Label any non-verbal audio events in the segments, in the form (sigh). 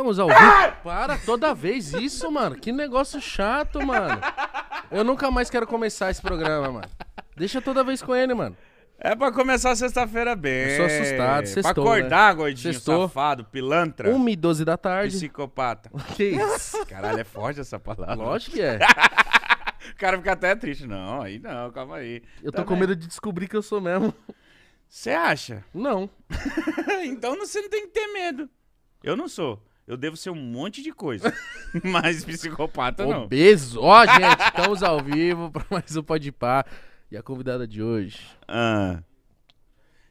Estamos ao vivo. Para toda vez isso, mano. Que negócio chato, mano. Eu nunca mais quero começar esse programa, mano. Deixa toda vez com ele, mano. É pra começar sexta-feira bem. Eu sou assustado, sextou, Pra acordar, né? gordinho, sextou. safado, pilantra. 1 e 12 da tarde. Psicopata. (laughs) Que isso? Caralho, é forte essa palavra. Lógico que é. (laughs) o cara fica até triste. Não, aí não, calma aí. Eu tô Também. com medo de descobrir que eu sou mesmo. Você acha? Não. (laughs) então você não tem que ter medo. Eu não sou. Eu devo ser um monte de coisa. (laughs) mas psicopata não. Obeso. Ó, gente, estamos ao vivo para mais um Pode Par. E a convidada de hoje. Ah.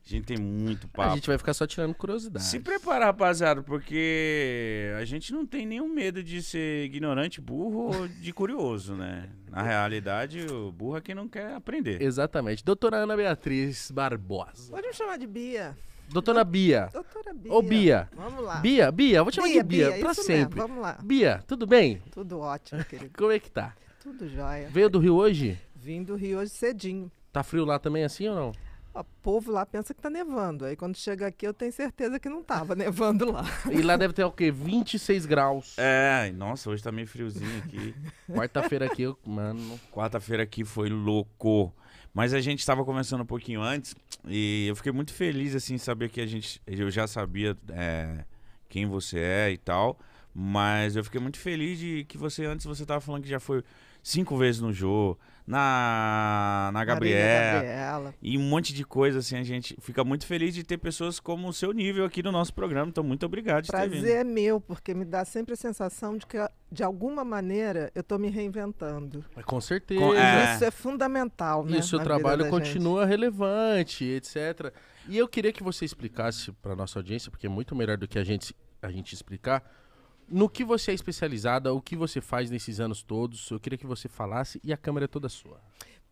A gente tem muito papo. A gente vai ficar só tirando curiosidade. Se prepara, rapaziada, porque a gente não tem nenhum medo de ser ignorante, burro ou de curioso, né? Na realidade, o burro é quem não quer aprender. Exatamente. Doutora Ana Beatriz Barbosa. Pode me chamar de Bia. Doutora Bia. Doutora Bia. Ô, Bia. Vamos lá. Bia, Bia, vou te chamar Bia, de Bia, Bia pra sempre. Mesmo, vamos lá. Bia, tudo bem? Tudo ótimo, querido. (laughs) Como é que tá? Tudo jóia. Veio do Rio hoje? Vim do Rio hoje cedinho. Tá frio lá também assim ou não? O povo lá pensa que tá nevando. Aí quando chega aqui, eu tenho certeza que não tava (laughs) nevando lá. E lá deve ter o quê? 26 graus. É, nossa, hoje tá meio friozinho aqui. (laughs) Quarta-feira aqui, mano. Quarta-feira aqui foi louco. Mas a gente estava conversando um pouquinho antes e eu fiquei muito feliz, assim, saber que a gente. Eu já sabia é, quem você é e tal. Mas eu fiquei muito feliz de que você, antes, você estava falando que já foi cinco vezes no jogo na, na Gabriela, Gabriela, E um monte de coisa, assim, a gente fica muito feliz de ter pessoas como o seu nível aqui no nosso programa. Então, muito obrigado de Prazer é meu, porque me dá sempre a sensação de que, de alguma maneira, eu estou me reinventando. Mas com certeza. Com, é. Isso é fundamental, né? E o seu trabalho continua gente. relevante, etc. E eu queria que você explicasse para nossa audiência, porque é muito melhor do que a gente, a gente explicar no que você é especializada, o que você faz nesses anos todos, eu queria que você falasse e a câmera é toda sua.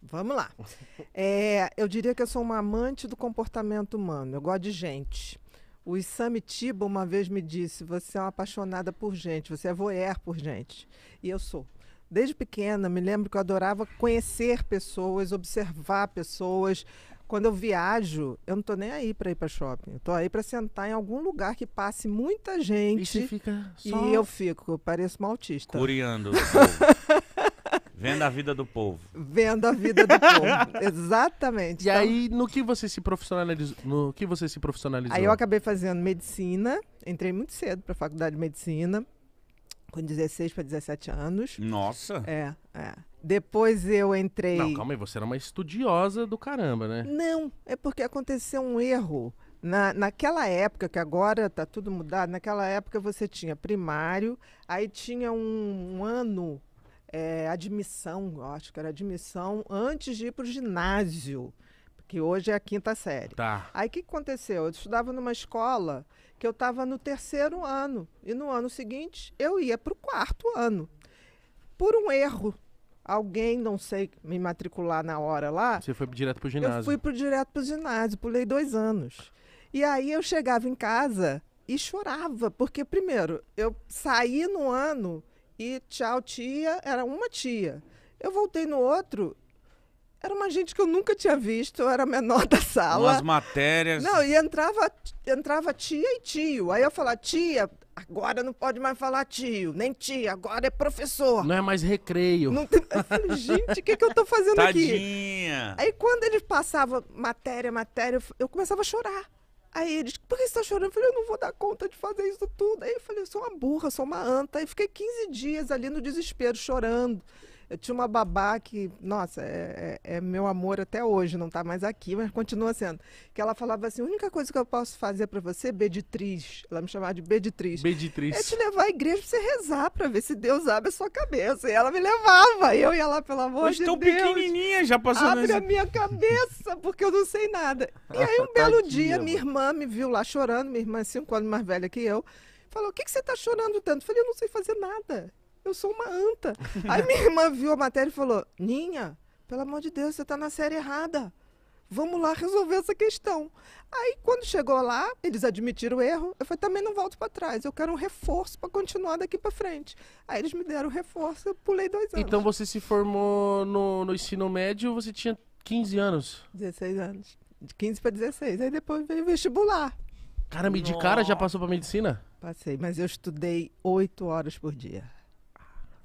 Vamos lá. (laughs) É, eu diria que eu sou uma amante do comportamento humano, eu gosto de gente. O Isami Tiba uma vez me disse: você é uma apaixonada por gente, você é voyeur por gente. E eu sou. Desde pequena, me lembro que eu adorava conhecer pessoas, observar pessoas, quando eu viajo, eu não tô nem aí para ir para shopping. Eu tô aí para sentar em algum lugar que passe muita gente. E você fica só... E eu fico, eu pareço uma autista. Curiando. (laughs) Vendo a vida do povo. Vendo a vida do povo. (laughs) Exatamente. E então, aí, no que você se profissionalizou? No que você se profissionalizou? Aí eu acabei fazendo medicina, entrei muito cedo para a faculdade de medicina, com 16 para 17 anos. Nossa. É, é. Depois eu entrei. Não, calma aí, você era uma estudiosa do caramba, né? Não, é porque aconteceu um erro. Na, naquela época, que agora está tudo mudado, naquela época você tinha primário, aí tinha um, um ano é, admissão, acho que era admissão, antes de ir para o ginásio, que hoje é a quinta série. Tá. Aí o que aconteceu? Eu estudava numa escola que eu estava no terceiro ano, e no ano seguinte eu ia para o quarto ano. Por um erro alguém, não sei, me matricular na hora lá. Você foi direto pro ginásio. Eu fui pro, direto pro ginásio, pulei dois anos. E aí eu chegava em casa e chorava, porque primeiro, eu saí no ano e tchau tia, era uma tia. Eu voltei no outro era uma gente que eu nunca tinha visto, eu era menor da sala. As matérias. Não, e entrava, entrava tia e tio. Aí eu falava, tia, Agora não pode mais falar tio, nem tia, agora é professor. Não é mais recreio. Não tem... gente, o que, que eu tô fazendo Tadinha. aqui? Aí quando eles passavam matéria, matéria, eu começava a chorar. Aí eles, por que você tá chorando? Eu falei, eu não vou dar conta de fazer isso tudo. Aí eu falei, eu sou uma burra, sou uma anta. Aí fiquei 15 dias ali no desespero, chorando. Eu tinha uma babá que, nossa, é, é, é meu amor até hoje, não está mais aqui, mas continua sendo. Que ela falava assim: a única coisa que eu posso fazer para você, Beditriz, ela me chamava de Beditriz, Beditriz. é te levar à igreja para você rezar, para ver se Deus abre a sua cabeça. E ela me levava, eu ia lá, pelo amor eu de Deus. pequenininha, já passou Abre nessa... a minha cabeça, porque eu não sei nada. E aí, um (laughs) belo Tadinha, dia, minha irmã me viu lá chorando, minha irmã é cinco anos mais velha que eu. Falou, o que, que você está chorando tanto? Eu falei, eu não sei fazer nada eu sou uma anta. Aí minha irmã viu a matéria e falou: Ninha, pelo amor de Deus, você está na série errada. Vamos lá resolver essa questão. Aí, quando chegou lá, eles admitiram o erro. Eu falei: também não volto para trás. Eu quero um reforço para continuar daqui para frente. Aí, eles me deram reforço. Eu pulei dois anos. Então, você se formou no, no ensino médio, você tinha 15 anos? 16 anos. De 15 para 16. Aí, depois veio vestibular. Caramba, e de cara já passou para medicina? Passei, mas eu estudei oito horas por dia.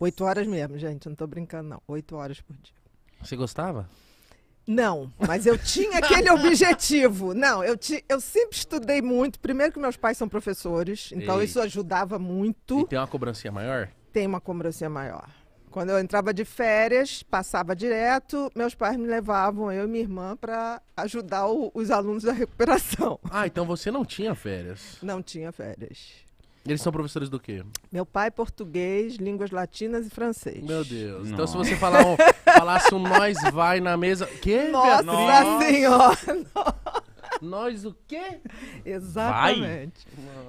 Oito horas mesmo, gente. Não tô brincando, não. Oito horas por dia. Você gostava? Não, mas eu tinha aquele (laughs) objetivo. Não, eu, ti, eu sempre estudei muito. Primeiro que meus pais são professores, então Ei. isso ajudava muito. E tem uma cobrancinha maior? Tem uma cobrancinha maior. Quando eu entrava de férias, passava direto, meus pais me levavam, eu e minha irmã, para ajudar o, os alunos da recuperação. Ah, então você não tinha férias? Não tinha férias. Eles são professores do quê? Meu pai português, línguas latinas e francês. Meu Deus. Então se você falar um, falasse um nós vai na mesa, que Nossa Beatriz? senhora. (laughs) Nossa. Nós o quê? Exatamente.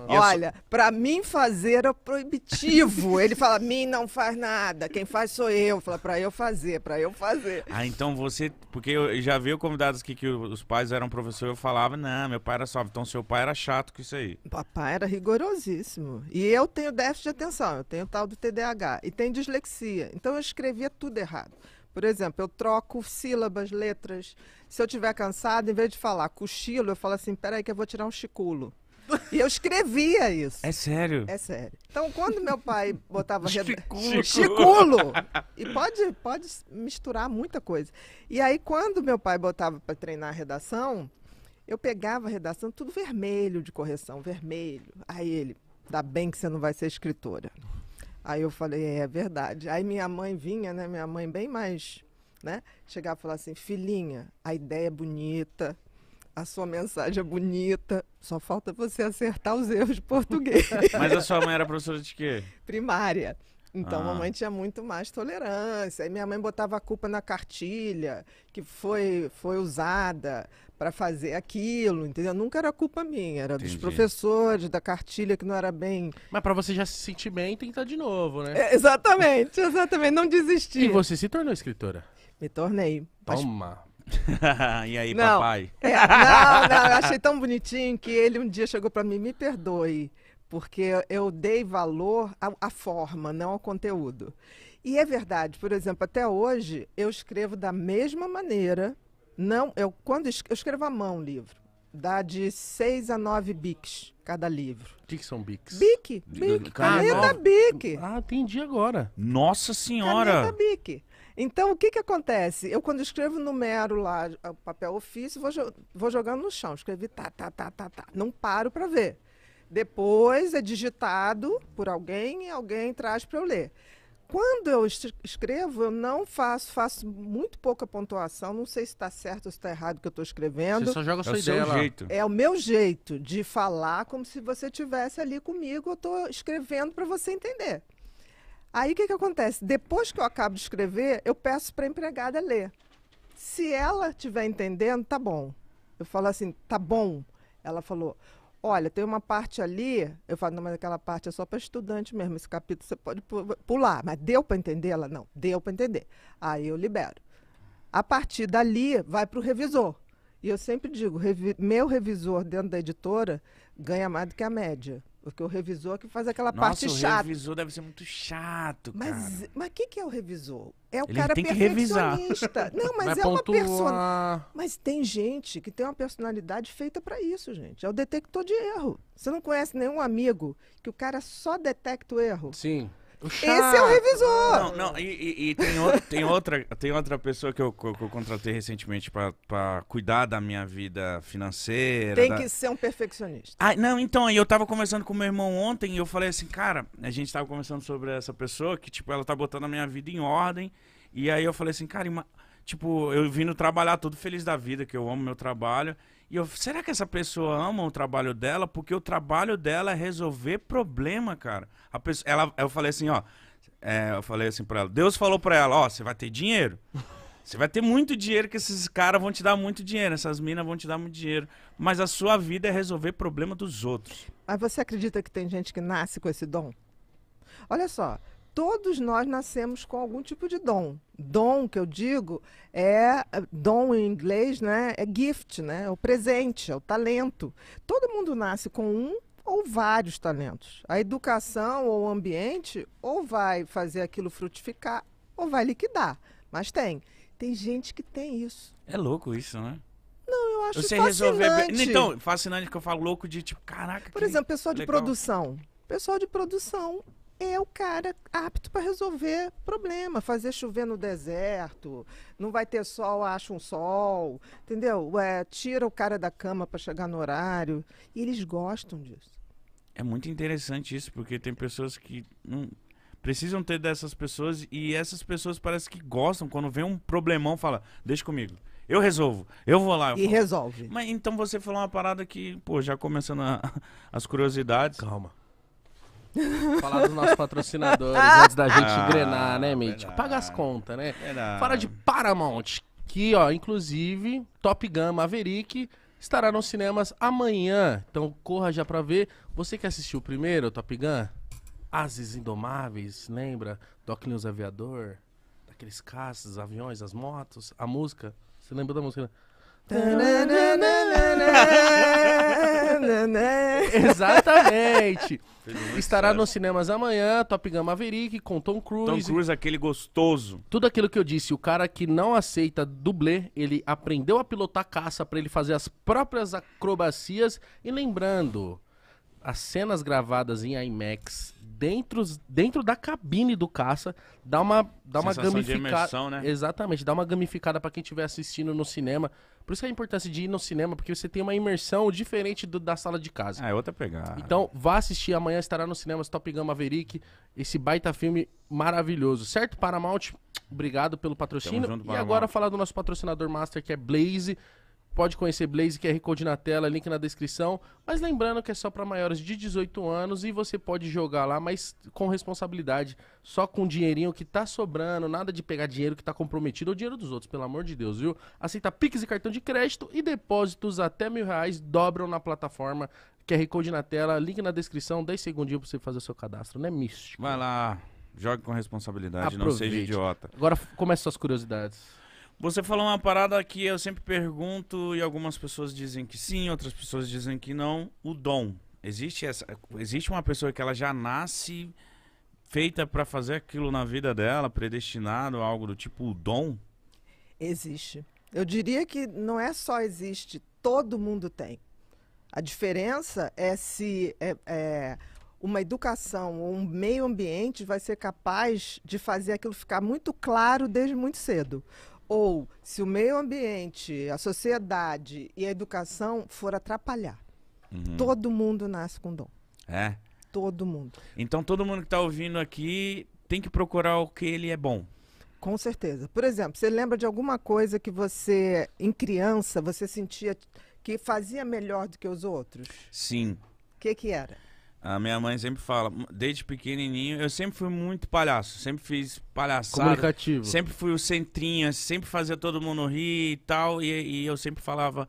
Vai. Olha, para mim fazer é proibitivo. (laughs) Ele fala, mim não faz nada. Quem faz sou eu. Fala, para eu fazer, para eu fazer. Ah, então você. Porque eu já vi convidados aqui que os pais eram professor eu falava, não, meu pai era só. Então seu pai era chato com isso aí. Papai era rigorosíssimo. E eu tenho déficit de atenção, eu tenho tal do TDAH. E tenho dislexia. Então eu escrevia tudo errado. Por exemplo, eu troco sílabas, letras. Se eu estiver cansada, em vez de falar cochilo, eu falo assim: peraí, que eu vou tirar um chiculo. E eu escrevia isso. É sério? É sério. Então, quando meu pai botava... chiculo. (laughs) chiculo! E pode, pode misturar muita coisa. E aí, quando meu pai botava para treinar a redação, eu pegava a redação tudo vermelho de correção, vermelho. Aí ele, dá bem que você não vai ser escritora. Aí eu falei, é, é, verdade. Aí minha mãe vinha, né? Minha mãe bem mais, né? Chegava e falava assim, filhinha, a ideia é bonita, a sua mensagem é bonita, só falta você acertar os erros de português. (laughs) Mas a sua mãe era professora de quê? Primária. Então ah. mamãe tinha muito mais tolerância. Aí minha mãe botava a culpa na cartilha que foi, foi usada para fazer aquilo, entendeu? Nunca era culpa minha, era Entendi. dos professores, da cartilha que não era bem. Mas para você já se sentir bem, estar tá de novo, né? É, exatamente, exatamente, não desistir. E você se tornou escritora? Me tornei. Toma. (laughs) e aí, não, papai? É, não, não, eu achei tão bonitinho que ele um dia chegou para mim, me perdoe, porque eu dei valor à, à forma, não ao conteúdo. E é verdade, por exemplo, até hoje eu escrevo da mesma maneira não, eu quando es eu escrevo à mão o livro. Dá de seis a nove bics cada livro. O que, que são bics? Bic, bic, caneta nova. bic. Ah, entendi agora. Nossa Senhora! Caneta bic. Então, o que, que acontece? Eu, quando escrevo numero lá, papel ofício, vou, jo vou jogando no chão. Escrevi tá, tá, tá, tá, tá. Não paro para ver. Depois é digitado por alguém e alguém traz para eu ler quando eu escrevo, eu não faço, faço muito pouca pontuação. Não sei se está certo ou se está errado o que eu estou escrevendo. Você só joga a é sua é ideia lá. Jeito. É o meu jeito de falar como se você estivesse ali comigo. Eu estou escrevendo para você entender. Aí o que, que acontece? Depois que eu acabo de escrever, eu peço para a empregada ler. Se ela estiver entendendo, tá bom. Eu falo assim, tá bom. Ela falou, olha, tem uma parte ali, eu falo, não, mas aquela parte é só para estudante mesmo, esse capítulo você pode pular, mas deu para entender? Ela, não, deu para entender. Aí eu libero. A partir dali, vai para o revisor. E eu sempre digo, revi meu revisor dentro da editora ganha mais do que a média. Porque o revisor que faz aquela Nossa, parte chata. o revisor deve ser muito chato, mas, cara. Mas o que, que é o revisor? É o Ele cara tem perfeccionista. Que revisar. (laughs) Não, mas é pontuar. uma pessoa Mas tem gente que tem uma personalidade feita para isso, gente. É o detector de erro. Você não conhece nenhum amigo que o cara só detecta o erro? Sim. Esse é o revisor. Não, não, e, e, e tem, (laughs) tem, outra, tem outra pessoa que eu, que eu contratei recentemente para cuidar da minha vida financeira. Tem da... que ser um perfeccionista. Ah, não, então, eu tava conversando com meu irmão ontem e eu falei assim, cara, a gente tava conversando sobre essa pessoa que, tipo, ela tá botando a minha vida em ordem. E aí eu falei assim, cara, tipo, eu vindo trabalhar todo feliz da vida, que eu amo meu trabalho. E eu, será que essa pessoa ama o trabalho dela? Porque o trabalho dela é resolver problema, cara. A pessoa, ela, eu falei assim, ó. É, eu falei assim pra ela. Deus falou pra ela, ó, você vai ter dinheiro. (laughs) Você vai ter muito dinheiro, que esses caras vão te dar muito dinheiro, essas minas vão te dar muito dinheiro. Mas a sua vida é resolver problema dos outros. Mas você acredita que tem gente que nasce com esse dom? Olha só, todos nós nascemos com algum tipo de dom. Dom, que eu digo, é, é dom em inglês, né? É gift, né? É o presente, é o talento. Todo mundo nasce com um ou vários talentos. A educação ou o ambiente ou vai fazer aquilo frutificar ou vai liquidar. Mas tem. Tem gente que tem isso. É louco isso, né? Não, eu acho Você fascinante. Resolver... Então, fascinante que eu falo louco de tipo, caraca. Por exemplo, pessoal de legal. produção. Pessoal de produção é o cara apto para resolver problema, fazer chover no deserto, não vai ter sol, acha um sol, entendeu? É, tira o cara da cama para chegar no horário. E eles gostam disso. É muito interessante isso, porque tem pessoas que hum, precisam ter dessas pessoas e essas pessoas parece que gostam quando vem um problemão, fala: "Deixa comigo". Eu resolvo. Eu vou lá. Eu e falo. resolve. Mas então você falou uma parada que, pô, já começando a, (laughs) as curiosidades. Calma. Falar dos nossos patrocinadores (laughs) ah! antes da gente ah, engrenar, né, Mate? Paga as contas, né? Verdade. Fala de Paramount, que, ó, inclusive, Top Gun Maverick estará nos cinemas amanhã. Então corra já pra ver. Você que assistiu primeiro, Top Gun? Ases Indomáveis, lembra? Doclinhos Aviador, daqueles caças, aviões, as motos, a música. Você lembra da música? Né? Exatamente. Estará nos cinemas amanhã, Top Gun Maverick com Tom Cruise Tom Cruise. aquele gostoso. Tudo aquilo que eu disse, o cara que não aceita dublê, ele aprendeu a pilotar caça pra ele fazer as próprias acrobacias. E lembrando, as cenas gravadas em IMAX dentro, dentro da cabine do caça dá uma dá uma gamificada. né? Exatamente, dá uma gamificada pra quem estiver assistindo no cinema. Por isso é a importância de ir no cinema, porque você tem uma imersão diferente do, da sala de casa. é outra pegada. Então, vá assistir. Amanhã estará no cinema Top Gun Maverick. Esse baita filme maravilhoso. Certo, Paramount? Obrigado pelo patrocínio. Junto, e agora falar do nosso patrocinador master, que é Blaze. Pode conhecer Blaze, QR Code na tela, link na descrição. Mas lembrando que é só para maiores de 18 anos e você pode jogar lá, mas com responsabilidade. Só com o dinheirinho que tá sobrando, nada de pegar dinheiro que tá comprometido ou dinheiro dos outros, pelo amor de Deus, viu? Aceita Pix e cartão de crédito e depósitos até mil reais dobram na plataforma. QR Code na tela, link na descrição, 10 segundinhos pra você fazer o seu cadastro, né, místico? Vai lá, jogue com responsabilidade, Aproveite. não seja idiota. Agora começa suas curiosidades. Você falou uma parada que eu sempre pergunto e algumas pessoas dizem que sim, outras pessoas dizem que não. O dom. Existe, essa, existe uma pessoa que ela já nasce feita para fazer aquilo na vida dela, predestinado a algo do tipo o dom? Existe. Eu diria que não é só existe, todo mundo tem. A diferença é se é, é, uma educação ou um meio ambiente vai ser capaz de fazer aquilo ficar muito claro desde muito cedo ou se o meio ambiente, a sociedade e a educação for atrapalhar. Uhum. Todo mundo nasce com dom. É? Todo mundo. Então todo mundo que está ouvindo aqui tem que procurar o que ele é bom. Com certeza. Por exemplo, você lembra de alguma coisa que você, em criança, você sentia que fazia melhor do que os outros? Sim. O que, que era? A minha mãe sempre fala, desde pequenininho, eu sempre fui muito palhaço, sempre fiz palhaçada. Comunicativo. Sempre fui o centrinho, sempre fazia todo mundo rir e tal, e, e eu sempre falava,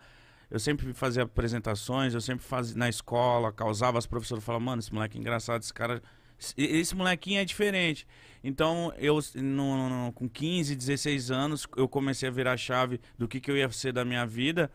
eu sempre fazia apresentações, eu sempre fazia na escola, causava, as professoras falavam, mano, esse moleque é engraçado, esse cara, esse molequinho é diferente. Então, eu no, no, com 15, 16 anos, eu comecei a virar a chave do que, que eu ia ser da minha vida,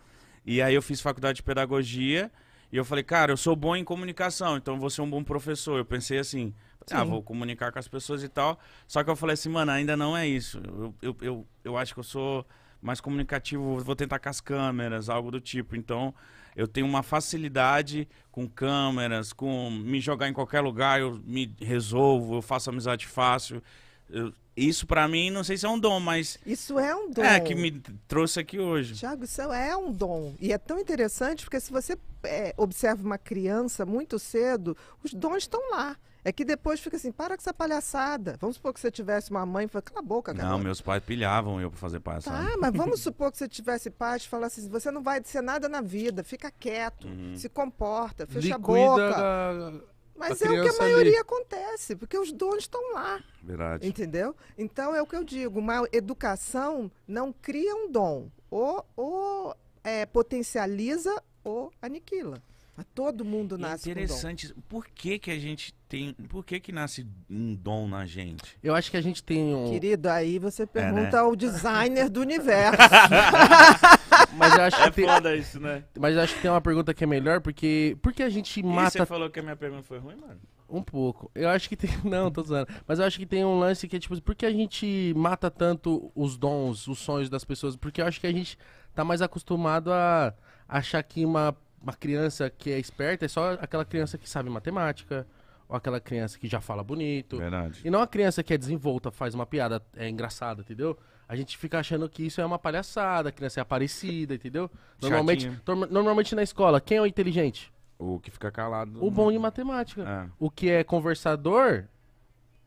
e aí eu fiz faculdade de pedagogia, e eu falei, cara, eu sou bom em comunicação, então vou ser um bom professor. Eu pensei assim, ah, vou comunicar com as pessoas e tal. Só que eu falei assim, mano, ainda não é isso. Eu, eu, eu, eu acho que eu sou mais comunicativo, vou tentar com as câmeras, algo do tipo. Então, eu tenho uma facilidade com câmeras, com me jogar em qualquer lugar, eu me resolvo, eu faço amizade fácil. Eu isso para mim, não sei se é um dom, mas. Isso é um dom. É, que me trouxe aqui hoje. Tiago, isso é um dom. E é tão interessante porque se você é, observa uma criança muito cedo, os dons estão lá. É que depois fica assim, para com essa palhaçada. Vamos supor que você tivesse uma mãe e falou cala a boca, cara. Não, meus pais pilhavam eu pra fazer palhaçada. Ah, tá, mas vamos (laughs) supor que você tivesse pais e falasse assim, você não vai ser nada na vida, fica quieto, uhum. se comporta, fecha Liquida a boca. Da mas é o que a maioria ali. acontece, porque os dons estão lá. Verdade. Entendeu? Então é o que eu digo, uma educação não cria um dom, ou, ou é, potencializa ou aniquila. Mas todo mundo é nasce Interessante. Com um Por que que a gente tem... Por que que nasce um dom na gente? Eu acho que a gente tem um... Querido, aí você é, pergunta é, né? ao designer do universo. (laughs) Mas eu acho é que. foda tem... isso, né? Mas eu acho que tem uma pergunta que é melhor, porque. Por que a gente mata. E você falou que a minha pergunta foi ruim, mano? Um pouco. Eu acho que tem. (laughs) Não, tô zoando. Mas eu acho que tem um lance que é tipo, por que a gente mata tanto os dons, os sonhos das pessoas? Porque eu acho que a gente tá mais acostumado a achar que uma, uma criança que é esperta é só aquela criança que sabe matemática, ou aquela criança que já fala bonito. Verdade. E não a criança que é desenvolta, faz uma piada, é engraçada, entendeu? a gente fica achando que isso é uma palhaçada, criança é aparecida, entendeu? Normalmente, normalmente na escola, quem é o inteligente? O que fica calado. O bom em matemática. É. O que é conversador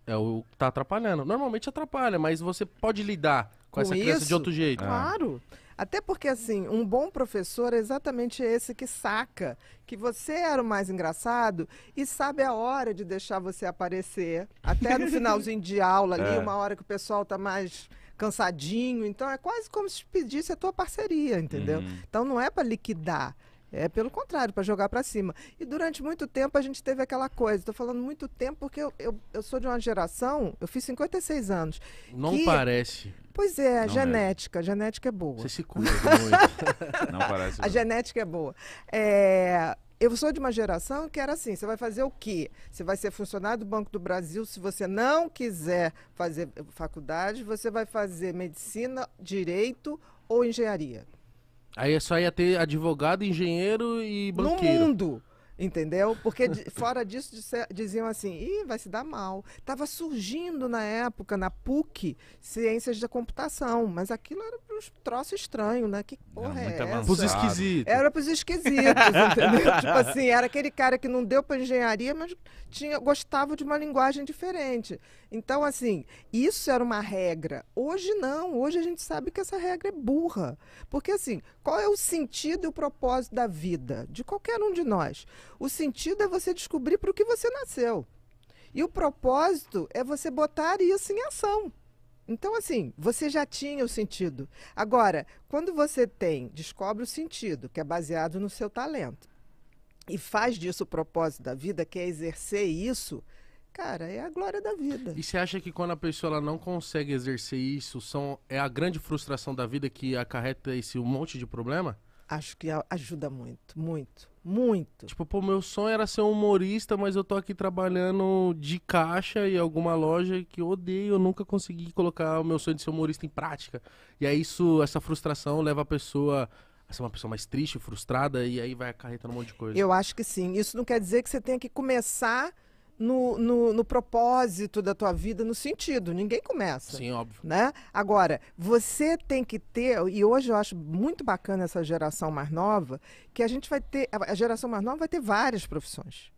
é o que tá atrapalhando. Normalmente atrapalha, mas você pode lidar com, com essa criança de outro jeito. É. Claro. Até porque, assim, um bom professor é exatamente esse que saca que você era o mais engraçado e sabe a hora de deixar você aparecer. Até no (laughs) finalzinho de aula ali, é. uma hora que o pessoal tá mais cansadinho. Então é quase como se pedisse a tua parceria, entendeu? Uhum. Então não é para liquidar. É pelo contrário, para jogar para cima. E durante muito tempo a gente teve aquela coisa. Estou falando muito tempo porque eu, eu, eu, sou de uma geração, eu fiz 56 anos. Não que... parece. Pois é, é. genética. É. genética é boa. Você se cuida muito. (laughs) não parece. A não. genética é boa. É, eu sou de uma geração que era assim: você vai fazer o quê? Você vai ser funcionário do Banco do Brasil. Se você não quiser fazer faculdade, você vai fazer medicina, direito ou engenharia. Aí é só ia ter advogado, engenheiro e banqueiro. No mundo! Entendeu? Porque de, (laughs) fora disso diziam assim, Ih, vai se dar mal. Estava surgindo na época, na PUC, ciências da computação, mas aquilo era para os troços estranhos, né? Que porra é, é essa? Para os esquisitos. Era para os esquisitos, (laughs) entendeu? (laughs) tipo assim, era aquele cara que não deu para engenharia, mas tinha, gostava de uma linguagem diferente. Então, assim, isso era uma regra. Hoje não, hoje a gente sabe que essa regra é burra. Porque, assim, qual é o sentido e o propósito da vida de qualquer um de nós? O sentido é você descobrir para o que você nasceu. E o propósito é você botar isso em ação. Então, assim, você já tinha o sentido. Agora, quando você tem, descobre o sentido, que é baseado no seu talento, e faz disso o propósito da vida, que é exercer isso, cara, é a glória da vida. E você acha que quando a pessoa não consegue exercer isso, são, é a grande frustração da vida que acarreta esse um monte de problema? Acho que ajuda muito, muito. Muito. Tipo, pô, meu sonho era ser humorista, mas eu tô aqui trabalhando de caixa e alguma loja que eu odeio, eu nunca consegui colocar o meu sonho de ser humorista em prática. E aí isso, essa frustração leva a pessoa a ser uma pessoa mais triste, frustrada, e aí vai acarretando um monte de coisa. Eu acho que sim. Isso não quer dizer que você tenha que começar no, no, no, propósito da tua vida, no sentido. Ninguém começa. Sim, óbvio. Né? Agora, você tem que ter, e hoje eu acho muito bacana essa geração mais nova, que a gente vai ter, a geração mais nova vai ter várias profissões.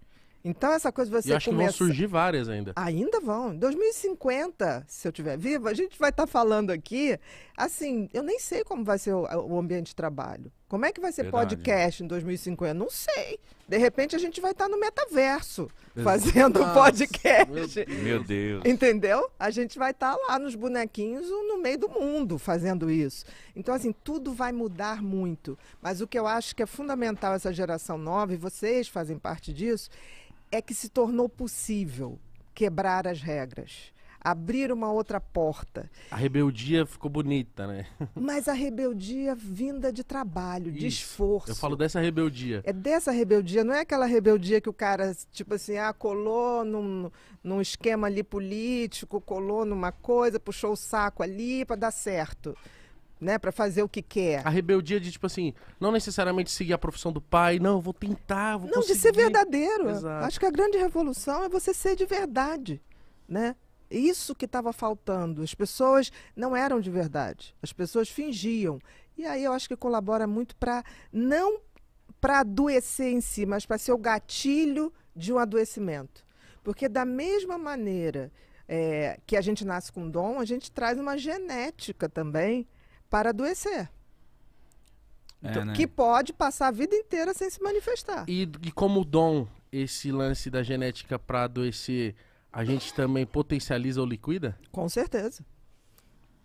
Então, essa coisa você começa... E acho começa... que vão surgir várias ainda. Ainda vão. Em 2050, se eu estiver viva, a gente vai estar tá falando aqui, assim, eu nem sei como vai ser o, o ambiente de trabalho. Como é que vai ser Verdade. podcast em 2050? Não sei. De repente a gente vai estar tá no metaverso fazendo Nossa, podcast. Meu Deus. Entendeu? A gente vai estar tá lá nos bonequinhos no meio do mundo fazendo isso. Então, assim, tudo vai mudar muito. Mas o que eu acho que é fundamental essa geração nova, e vocês fazem parte disso, é que se tornou possível quebrar as regras abrir uma outra porta. A rebeldia ficou bonita, né? Mas a rebeldia vinda de trabalho, Isso. de esforço. Eu falo dessa rebeldia. É dessa rebeldia, não é aquela rebeldia que o cara, tipo assim, ah, colou num, num esquema ali político, colou numa coisa, puxou o saco ali para dar certo né, para fazer o que quer. A rebeldia de tipo assim, não necessariamente seguir a profissão do pai, não, vou tentar, vou Não, conseguir. de ser verdadeiro. Exato. Acho que a grande revolução é você ser de verdade, né? Isso que estava faltando. As pessoas não eram de verdade, as pessoas fingiam. E aí eu acho que colabora muito para não para adoecer em si, mas para ser o gatilho de um adoecimento. Porque da mesma maneira é, que a gente nasce com dom, a gente traz uma genética também para adoecer. É, então, né? Que pode passar a vida inteira sem se manifestar. E, e como dom, esse lance da genética para adoecer a gente também potencializa ou liquida? Com certeza.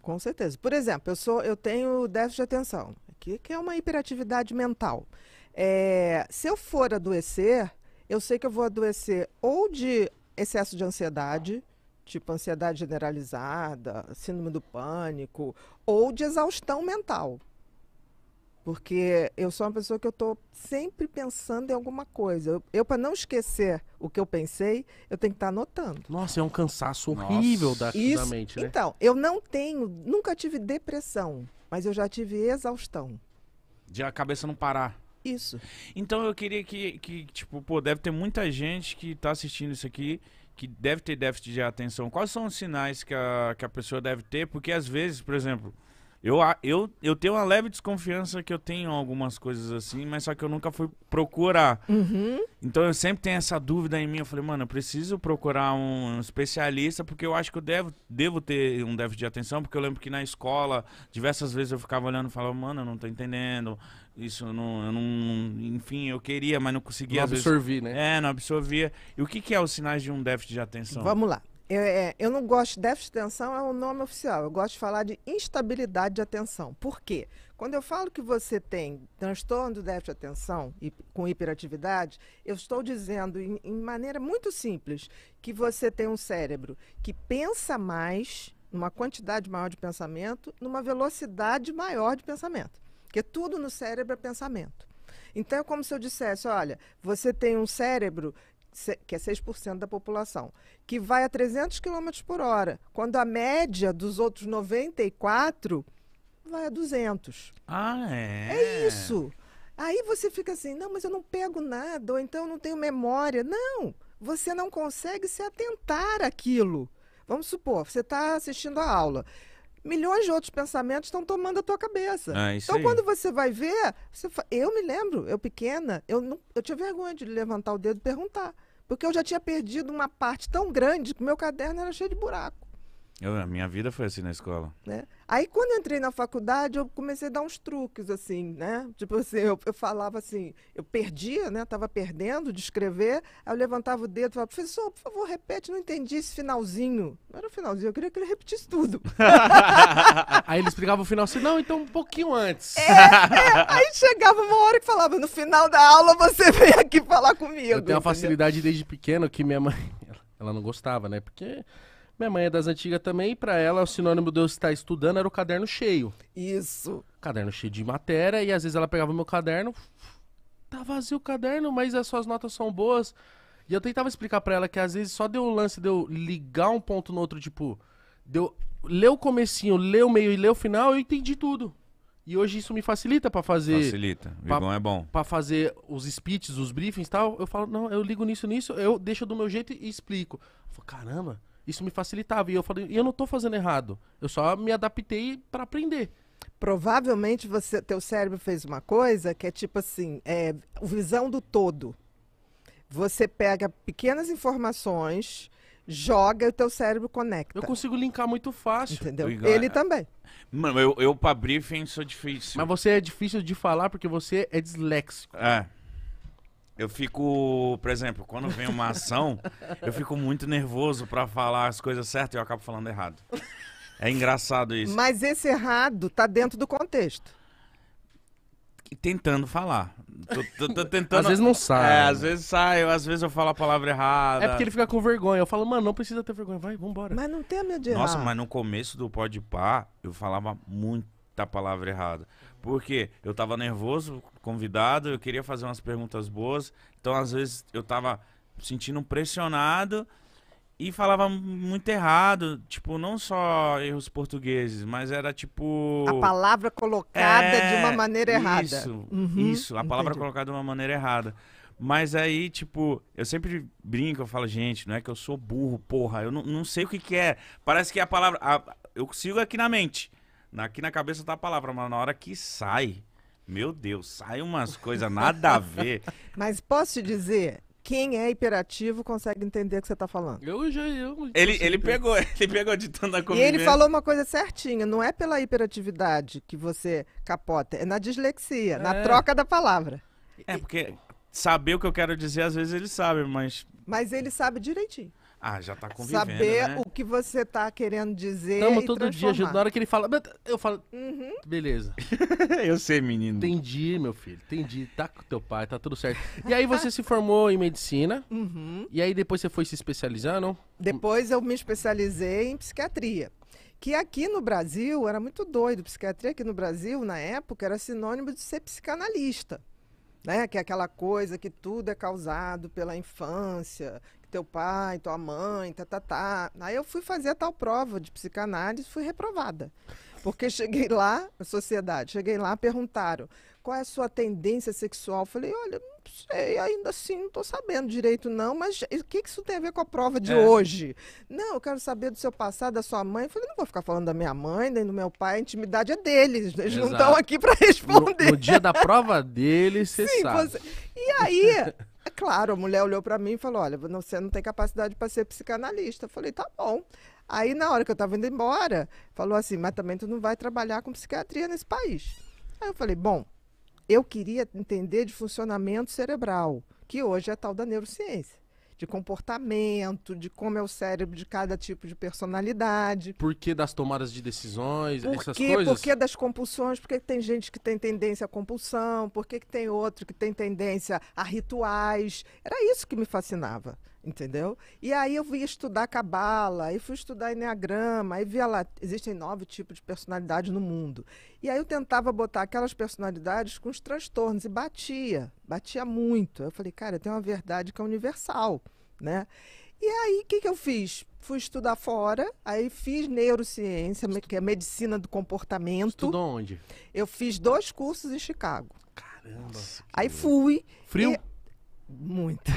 Com certeza. Por exemplo, eu sou, eu tenho déficit de atenção, que, que é uma hiperatividade mental. É, se eu for adoecer, eu sei que eu vou adoecer ou de excesso de ansiedade, tipo ansiedade generalizada, síndrome do pânico, ou de exaustão mental. Porque eu sou uma pessoa que eu estou sempre pensando em alguma coisa. Eu, eu para não esquecer o que eu pensei, eu tenho que estar tá anotando. Nossa, é um cansaço horrível da, Isso, da mente, né? Então, eu não tenho, nunca tive depressão, mas eu já tive exaustão. De a cabeça não parar. Isso. Então eu queria que, que, tipo, pô, deve ter muita gente que está assistindo isso aqui que deve ter déficit de atenção. Quais são os sinais que a, que a pessoa deve ter? Porque às vezes, por exemplo, eu, eu, eu tenho uma leve desconfiança que eu tenho algumas coisas assim, mas só que eu nunca fui procurar. Uhum. Então eu sempre tenho essa dúvida em mim. Eu falei, mano, eu preciso procurar um especialista, porque eu acho que eu devo, devo ter um déficit de atenção, porque eu lembro que na escola, diversas vezes eu ficava olhando e falava, mano, eu não tô entendendo. Isso eu não, eu não. Enfim, eu queria, mas não conseguia. Não absorvi, vezes, né? É, não absorvia. E o que, que é os sinais de um déficit de atenção? Vamos lá. Eu, é, eu não gosto de déficit de atenção, é o nome oficial. Eu gosto de falar de instabilidade de atenção. Por quê? Quando eu falo que você tem transtorno do déficit de atenção e com hiperatividade, eu estou dizendo, em, em maneira muito simples, que você tem um cérebro que pensa mais, numa quantidade maior de pensamento, numa velocidade maior de pensamento. Porque tudo no cérebro é pensamento. Então é como se eu dissesse, olha, você tem um cérebro que é 6% da população, que vai a 300 km por hora, quando a média dos outros 94 vai a 200. Ah, é? É isso. Aí você fica assim, não, mas eu não pego nada, ou então eu não tenho memória. Não, você não consegue se atentar àquilo. Vamos supor, você está assistindo a aula milhões de outros pensamentos estão tomando a tua cabeça. Ah, então, aí. quando você vai ver, você fa... eu me lembro, eu pequena, eu, não, eu tinha vergonha de levantar o dedo e perguntar. Porque eu já tinha perdido uma parte tão grande que o meu caderno era cheio de buraco. Eu, a minha vida foi assim na escola. Né? Aí quando entrei na faculdade, eu comecei a dar uns truques, assim, né? Tipo assim, eu, eu falava assim, eu perdia, né? Tava perdendo de escrever, aí eu levantava o dedo e falava, professor, por favor, repete, não entendi esse finalzinho. Não era o finalzinho, eu queria que ele repetisse tudo. (laughs) aí ele explicava o final assim, não, então um pouquinho antes. É, é, aí chegava uma hora que falava, no final da aula você vem aqui falar comigo. Eu tenho uma facilidade desde pequeno que minha mãe, (laughs) ela não gostava, né? Porque minha mãe é das antigas também, e pra ela o sinônimo de eu estar estudando era o caderno cheio. Isso. Caderno cheio de matéria, e às vezes ela pegava meu caderno, tá vazio o caderno, mas as suas notas são boas. E eu tentava explicar para ela que às vezes só deu o lance de eu ligar um ponto no outro, tipo, deu ler o comecinho, ler o meio e ler o final, eu entendi tudo. E hoje isso me facilita para fazer. Facilita. Pra, bom é bom. Para fazer os speeches, os briefings e tal. Eu falo, não, eu ligo nisso, nisso, eu deixo do meu jeito e explico. Eu falo, caramba, isso me facilitava. E eu falei, eu não tô fazendo errado. Eu só me adaptei para aprender provavelmente você, teu cérebro fez uma coisa que é tipo assim, é visão do todo. Você pega pequenas informações, joga e o teu cérebro conecta. Eu consigo linkar muito fácil. Entendeu? Igual, Ele é... também. Mano, eu, eu pra briefing sou difícil. Mas você é difícil de falar porque você é disléxico. É. Eu fico, por exemplo, quando vem uma ação, eu fico muito nervoso para falar as coisas certas e eu acabo falando errado. É engraçado isso. Mas esse errado tá dentro do contexto. Tentando falar. Tô, tô, tô (laughs) tentando... Às vezes não sai. É, né? às vezes sai, às vezes eu falo a palavra errada. É porque ele fica com vergonha. Eu falo, mano, não precisa ter vergonha, vai, vambora. Mas não tem minha de Nossa, errar. mas no começo do Pode Pá, eu falava muita palavra errada. Porque eu tava nervoso, convidado, eu queria fazer umas perguntas boas. Então, às vezes, eu tava sentindo pressionado e falava muito errado, tipo, não só erros portugueses, mas era tipo a palavra colocada é, de uma é, maneira errada. Isso, uhum, isso, a palavra colocada de uma maneira errada. Mas aí, tipo, eu sempre brinco, eu falo, gente, não é que eu sou burro, porra, eu não, sei o que que é. Parece que a palavra a, eu consigo aqui na mente. Aqui na cabeça tá a palavra, mas na hora que sai, meu Deus, sai umas coisas nada a ver. (laughs) Mas posso te dizer, quem é hiperativo consegue entender o que você está falando. Eu já eu. Ele, ele pegou, (laughs) ele pegou de tanta coisa. E ele falou uma coisa certinha, não é pela hiperatividade que você capota, é na dislexia, é. na troca da palavra. É porque saber o que eu quero dizer às vezes ele sabe, mas Mas ele sabe direitinho. Ah, já tá convivendo, Saber né? o que você tá querendo dizer Tamo todo dia ajudando. Na hora que ele fala, eu falo, uhum. beleza. (laughs) eu sei, menino. Entendi, meu filho, entendi. Tá com teu pai, tá tudo certo. E aí você se formou em medicina, uhum. e aí depois você foi se especializando? Depois eu me especializei em psiquiatria que aqui no Brasil era muito doido. Psiquiatria aqui no Brasil, na época, era sinônimo de ser psicanalista. Né? Que é aquela coisa que tudo é causado pela infância teu pai, tua mãe, tá, tá, tá. Aí eu fui fazer a tal prova de psicanálise, fui reprovada. Porque (laughs) cheguei lá, na sociedade, cheguei lá, perguntaram qual é a sua tendência sexual. falei, olha, não sei, ainda assim, não estou sabendo direito não, mas o que, que isso tem a ver com a prova de é. hoje? Não, eu quero saber do seu passado, da sua mãe. falei, não vou ficar falando da minha mãe, nem do meu pai, a intimidade é deles, eles Exato. não estão aqui para responder. No, no, dia da prova (laughs) deles, você Sim, sabe. Você... E aí, (laughs) claro, a mulher olhou para mim e falou: Olha, você não tem capacidade para ser psicanalista. Eu falei: Tá bom. Aí, na hora que eu estava indo embora, falou assim: Mas também tu não vai trabalhar com psiquiatria nesse país. Aí eu falei: Bom, eu queria entender de funcionamento cerebral, que hoje é tal da neurociência de comportamento, de como é o cérebro de cada tipo de personalidade. Por que das tomadas de decisões, por essas que, coisas? Por que das compulsões? Por que tem gente que tem tendência à compulsão? Por que, que tem outro que tem tendência a rituais? Era isso que me fascinava entendeu? E aí eu fui estudar cabala, e fui estudar enneagrama, aí via lá, existem nove tipos de personalidade no mundo. E aí eu tentava botar aquelas personalidades com os transtornos e batia, batia muito. Eu falei, cara, tem uma verdade que é universal, né? E aí, o que, que eu fiz? Fui estudar fora, aí fiz neurociência, que é medicina do comportamento. Estudou onde? Eu fiz dois cursos em Chicago. Caramba. Aí fui. Frio? E... Muito.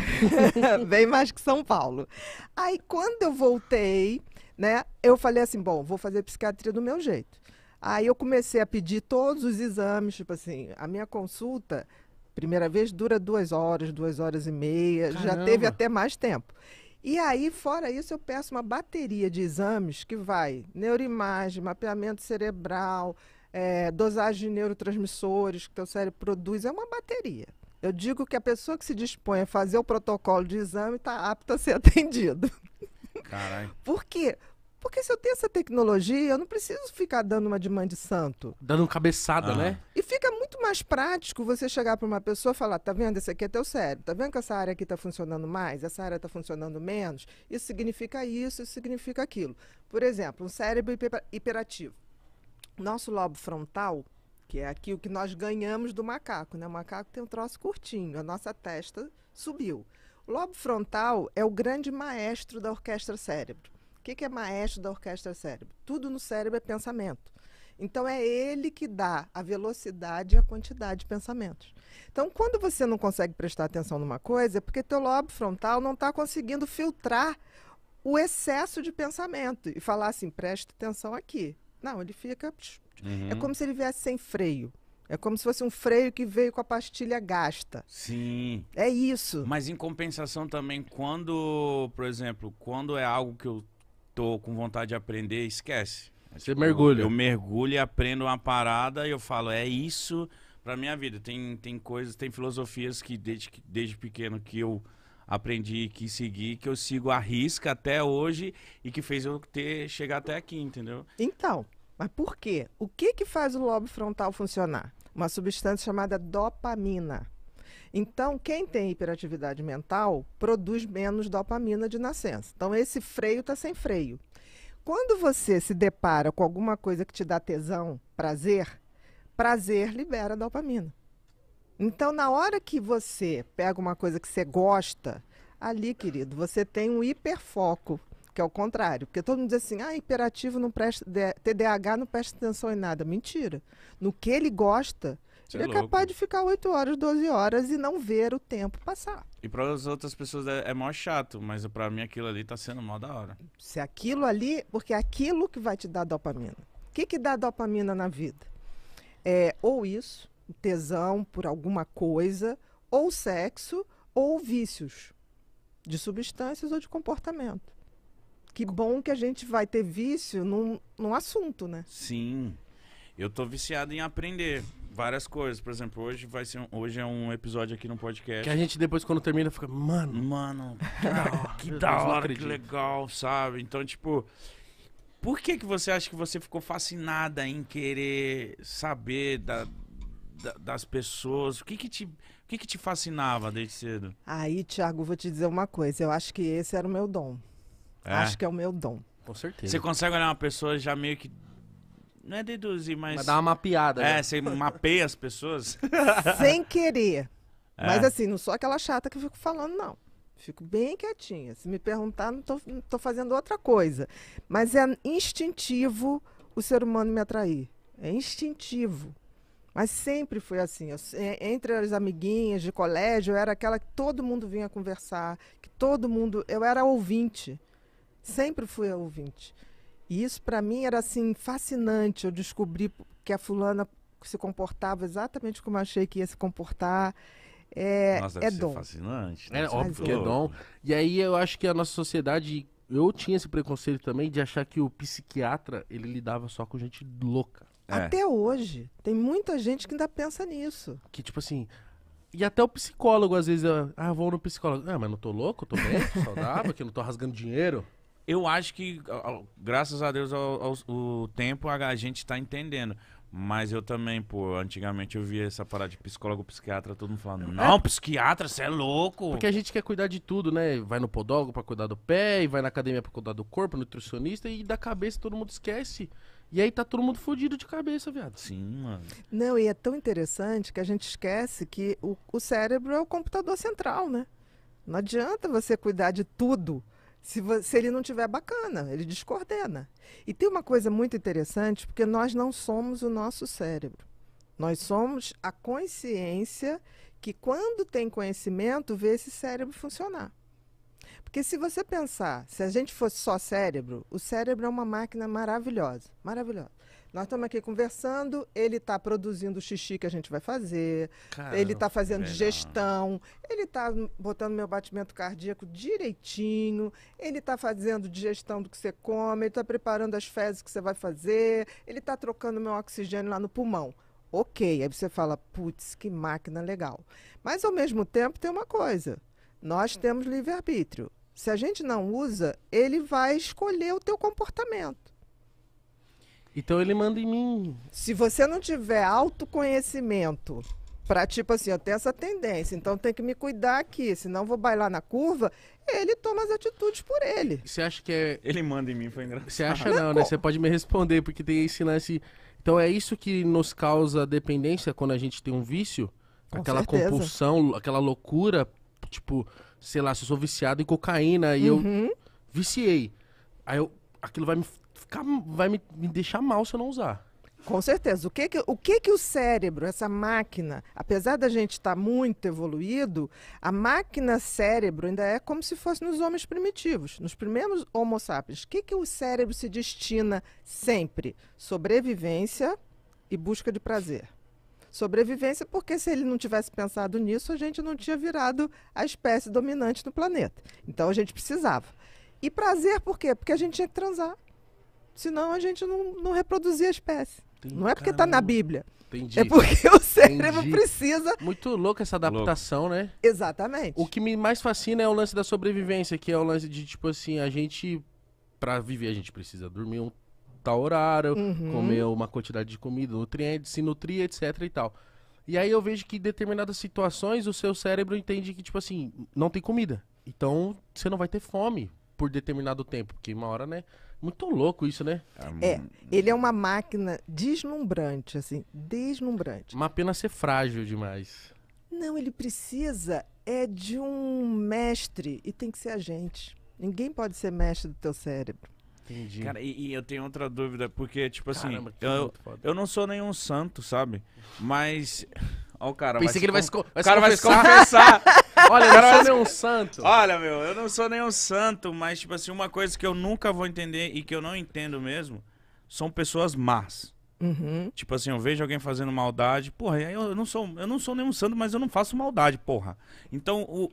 Bem (laughs) mais que São Paulo. Aí quando eu voltei, né, eu falei assim, bom, vou fazer psiquiatria do meu jeito. Aí eu comecei a pedir todos os exames, tipo assim, a minha consulta, primeira vez, dura duas horas, duas horas e meia, Caramba. já teve até mais tempo. E aí, fora isso, eu peço uma bateria de exames que vai neuroimagem, mapeamento cerebral, é, dosagem de neurotransmissores que o teu cérebro produz, é uma bateria. Eu digo que a pessoa que se dispõe a fazer o protocolo de exame está apta a ser (laughs) atendido. Caralho. Por quê? Porque se eu tenho essa tecnologia, eu não preciso ficar dando uma de mãe de santo. Dando cabeçada, ah. né? E fica muito mais prático você chegar para uma pessoa e falar: tá vendo, esse aqui é teu cérebro, tá vendo que essa área aqui está funcionando mais, essa área está funcionando menos, isso significa isso, isso significa aquilo. Por exemplo, um cérebro hiperativo. Nosso lobo frontal que é aqui o que nós ganhamos do macaco, né? O macaco tem um troço curtinho, a nossa testa subiu. O lobo frontal é o grande maestro da orquestra cérebro. O que, que é maestro da orquestra cérebro? Tudo no cérebro é pensamento. Então é ele que dá a velocidade e a quantidade de pensamentos. Então, quando você não consegue prestar atenção numa coisa, é porque teu lobo frontal não está conseguindo filtrar o excesso de pensamento e falar assim, presta atenção aqui. Não, ele fica Uhum. É como se ele viesse sem freio. É como se fosse um freio que veio com a pastilha gasta. Sim. É isso. Mas em compensação também, quando, por exemplo, quando é algo que eu tô com vontade de aprender, esquece. É Você tipo, mergulha. Eu, eu, mergulho e aprendo uma parada e eu falo, é isso pra minha vida. Tem, tem coisas, tem filosofias que desde, desde pequeno que eu aprendi que segui, que eu sigo a risca até hoje e que fez eu ter chegar até aqui, entendeu? Então. Mas por quê? O que, que faz o lobo frontal funcionar? Uma substância chamada dopamina. Então, quem tem hiperatividade mental produz menos dopamina de nascença. Então, esse freio está sem freio. Quando você se depara com alguma coisa que te dá tesão, prazer, prazer libera dopamina. Então, na hora que você pega uma coisa que você gosta, ali, querido, você tem um hiperfoco que é o contrário. Porque todo mundo diz assim, ah, hiperativo não presta, TDAH não presta atenção em nada. Mentira. No que ele gosta, Você ele é, é capaz de ficar 8 horas, 12 horas e não ver o tempo passar. E para as outras pessoas é, é mó chato, mas para mim aquilo ali está sendo mó da hora. Se aquilo ali, porque é aquilo que vai te dar dopamina. O que, que dá dopamina na vida? É ou isso, tesão por alguma coisa, ou sexo, ou vícios de substâncias ou de comportamento. Que bom que a gente vai ter vício num, num assunto, né? Sim. Eu tô viciado em aprender várias coisas. Por exemplo, hoje vai ser um, hoje é um episódio aqui no podcast. Que a gente depois, quando termina, fica, mano. Mano, cara, (laughs) que da hora, que legal, sabe? Então, tipo. Por que, que você acha que você ficou fascinada em querer saber da, da, das pessoas? O que que te, o que que te fascinava desde cedo? Aí, Thiago, vou te dizer uma coisa. Eu acho que esse era o meu dom. É. Acho que é o meu dom. Com certeza. Você consegue olhar uma pessoa já meio que. Não é deduzir, mas. Mas dá uma mapeada. É, né? você mapeia as pessoas. (laughs) Sem querer. É. Mas assim, não sou aquela chata que eu fico falando, não. Fico bem quietinha. Se me perguntar, não tô, não tô fazendo outra coisa. Mas é instintivo o ser humano me atrair. É instintivo. Mas sempre foi assim. Eu, entre as amiguinhas de colégio, eu era aquela que todo mundo vinha conversar, que todo mundo. Eu era ouvinte. Sempre fui a ouvinte. E isso para mim era assim fascinante. Eu descobri que a fulana se comportava exatamente como eu achei que ia se comportar. É, Nossa, é dom. fascinante. É, óbvio que é dom. E aí eu acho que a nossa sociedade eu tinha esse preconceito também de achar que o psiquiatra ele lidava só com gente louca. É. Até hoje tem muita gente que ainda pensa nisso. Que tipo assim, e até o psicólogo às vezes, ah, vou no psicólogo. Ah, mas não tô louco, tô bem, tô saudável, que não tô rasgando dinheiro. Eu acho que, graças a Deus, ao, ao, o tempo a gente está entendendo. Mas eu também, pô, antigamente eu via essa parada de psicólogo, psiquiatra, todo mundo falando, é. não, é. psiquiatra, você é louco. Porque a gente quer cuidar de tudo, né? Vai no podólogo pra cuidar do pé, e vai na academia pra cuidar do corpo, nutricionista, e da cabeça todo mundo esquece. E aí tá todo mundo fodido de cabeça, viado. Sim, mano. Não, e é tão interessante que a gente esquece que o, o cérebro é o computador central, né? Não adianta você cuidar de tudo se, se, ele não tiver bacana, ele descoordena. E tem uma coisa muito interessante, porque nós não somos o nosso cérebro. Nós somos a consciência que, quando tem conhecimento, vê esse cérebro funcionar. Porque se você pensar, se a gente fosse só cérebro, o cérebro é uma máquina maravilhosa, maravilhosa. Nós estamos aqui conversando, ele está produzindo o xixi que a gente vai fazer, Caramba, ele está fazendo é digestão, ele está botando meu batimento cardíaco direitinho, ele está fazendo digestão do que você come, ele está preparando as fezes que você vai fazer, ele está trocando meu oxigênio lá no pulmão. Ok, aí você fala, putz, que máquina legal. Mas ao mesmo tempo tem uma coisa, nós temos livre-arbítrio. Se a gente não usa, ele vai escolher o teu comportamento. Então ele manda em mim. Se você não tiver autoconhecimento para tipo assim, eu tenho essa tendência, então tem que me cuidar aqui, senão vou bailar na curva, ele toma as atitudes por ele. Você acha que é. Ele manda em mim, foi engraçado. Você acha não, não né? Você pode me responder, porque tem esse lance. Então é isso que nos causa dependência quando a gente tem um vício? Com aquela certeza. compulsão, aquela loucura, tipo, sei lá, se eu sou viciado em cocaína e uhum. eu viciei. Aí eu, aquilo vai me ficar, vai me, me deixar mal se eu não usar. Com certeza. O que que, o que que o cérebro, essa máquina, apesar da gente estar tá muito evoluído, a máquina cérebro ainda é como se fosse nos homens primitivos, nos primeiros Homo sapiens. O que que o cérebro se destina sempre? Sobrevivência e busca de prazer. Sobrevivência, porque se ele não tivesse pensado nisso, a gente não tinha virado a espécie dominante no planeta. Então a gente precisava. E prazer por quê? Porque a gente tinha que transar. Senão a gente não, não reproduzia a espécie. Entendi, não é porque está na Bíblia. Entendi. É porque o cérebro Entendi. precisa. Muito louca essa adaptação, louco. né? Exatamente. O que me mais fascina é o lance da sobrevivência, que é o lance de, tipo assim, a gente. para viver, a gente precisa dormir um tal horário, uhum. comer uma quantidade de comida, nutrientes, se nutrir, etc e tal. E aí eu vejo que em determinadas situações o seu cérebro entende que, tipo assim, não tem comida. Então você não vai ter fome por determinado tempo, porque uma hora, né? Muito louco isso, né? É, é, ele é uma máquina deslumbrante, assim, deslumbrante. Uma pena ser frágil demais. Não, ele precisa é de um mestre e tem que ser a gente. Ninguém pode ser mestre do teu cérebro. Entendi. Cara, e, e eu tenho outra dúvida, porque, tipo assim, eu, eu não sou nenhum santo, sabe? Mas o cara. Pensei que ele vai se, com... vai se cara vai se confessar. (laughs) Olha, eu não sou nenhum santo. Olha, meu, eu não sou nenhum santo, mas, tipo assim, uma coisa que eu nunca vou entender e que eu não entendo mesmo são pessoas más. Uhum. Tipo assim, eu vejo alguém fazendo maldade, porra, eu não sou, eu não sou nenhum santo, mas eu não faço maldade, porra. Então, o,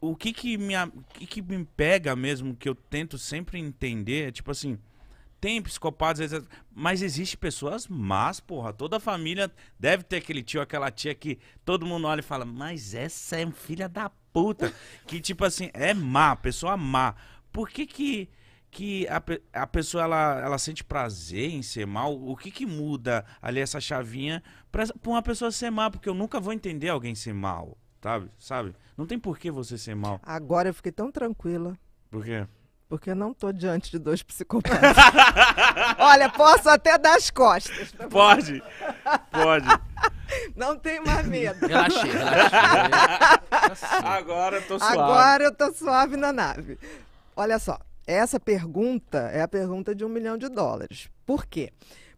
o que que me, que que me pega mesmo, que eu tento sempre entender, é tipo assim, tem psicopatas, mas existe pessoas más, porra. Toda família deve ter aquele tio, aquela tia que todo mundo olha e fala, mas essa é um filha da puta. (laughs) que tipo assim, é má, pessoa má. Por que que que a, a pessoa ela, ela sente prazer em ser mal? O que que muda ali essa chavinha pra, pra uma pessoa ser má? Porque eu nunca vou entender alguém ser mal, sabe? sabe? Não tem por que você ser mal. Agora eu fiquei tão tranquila. Por quê? Porque eu não tô diante de dois psicopatas. (laughs) Olha, posso até dar as costas. Tá pode, pode. Não tenho mais medo. Relaxei, relaxei. Agora eu tô suave. Agora eu tô suave na nave. Olha só, essa pergunta é a pergunta de um milhão de dólares. Por quê?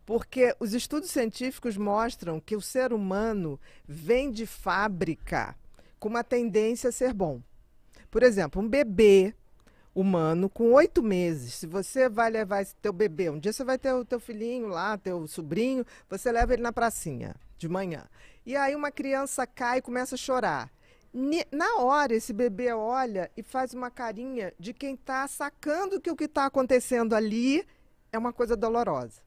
Porque os estudos científicos mostram que o ser humano vem de fábrica com uma tendência a ser bom. Por exemplo, um bebê humano com oito meses. Se você vai levar esse teu bebê, um dia você vai ter o teu filhinho lá, teu sobrinho, você leva ele na pracinha de manhã. E aí uma criança cai e começa a chorar. Na hora, esse bebê olha e faz uma carinha de quem está sacando que o que está acontecendo ali é uma coisa dolorosa.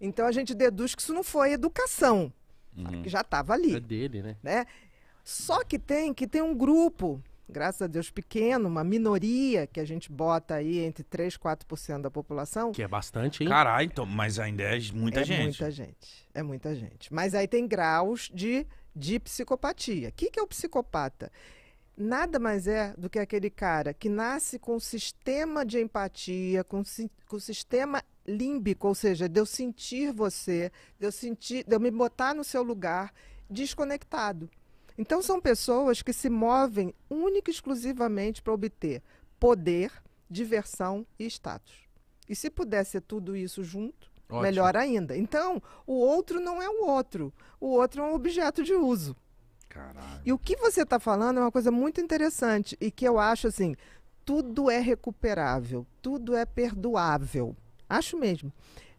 Então a gente deduz que isso não foi educação, uhum. que já estava ali. É dele, né? né? Só que tem que tem um grupo graças a Deus, pequeno, uma minoria que a gente bota aí entre 3% e 4% da população. Que é bastante, hein? Caralho, então, mas ainda é muita é gente. É muita gente, é muita gente. Mas aí tem graus de, de psicopatia. O que, que é o psicopata? Nada mais é do que aquele cara que nasce com um sistema de empatia, com, com um sistema límbico, ou seja, de eu sentir você, de eu, sentir, de eu me botar no seu lugar desconectado. Então, são pessoas que se movem única e exclusivamente para obter poder, diversão e status. E se puder ser tudo isso junto, Ótimo. melhor ainda. Então, o outro não é o outro. O outro é um objeto de uso. Caralho. E o que você está falando é uma coisa muito interessante e que eu acho assim: tudo é recuperável, tudo é perdoável. Acho mesmo.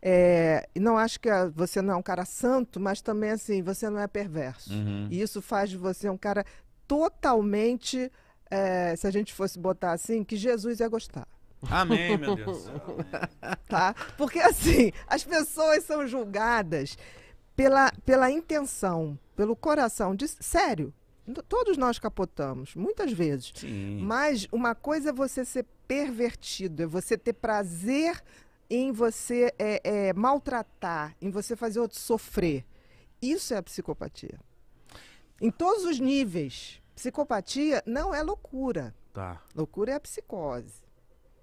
É, não acho que você não é um cara santo, mas também assim, você não é perverso. Uhum. E isso faz de você um cara totalmente, é, se a gente fosse botar assim, que Jesus ia gostar. Amém, meu (laughs) Deus. tá? Porque assim, as pessoas são julgadas pela, pela intenção, pelo coração. De, sério, todos nós capotamos, muitas vezes. Sim. Mas uma coisa é você ser pervertido, é você ter prazer em você é, é, maltratar, em você fazer outro sofrer. Isso é a psicopatia. Em todos os níveis. Psicopatia não é loucura. Tá. Loucura é a psicose.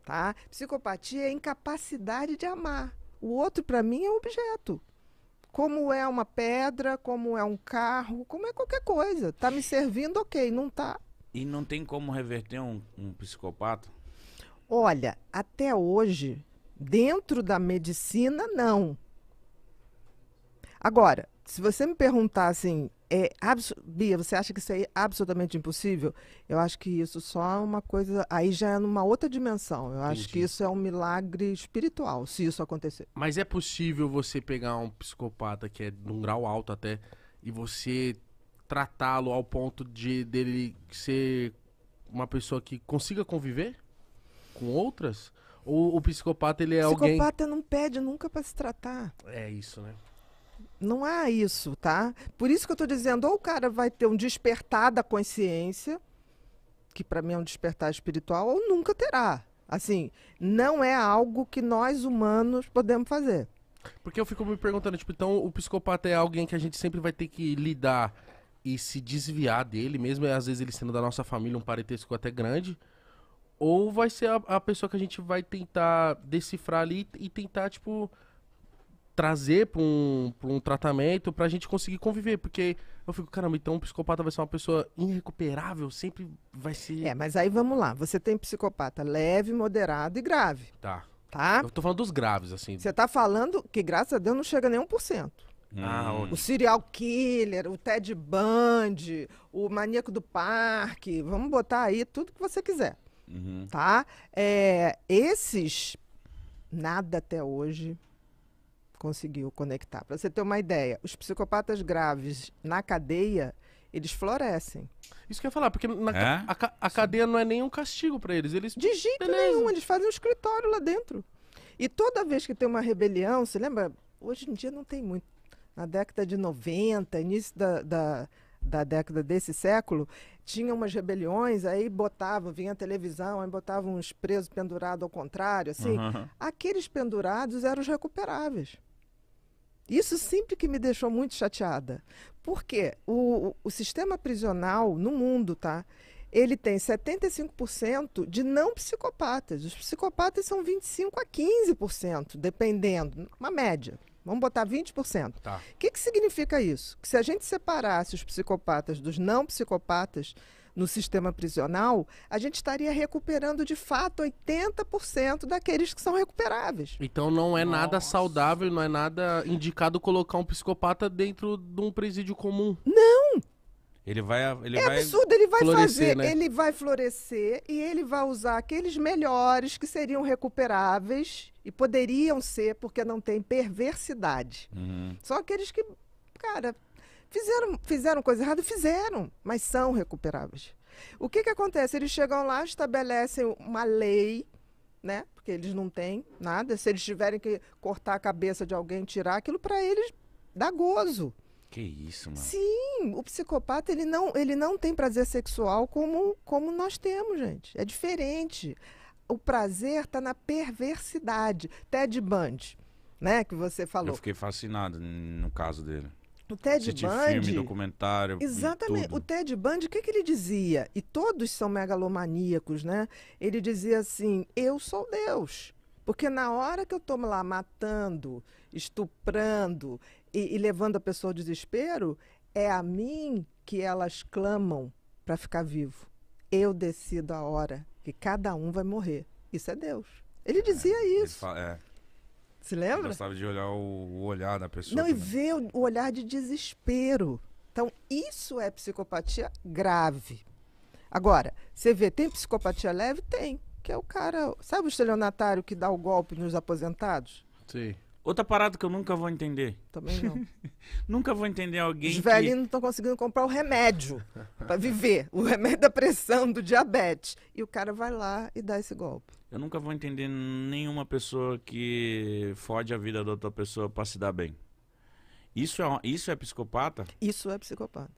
Tá? Psicopatia é incapacidade de amar. O outro, para mim, é um objeto. Como é uma pedra, como é um carro, como é qualquer coisa. Tá me servindo, ok. Não tá. E não tem como reverter um, um psicopata? Olha, até hoje Dentro da medicina, não. Agora, se você me perguntar assim, é, Bia, você acha que isso é absolutamente impossível? Eu acho que isso só é uma coisa. Aí já é numa outra dimensão. Eu Entendi. acho que isso é um milagre espiritual, se isso acontecer. Mas é possível você pegar um psicopata que é de um grau alto até e você tratá-lo ao ponto de dele ser uma pessoa que consiga conviver com outras? O, o psicopata, ele é psicopata alguém... Psicopata não pede nunca para se tratar. É isso, né? Não há isso, tá? Por isso que eu tô dizendo, ou o cara vai ter um despertar da consciência, que para mim é um despertar espiritual, ou nunca terá. Assim, não é algo que nós humanos podemos fazer. Porque eu fico me perguntando, tipo, então o psicopata é alguém que a gente sempre vai ter que lidar e se desviar dele, mesmo às vezes ele sendo da nossa família, um parentesco até grande ou vai ser a, a pessoa que a gente vai tentar decifrar ali e tentar, tipo, trazer para um, pra um tratamento para a gente conseguir conviver, porque eu fico, caramba, então um psicopata vai ser uma pessoa irrecuperável, sempre vai ser. É, mas aí vamos lá. Você tem psicopata leve, moderado e grave. Tá. Tá? Eu tô falando dos graves, assim. Você tá falando que, graças a Deus, não chega nem 1%. Hum. Ah, O serial killer, o Ted Bundy, o maníaco do parque, vamos botar aí tudo que você quiser. Uhum. Tá? É, esses, nada até hoje conseguiu conectar. Para você ter uma ideia, os psicopatas graves na cadeia, eles florescem. Isso que eu ia falar, porque na, é? a, a, cadeia não é nenhum castigo para eles. Eles de jeito Beleza. nenhum, eles fazem um escritório lá dentro. E toda vez que tem uma rebelião, você lembra? Hoje em dia não tem muito. Na década de 90, início da, da da década desse século, tinha umas rebeliões, aí botavam, vinha a televisão, aí botavam uns presos pendurados ao contrário, assim. Uhum. Aqueles pendurados eram os recuperáveis. Isso sempre que me deixou muito chateada. Porque o, o, o sistema prisional no mundo, tá? Ele tem 75% de não psicopatas. Os psicopatas são 25 a 15%, dependendo, uma média. Vamos botar 20%. Tá. O que, que significa isso? Que se a gente separasse os psicopatas dos não psicopatas no sistema prisional, a gente estaria recuperando de fato 80% daqueles que são recuperáveis. Então não é Nossa. nada saudável, não é nada indicado colocar um psicopata dentro de um presídio comum. Não! Ele vai. Ele é vai absurdo, ele vai fazer, né? ele vai florescer e ele vai usar aqueles melhores que seriam recuperáveis e poderiam ser, porque não tem perversidade. Uhum. Só aqueles que, cara, fizeram, fizeram coisa errada, fizeram, mas são recuperáveis. O que, que acontece? Eles chegam lá, estabelecem uma lei, né? Porque eles não têm nada. Se eles tiverem que cortar a cabeça de alguém, tirar aquilo, para eles dá gozo. Que isso, mano. Sim, o psicopata ele não, ele não tem prazer sexual como, como nós temos, gente. É diferente. O prazer está na perversidade. Ted Bundy, né, que você falou. Eu fiquei fascinado no caso dele. O Ted Assisti Bundy. filme, documentário. Exatamente. O Ted Bundy, o que, que ele dizia? E todos são megalomaníacos, né? Ele dizia assim: Eu sou Deus. Porque na hora que eu estou lá matando, estuprando, e, e levando a pessoa ao desespero, é a mim que elas clamam para ficar vivo. Eu decido a hora que cada um vai morrer. Isso é Deus. Ele é, dizia isso. Ele fala, é. Se lembra? Gostava de olhar o, olhar da pessoa. Não, também. e ver o, o olhar de desespero. Então, isso é psicopatia grave. Agora, você vê, tem psicopatia leve? Tem. Que é o cara. Sabe o estelionatário que dá o golpe nos aposentados? Sim. Outra parada que eu nunca vou entender. Também não. (laughs) nunca vou entender alguém. Os velhinhos que... não estão conseguindo comprar o remédio para viver. O remédio da pressão, do diabetes. E o cara vai lá e dá esse golpe. Eu nunca vou entender nenhuma pessoa que fode a vida da outra pessoa para se dar bem. Isso é, isso é psicopata? Isso é psicopata.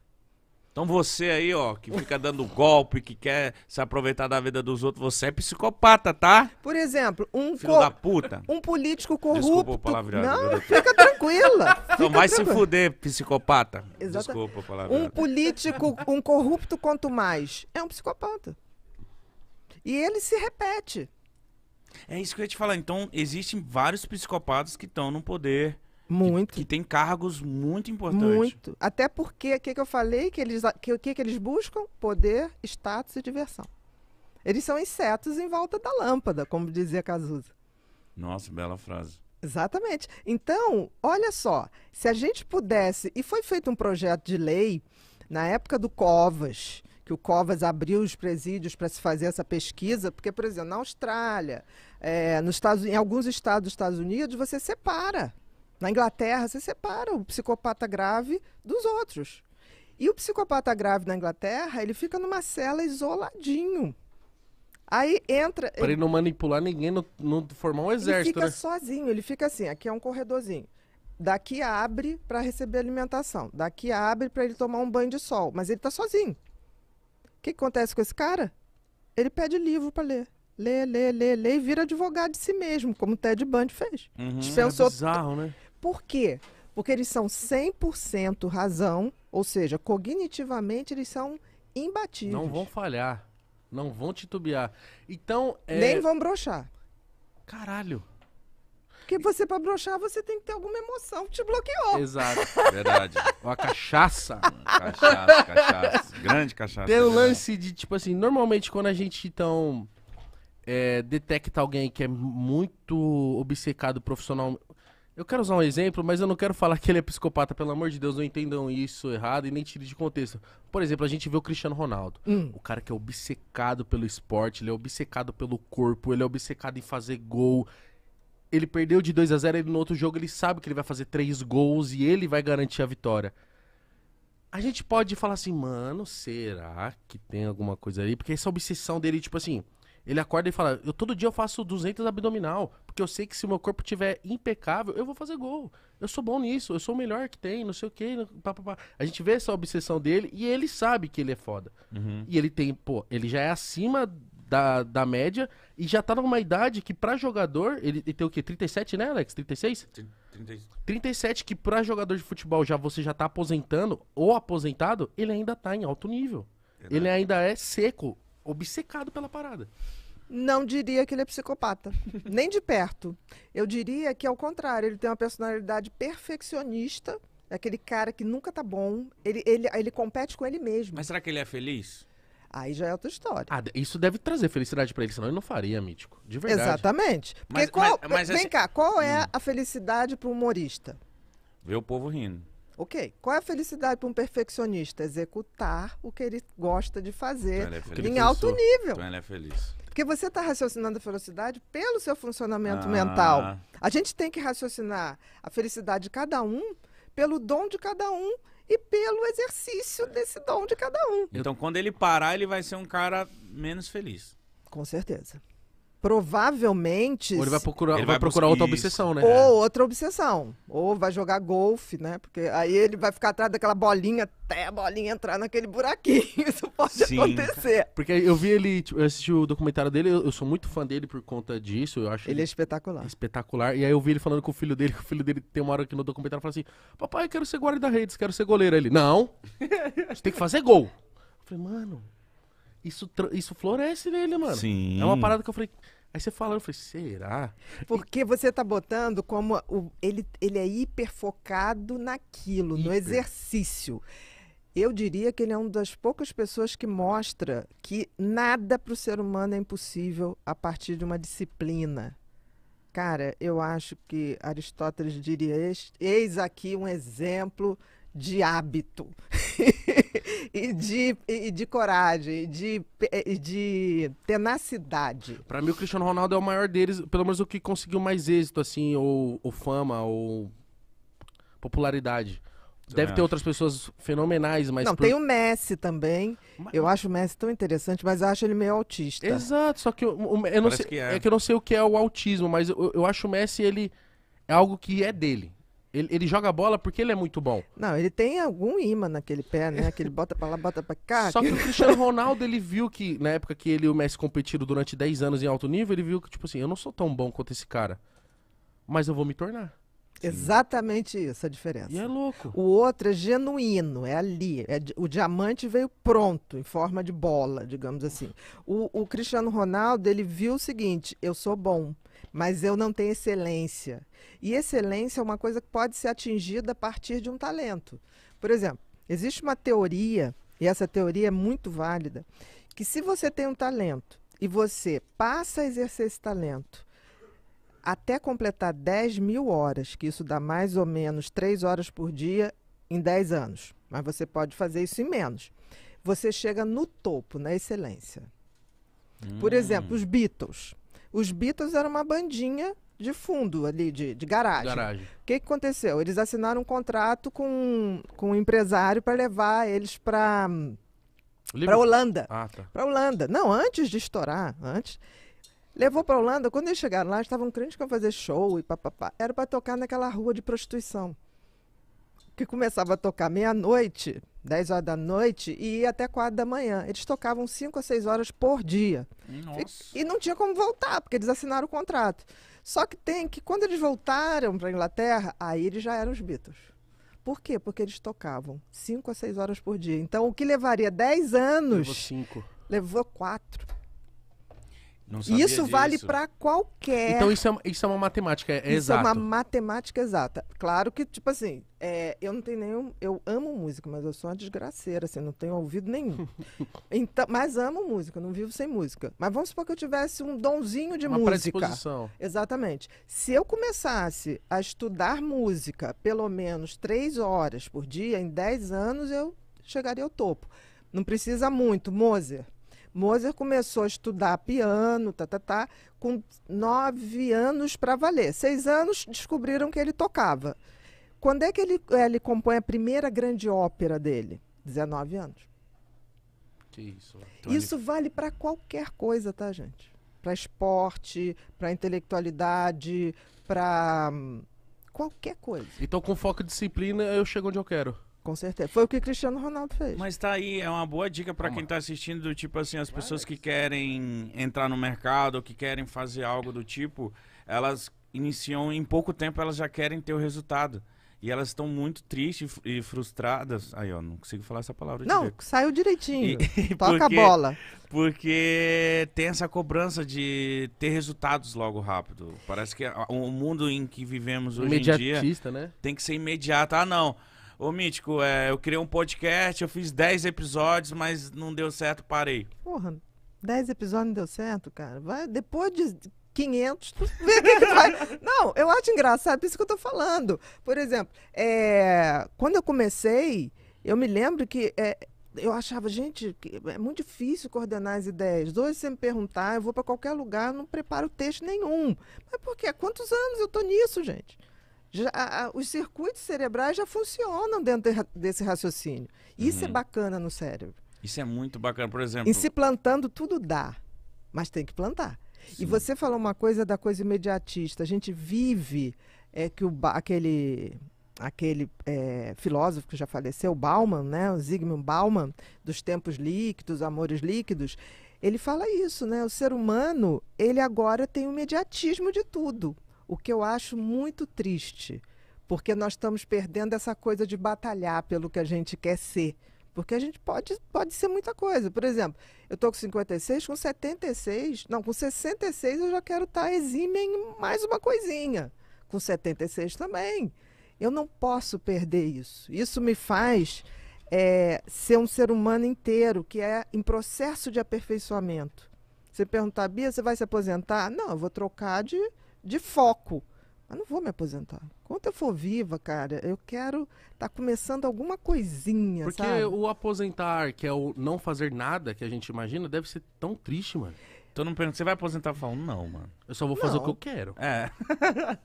Então você aí, ó, que fica dando golpe, que quer se aproveitar da vida dos outros, você é psicopata, tá? Por exemplo, um Filho da puta. um político corrupto. Desculpa o palavrão. Não, fica tranquila. (laughs) Fica então vai tranquila. se fuder, psicopata. Exatamente. Desculpa o palavrão. Um político, um corrupto quanto mais, é um psicopata. E ele se repete. É isso que eu ia te falar. Então, existem vários psicopatas que estão no poder muito. Que, que, tem cargos muito importantes. Muito. Até porque, o que, que eu falei? Que eles, que, que, que eles buscam? Poder, status e diversão. Eles são insetos em volta da lâmpada, como dizia Cazuza. Nossa, bela frase. Exatamente. Então, olha só, se a gente pudesse, e foi feito um projeto de lei na época do Covas, que o Covas abriu os presídios para se fazer essa pesquisa, porque, por exemplo, na Austrália, é, nos Estados, em alguns estados dos Estados Unidos, você separa na Inglaterra, você separa o psicopata grave dos outros. E o psicopata grave na Inglaterra, ele fica numa cela isoladinho. Aí entra. Para ele, ele não manipular ninguém, não, não formar um exército. Ele fica né? sozinho, ele fica assim: aqui é um corredorzinho. Daqui abre para receber alimentação. Daqui abre para ele tomar um banho de sol. Mas ele está sozinho. O que, que acontece com esse cara? Ele pede livro para ler. Lê, lê, lê, lê e vira advogado de si mesmo, como o Ted Bundy fez. Uhum, Dispensou, é bizarro, né? Por quê? Porque eles são 100% razão, ou seja, cognitivamente eles são imbatíveis. Não vão falhar, não vão titubear. Então, é... nem vão brochar. Caralho. Porque você, pra brochar, você tem que ter alguma emoção que te bloqueou. Exato. É verdade. (laughs) Uma cachaça. Mano. Cachaça, cachaça. Grande cachaça. Tem o é lance de, tipo assim, normalmente quando a gente, então, é, detecta alguém que é muito obcecado profissional, eu quero usar um exemplo, mas eu não quero falar que ele é psicopata, pelo amor de Deus, não entendam isso errado e nem tire de contexto. Por exemplo, a gente vê o Cristiano Ronaldo, hum. o cara que é obcecado pelo esporte, ele é obcecado pelo corpo, ele é obcecado em fazer gol. Ele perdeu de 2 a 0 e no outro jogo ele sabe que ele vai fazer três gols e ele vai garantir a vitória. A gente pode falar assim, mano, será que tem alguma coisa aí? Porque essa obsessão dele, tipo assim, ele acorda e fala: "Eu todo dia eu faço 200 abdominal, porque eu sei que se o meu corpo estiver impecável, eu vou fazer gol. Eu sou bom nisso, eu sou o melhor que tem, não sei o quê, pá, pá, pá. A gente vê essa obsessão dele e ele sabe que ele é foda. Uhum. E ele tem, pô, ele já é acima da, da média e já tá numa idade que para jogador, ele, ele, tem o quê? 37, né, Alex? 36? 30... 37 que para jogador de futebol já você já tá aposentando ou aposentado, ele ainda tá em alto nível. É ele ainda é seco obcecado pela parada. Não diria que ele é psicopata, (laughs) nem de perto. Eu diria que, ao contrário, ele tem uma personalidade perfeccionista, é aquele cara que nunca tá bom, ele, ele, ele compete com ele mesmo. Mas será que ele é feliz? Aí já é outra história. Ah, isso deve trazer felicidade para ele, senão ele não faria, Mítico. De verdade. Exatamente. Porque mas, qual, mas, mas, vem assim... cá, qual é hum. a felicidade para o humorista? Ver o povo rindo. Ok. Qual é a felicidade para um perfeccionista? Executar o que ele gosta de fazer então é em alto então nível. Então ele é feliz. Porque você está raciocinando a felicidade pelo seu funcionamento ah. mental. A gente tem que raciocinar a felicidade de cada um pelo dom de cada um e pelo exercício desse dom de cada um. Então, quando ele parar, ele vai ser um cara menos feliz. Com certeza. Provavelmente. Ou ele vai procurar, ele vai procurar outra obsessão, né? Ou outra obsessão. Ou vai jogar golfe, né? Porque aí ele vai ficar atrás daquela bolinha até a bolinha entrar naquele buraquinho. (laughs) Isso pode Sim. acontecer. Porque eu vi ele, tipo, eu assisti o documentário dele, eu, eu sou muito fã dele por conta disso. Eu acho ele, ele é espetacular. Espetacular. E aí eu vi ele falando com o filho dele, que (laughs) o filho dele tem uma hora aqui no documentário fala assim: Papai, quero ser guarda-redes, quero ser goleiro. Ele, não! (laughs) Você tem que fazer gol. Eu falei, mano, isso, isso floresce nele, mano. Sim. É uma parada que eu falei, Aí você falando, eu falei, será? Porque você está botando como o, ele, ele é hiperfocado naquilo, hiper. no exercício. Eu diria que ele é uma das poucas pessoas que mostra que nada para o ser humano é impossível a partir de uma disciplina. Cara, eu acho que Aristóteles diria: eis aqui um exemplo de hábito (laughs) e, de, e de coragem e de, de tenacidade. Para mim, o Cristiano Ronaldo é o maior deles, pelo menos o que conseguiu mais êxito, assim, ou, ou fama, ou popularidade. Deve é. ter outras pessoas fenomenais, mas. Não, por... tem o Messi também. Mas... Eu acho o Messi tão interessante, mas acho ele meio autista. Exato, só que eu, eu não sei. Que é. é. que eu não sei o que é o autismo, mas eu, eu acho o Messi, ele. É algo que é dele. Ele, ele joga bola porque ele é muito bom. Não, ele tem algum imã naquele pé, né? Que ele bota pra lá, bota pra cá. Só que o Cristiano (laughs) Ronaldo, ele viu que, na época que ele e o Messi competiram durante 10 anos em alto nível, ele viu que, tipo assim, eu não sou tão bom quanto esse cara, mas eu vou me tornar. Sim. Exatamente isso, a diferença. E é louco. O outro é genuíno, é ali. É, o diamante veio pronto, em forma de bola, digamos assim. O, o Cristiano Ronaldo, ele viu o seguinte, eu sou bom mas eu não tenho excelência. E excelência é uma coisa que pode ser atingida a partir de um talento. Por exemplo, existe uma teoria, e essa teoria é muito válida, que se você tem um talento e você passa a exercer esse talento até completar 10 mil horas, que isso dá mais ou menos 3 horas por dia em 10 anos, mas você pode fazer isso em menos. Você chega no topo, na excelência. Por exemplo, os hum. Beatles. Os Beatles eram uma bandinha de fundo ali, de, de garagem. garagem. O que, que aconteceu? Eles assinaram um contrato com, com um empresário para levar eles para para Holanda. Ah, tá. Para Holanda. Não, antes de estourar, antes. Levou para Holanda, quando eles chegaram lá, estavam crentes que iam fazer show e papapá. Era para tocar naquela rua de prostituição que começava a tocar meia-noite, 10 horas da noite, e ia até 4 da manhã. Eles tocavam 5 a 6 horas por dia. E, e, não tinha como voltar, porque eles assinaram o contrato. Só que tem que, quando eles voltaram para a Inglaterra, aí eles já eram os Beatles. Por quê? Porque eles tocavam 5 a 6 horas por dia. Então, o que levaria 10 anos. Levou 5. Levou 4 isso vale para qualquer. Então isso é, isso é uma matemática é, isso exata. Isso é uma matemática exata. Claro que, tipo assim, é, eu não tenho nenhum. Eu amo música, mas eu sou uma desgraceira, assim, não tenho ouvido nenhum. (laughs) então, mas amo música, não vivo sem música. Mas vamos supor que eu tivesse um donzinho de uma música. Predisposição. Exatamente. Se eu começasse a estudar música pelo menos três horas por dia, em dez anos eu chegaria ao topo. Não precisa muito, Moser. Mozart começou a estudar piano, tá, tá, tá, com nove anos para valer. Seis anos descobriram que ele tocava. Quando é que ele, eh, ele compõe a primeira grande ópera dele? 19 anos. Que isso. isso vale para qualquer coisa, tá, gente? Para esporte, para intelectualidade, para hum, qualquer coisa. Então, com foco e disciplina, eu chego onde eu quero. Com certeza. Foi o que Cristiano Ronaldo fez. Mas tá aí, é uma boa dica para quem tá assistindo, do tipo assim, as pessoas que querem entrar no mercado ou que querem fazer algo do tipo, elas iniciam em pouco tempo, elas já querem ter o resultado. E elas estão muito tristes e frustradas. Aí, ó, não consigo falar essa palavra Não, direito. saiu direitinho. E, (laughs) Toca porque, a bola. Porque tem essa cobrança de ter resultados logo rápido. Parece que o mundo em que vivemos hoje em dia... né? Tem que ser imediato. Ah, não. Ô, Mítico, é, eu criei um podcast, eu fiz 10 episódios, mas não deu certo, parei. Porra, 10 episódios não deu certo, cara. Vai, depois de 500, tu vê o que, que vai. (laughs) Não, eu acho engraçado, por isso que eu tô falando. Por exemplo, é, quando eu comecei, eu me lembro que é, eu achava, gente, é muito difícil coordenar as ideias. Dois se me perguntar, eu vou para qualquer lugar, eu não preparo texto nenhum. Mas por quê? Há quantos anos eu tô nisso, gente? já, a, os circuitos cerebrais já funcionam dentro de, desse raciocínio. Isso é uhum. é bacana no cérebro. Isso é muito bacana, por exemplo. E se plantando, tudo dá, mas tem que plantar. Sim. E você falou uma coisa da coisa imediatista. A gente vive é que o, aquele aquele é, filósofo que já faleceu, Bauman, né, o Zygmunt Bauman, dos tempos líquidos, amores líquidos, ele fala isso, né? O ser humano, ele agora tem o imediatismo mediatismo de tudo. O que eu acho muito triste, porque nós estamos perdendo essa coisa de batalhar pelo que a gente quer ser. Porque a gente pode, pode ser muita coisa. Por exemplo, eu estou com 56, com 76, não, com 66 eu já quero estar tá exime em mais uma coisinha. Com 76 também. Eu não posso perder isso. Isso me faz é, ser um ser humano inteiro, que é em processo de aperfeiçoamento. Você perguntar, Bia, você vai se aposentar? Não, eu vou trocar de de foco. Mas não vou me aposentar. Enquanto eu for viva, cara, eu quero estar tá começando alguma coisinha, Porque sabe? o aposentar, que é o não fazer nada que a gente imagina, deve ser tão triste, mano. Então não pergunta, você vai aposentar? Falam, não, mano. Eu só vou fazer não. o que eu quero. É. (laughs)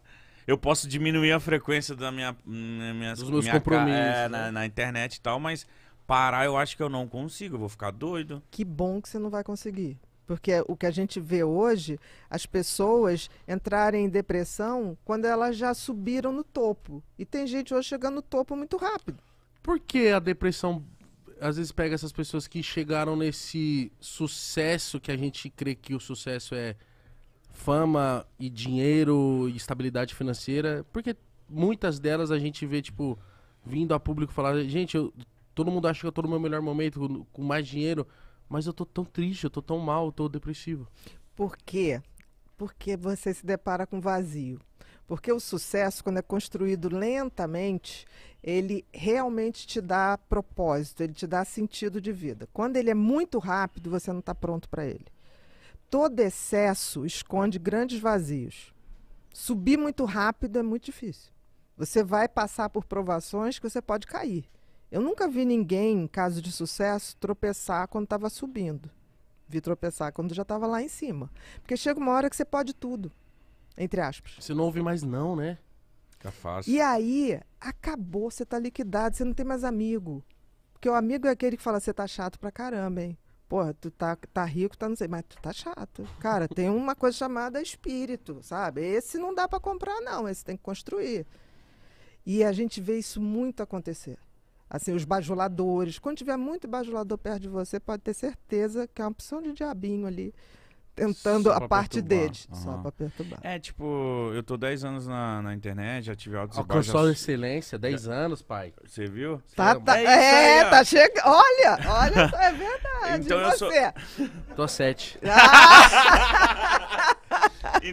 eu posso diminuir a frequência da minha, né, dos meus minha compromissos é, né? na, na, internet e tal, mas parar eu acho que eu não consigo, eu vou ficar doido. Que bom que você não vai conseguir. Porque o que a gente vê hoje, as pessoas entrarem em depressão quando elas já subiram no topo. E tem gente hoje chegando no topo muito rápido. Por que a depressão às vezes pega essas pessoas que chegaram nesse sucesso que a gente crê que o sucesso é fama e dinheiro e estabilidade financeira? Porque muitas delas a gente vê, tipo, vindo a público falar, gente, eu, todo mundo acha que eu tô no meu melhor momento, com mais dinheiro mas eu tô tão triste, eu tô tão mal, eu tô depressivo. Por quê? Porque você se depara com vazio. Porque o sucesso, quando é construído lentamente, ele realmente te dá propósito, ele te dá sentido de vida. Quando ele é muito rápido, você não está pronto para ele. Todo excesso esconde grandes vazios. Subir muito rápido é muito difícil. Você vai passar por provações que você pode cair. Eu nunca vi ninguém, em caso de sucesso, tropeçar quando estava subindo. Vi tropeçar quando já estava lá em cima. Porque chega uma hora que você pode tudo. Entre aspas. Você não ouve mais não, né? Fica fácil. E aí, acabou, você tá liquidado, você não tem mais amigo. Porque o amigo é aquele que fala, você tá chato pra caramba, hein? Porra, tu tá, tá rico, tá não sei, mas tu tá chato. Cara, tem uma coisa chamada espírito, sabe? Esse não dá para comprar, não, esse tem que construir. E a gente vê isso muito acontecer. Assim, os bajuladores. Quando tiver muito bajulador perto de você, pode ter certeza que é uma opção de diabinho ali tentando a parte perturbar. deles. Uhum. Só pra perturbar. É, tipo, eu tô 10 anos na, na internet, já tive altos Alcançou baixos... a excelência, 10 já... anos, pai. Você viu? Tá, tá, é é, tá, é, é tá chegando. Olha, olha, é (laughs) verdade. Então eu sou... Tô 7. Ah! (laughs)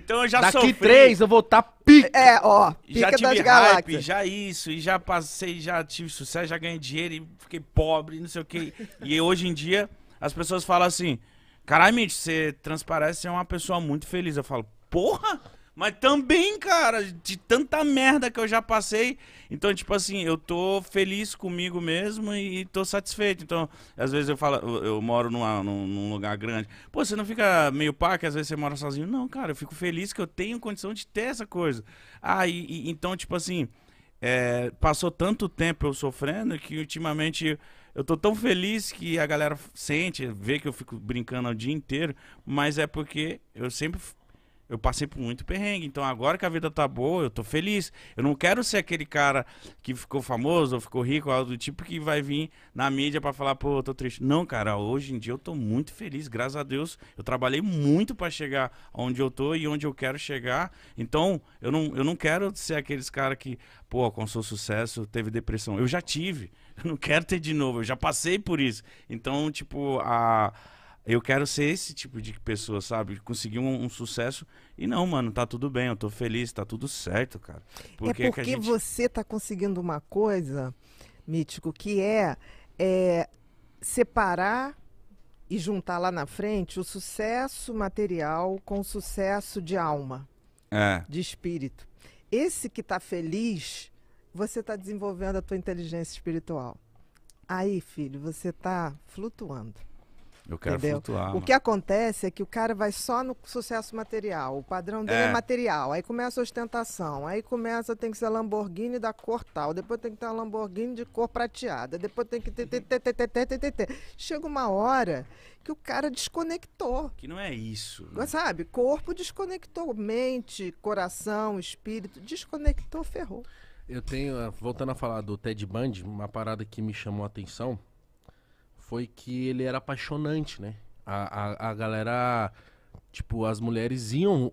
Então eu já Daqui sofri. três eu vou estar tá pica. É, ó. Pica já tive hype, galáxias. já isso, e já passei, já tive sucesso, já ganhei dinheiro e fiquei pobre, não sei o quê. e hoje em dia as pessoas falam assim: caralho, você transparece ser é uma pessoa muito feliz. Eu falo, porra! Mas também, cara, de tanta merda que eu já passei. Então, tipo assim, eu tô feliz comigo mesmo e tô satisfeito. Então, às vezes eu falo, eu, eu moro numa, num, num, lugar grande. Pô, você não fica meio pá que às vezes você mora sozinho? Não, cara, eu fico feliz que eu tenho condição de ter essa coisa. Ah, e, e então, tipo assim, é, passou tanto tempo eu sofrendo que ultimamente eu tô tão feliz que a galera sente, vê que eu fico brincando o dia inteiro, mas é porque eu sempre eu passei por muito perrengue. Então agora que a vida tá boa, eu tô feliz. Eu não quero ser aquele cara que ficou famoso ou ficou rico, algo do tipo que vai vir na mídia para falar, pô, eu tô triste. Não, cara, hoje em dia eu tô muito feliz, graças a Deus. Eu trabalhei muito para chegar onde eu tô e onde eu quero chegar. Então, eu não, eu não quero ser aqueles cara que, pô, com seu sucesso, teve depressão. Eu já tive. (laughs) Eu não quero ter de novo, eu já passei por isso. Então, tipo, a eu quero ser esse tipo de pessoa, sabe? Conseguir um, um, sucesso. E não, mano, tá tudo bem, eu tô feliz, tá tudo certo, cara. É porque é porque gente... você tá conseguindo uma coisa, Mítico, que é, é separar e juntar lá na frente o sucesso material com o sucesso de alma, é. de espírito. Esse que tá feliz, você tá desenvolvendo a tua inteligência espiritual. Aí, filho, você tá flutuando. Eu quero entendeu? flutuar. O mano. que acontece é que o cara vai só no sucesso material. O padrão dele é, é material. Aí começa a ostentação. Aí começa, tem que ser Lamborghini da cor tal. Depois tem que ter uma Lamborghini de cor prateada. Depois tem que ter. ter, ter, ter, ter, ter, ter, ter. Chega uma hora que o cara desconectou. Que não é isso. Né? Sabe? Corpo desconectou. Mente, coração, espírito. Desconectou, ferrou. Eu tenho, eh, voltando a falar do Ted Bundy, uma parada que me chamou a atenção foi que ele era apaixonante, né? A, a, a galera. Tipo, as mulheres iam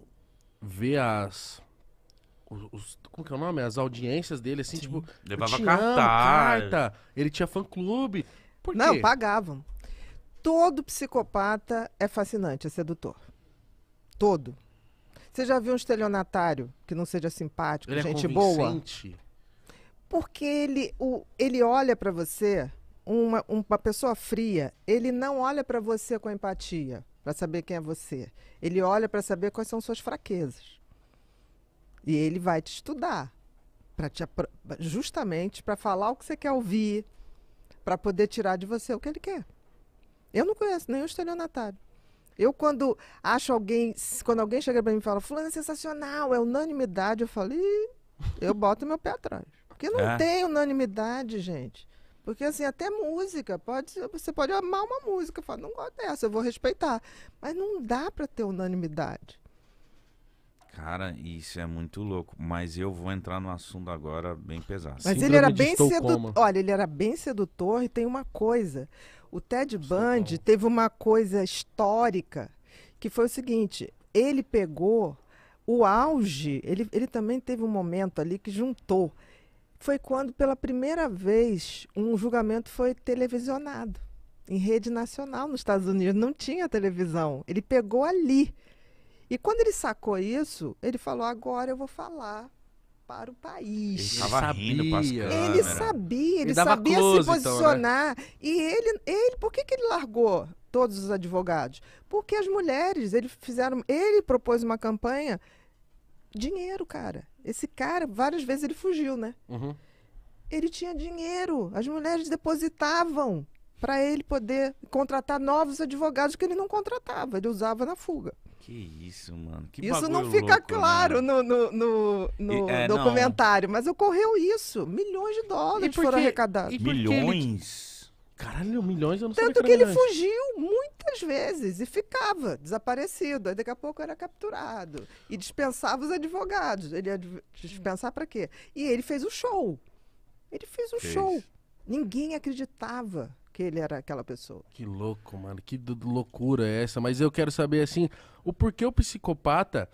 ver as. Os, os, como que é o nome? As audiências dele, assim, Sim. tipo. Levava cartaz. carta. Ele tinha fã-clube. Por Não, quê? pagavam. Todo psicopata é fascinante, é sedutor. Todo. Você já viu um estelionatário que não seja simpático, ele é gente é boa? Porque ele, o, ele olha para você uma, uma pessoa fria, ele não olha para você com empatia, para saber quem é você. Ele olha para saber quais são suas fraquezas. E ele vai te estudar, para te justamente para falar o que você quer ouvir, para poder tirar de você o que ele quer. Eu não conheço nenhum estelionatário. Eu quando acho alguém, quando alguém chega para mim e fala, fulano é sensacional, é unanimidade, eu falo, eu boto meu pé atrás. Porque não é. tem unanimidade, gente. Porque assim, até música, pode, você pode amar uma música, falar, não gosto dessa, eu vou respeitar. Mas não dá para ter unanimidade. Cara, isso é muito louco. Mas eu vou entrar no assunto agora bem pesado. Mas Síndrome ele era bem sedutor. Olha, ele era bem sedutor e tem uma coisa. O Ted Bundy teve uma coisa histórica, que foi o seguinte: ele pegou o auge, ele, ele também teve um momento ali que juntou foi quando, pela primeira vez, um julgamento foi televisionado em rede nacional nos Estados Unidos. Não tinha televisão. Ele pegou ali. E quando ele sacou isso, ele falou: agora eu vou falar para o país. Ele, ele sabia. Ele sabia, ele, ele sabia close, se posicionar. Então, né? E ele, ele, por que, que ele largou todos os advogados? Porque as mulheres, ele fizeram, ele propôs uma campanha dinheiro, cara. Esse cara, várias vezes ele fugiu, né? Uhum. Ele tinha dinheiro. As mulheres depositavam para ele poder contratar novos advogados que ele não contratava, ele usava na fuga. Que isso, mano. Que isso não fica louco, né? claro né? no, no, no, no e, é, documentário, não. mas ocorreu isso. Milhões de dólares porque, foram arrecadados. Milhões? Ele... Caralho, milhões eu não Tanto que ele fugiu muito várias vezes e ficava desaparecido. Aí daqui a pouco era capturado e dispensava os advogados. Ele ia dispensar para quê? E ele fez o show. Ele fez o fez. show. Ninguém acreditava que ele era aquela pessoa. Que louco, mano. Que loucura é essa? Mas eu quero saber assim, o porquê o psicopata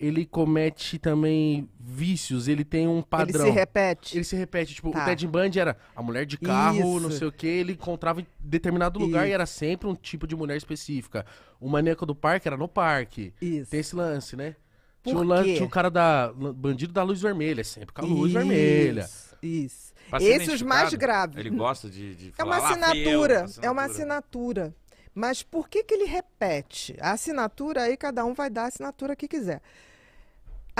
ele comete também vícios, ele tem um padrão. Ele se repete. Ele se repete. Tipo, tá. o Ted Bundy era a mulher de carro, Isso. não sei o que, ele encontrava em determinado lugar e era sempre um tipo de mulher específica. O maníaco do parque era no parque. Isso. Tem esse lance, né? Por tinha, um lance, tinha o cara da. Bandido da luz vermelha, sempre com a luz Isso. vermelha. Isso. Esse é os mais graves. Ele gosta de, de é falar, é uma assinatura, assinatura. É uma assinatura. Mas por que, que ele repete? A assinatura aí, cada um vai dar a assinatura que quiser.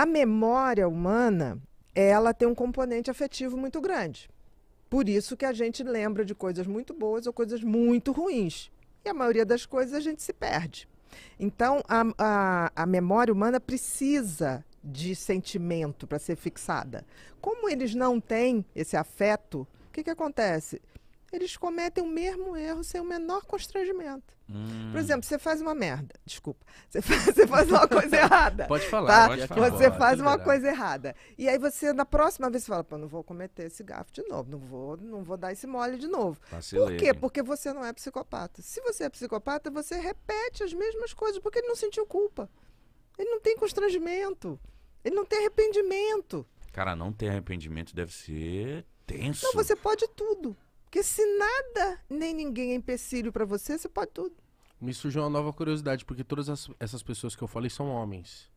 A memória humana, ela tem um componente afetivo muito grande. Por isso que a gente lembra de coisas muito boas ou coisas muito ruins. E a maioria das coisas a gente se perde. Então, a, a, a memória humana precisa de sentimento para ser fixada. Como eles não têm esse afeto, o que, que acontece? eles cometem o mesmo erro sem o menor constrangimento. Hum. Por exemplo, você faz uma merda, desculpa. Você (laughs) faz, você faz uma coisa (laughs) errada. Pode falar, tá? pode falar. Você faz uma liberar. coisa errada. E aí você, na próxima vez, fala, pô, não vou cometer esse gafo de novo, não vou, não vou dar esse mole de novo. Vacilei. Por quê? Porque você não é psicopata. Se você é psicopata, você repete as mesmas coisas, porque ele não sentiu culpa. Ele não tem constrangimento. Ele não tem arrependimento. Cara, não ter arrependimento deve ser tenso. Não, você pode tudo. Porque se nada nem ninguém é empecilho para você, você pode tudo. Me surgiu uma nova curiosidade, porque todas as, essas pessoas que eu falei são homens.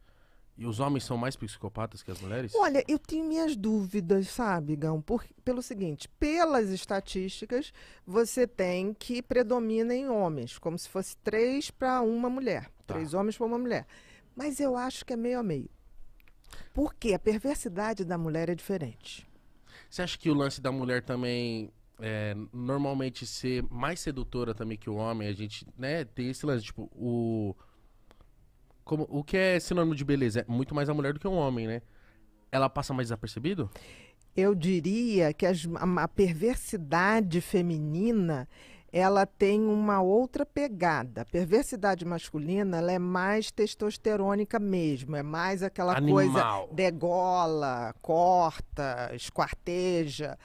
E os homens são mais psicopatas que as mulheres? Olha, eu tenho minhas dúvidas, sabe, Gão? Por, pelo seguinte, pelas estatísticas, você tem que predomina em homens, como se fosse três para uma mulher. Tá. Três homens para uma mulher. Mas eu acho que é meio a meio. Porque a perversidade da mulher é diferente. Você acha que o lance da mulher também é, normalmente ser mais sedutora também que o homem, a gente, né, tem esse lance, tipo, o. Como, o que é sinônimo de beleza? É muito mais a mulher do que um homem, né? Ela passa mais desapercebido? Eu diria que as, a, a perversidade feminina ela tem uma outra pegada. A perversidade masculina ela é mais testosterônica mesmo, é mais aquela Animal. coisa degola, corta, esquarteja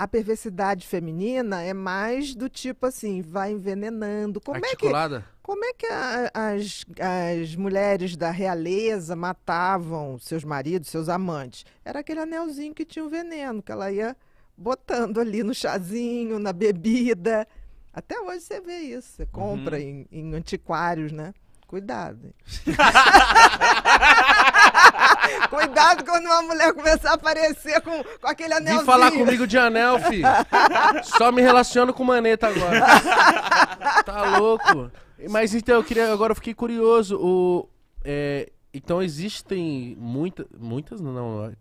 a perversidade feminina é mais do tipo assim, vai envenenando. Como Articulada. é que como é que a, as, as mulheres da realeza matavam seus maridos, seus amantes? Era aquele anelzinho que tinha o veneno que ela ia botando ali no chazinho, na bebida. Até hoje você vê isso, você compra uhum. em, em antiquários, né? Cuidado. (laughs) (laughs) Cuidado quando uma mulher começar a aparecer com, com aquele anel. Vem falar comigo de anel, filho. Só me relaciono com maneta agora. tá louco. Mas então, eu queria. Agora eu fiquei curioso. O, é, então existem muita, muitas, não,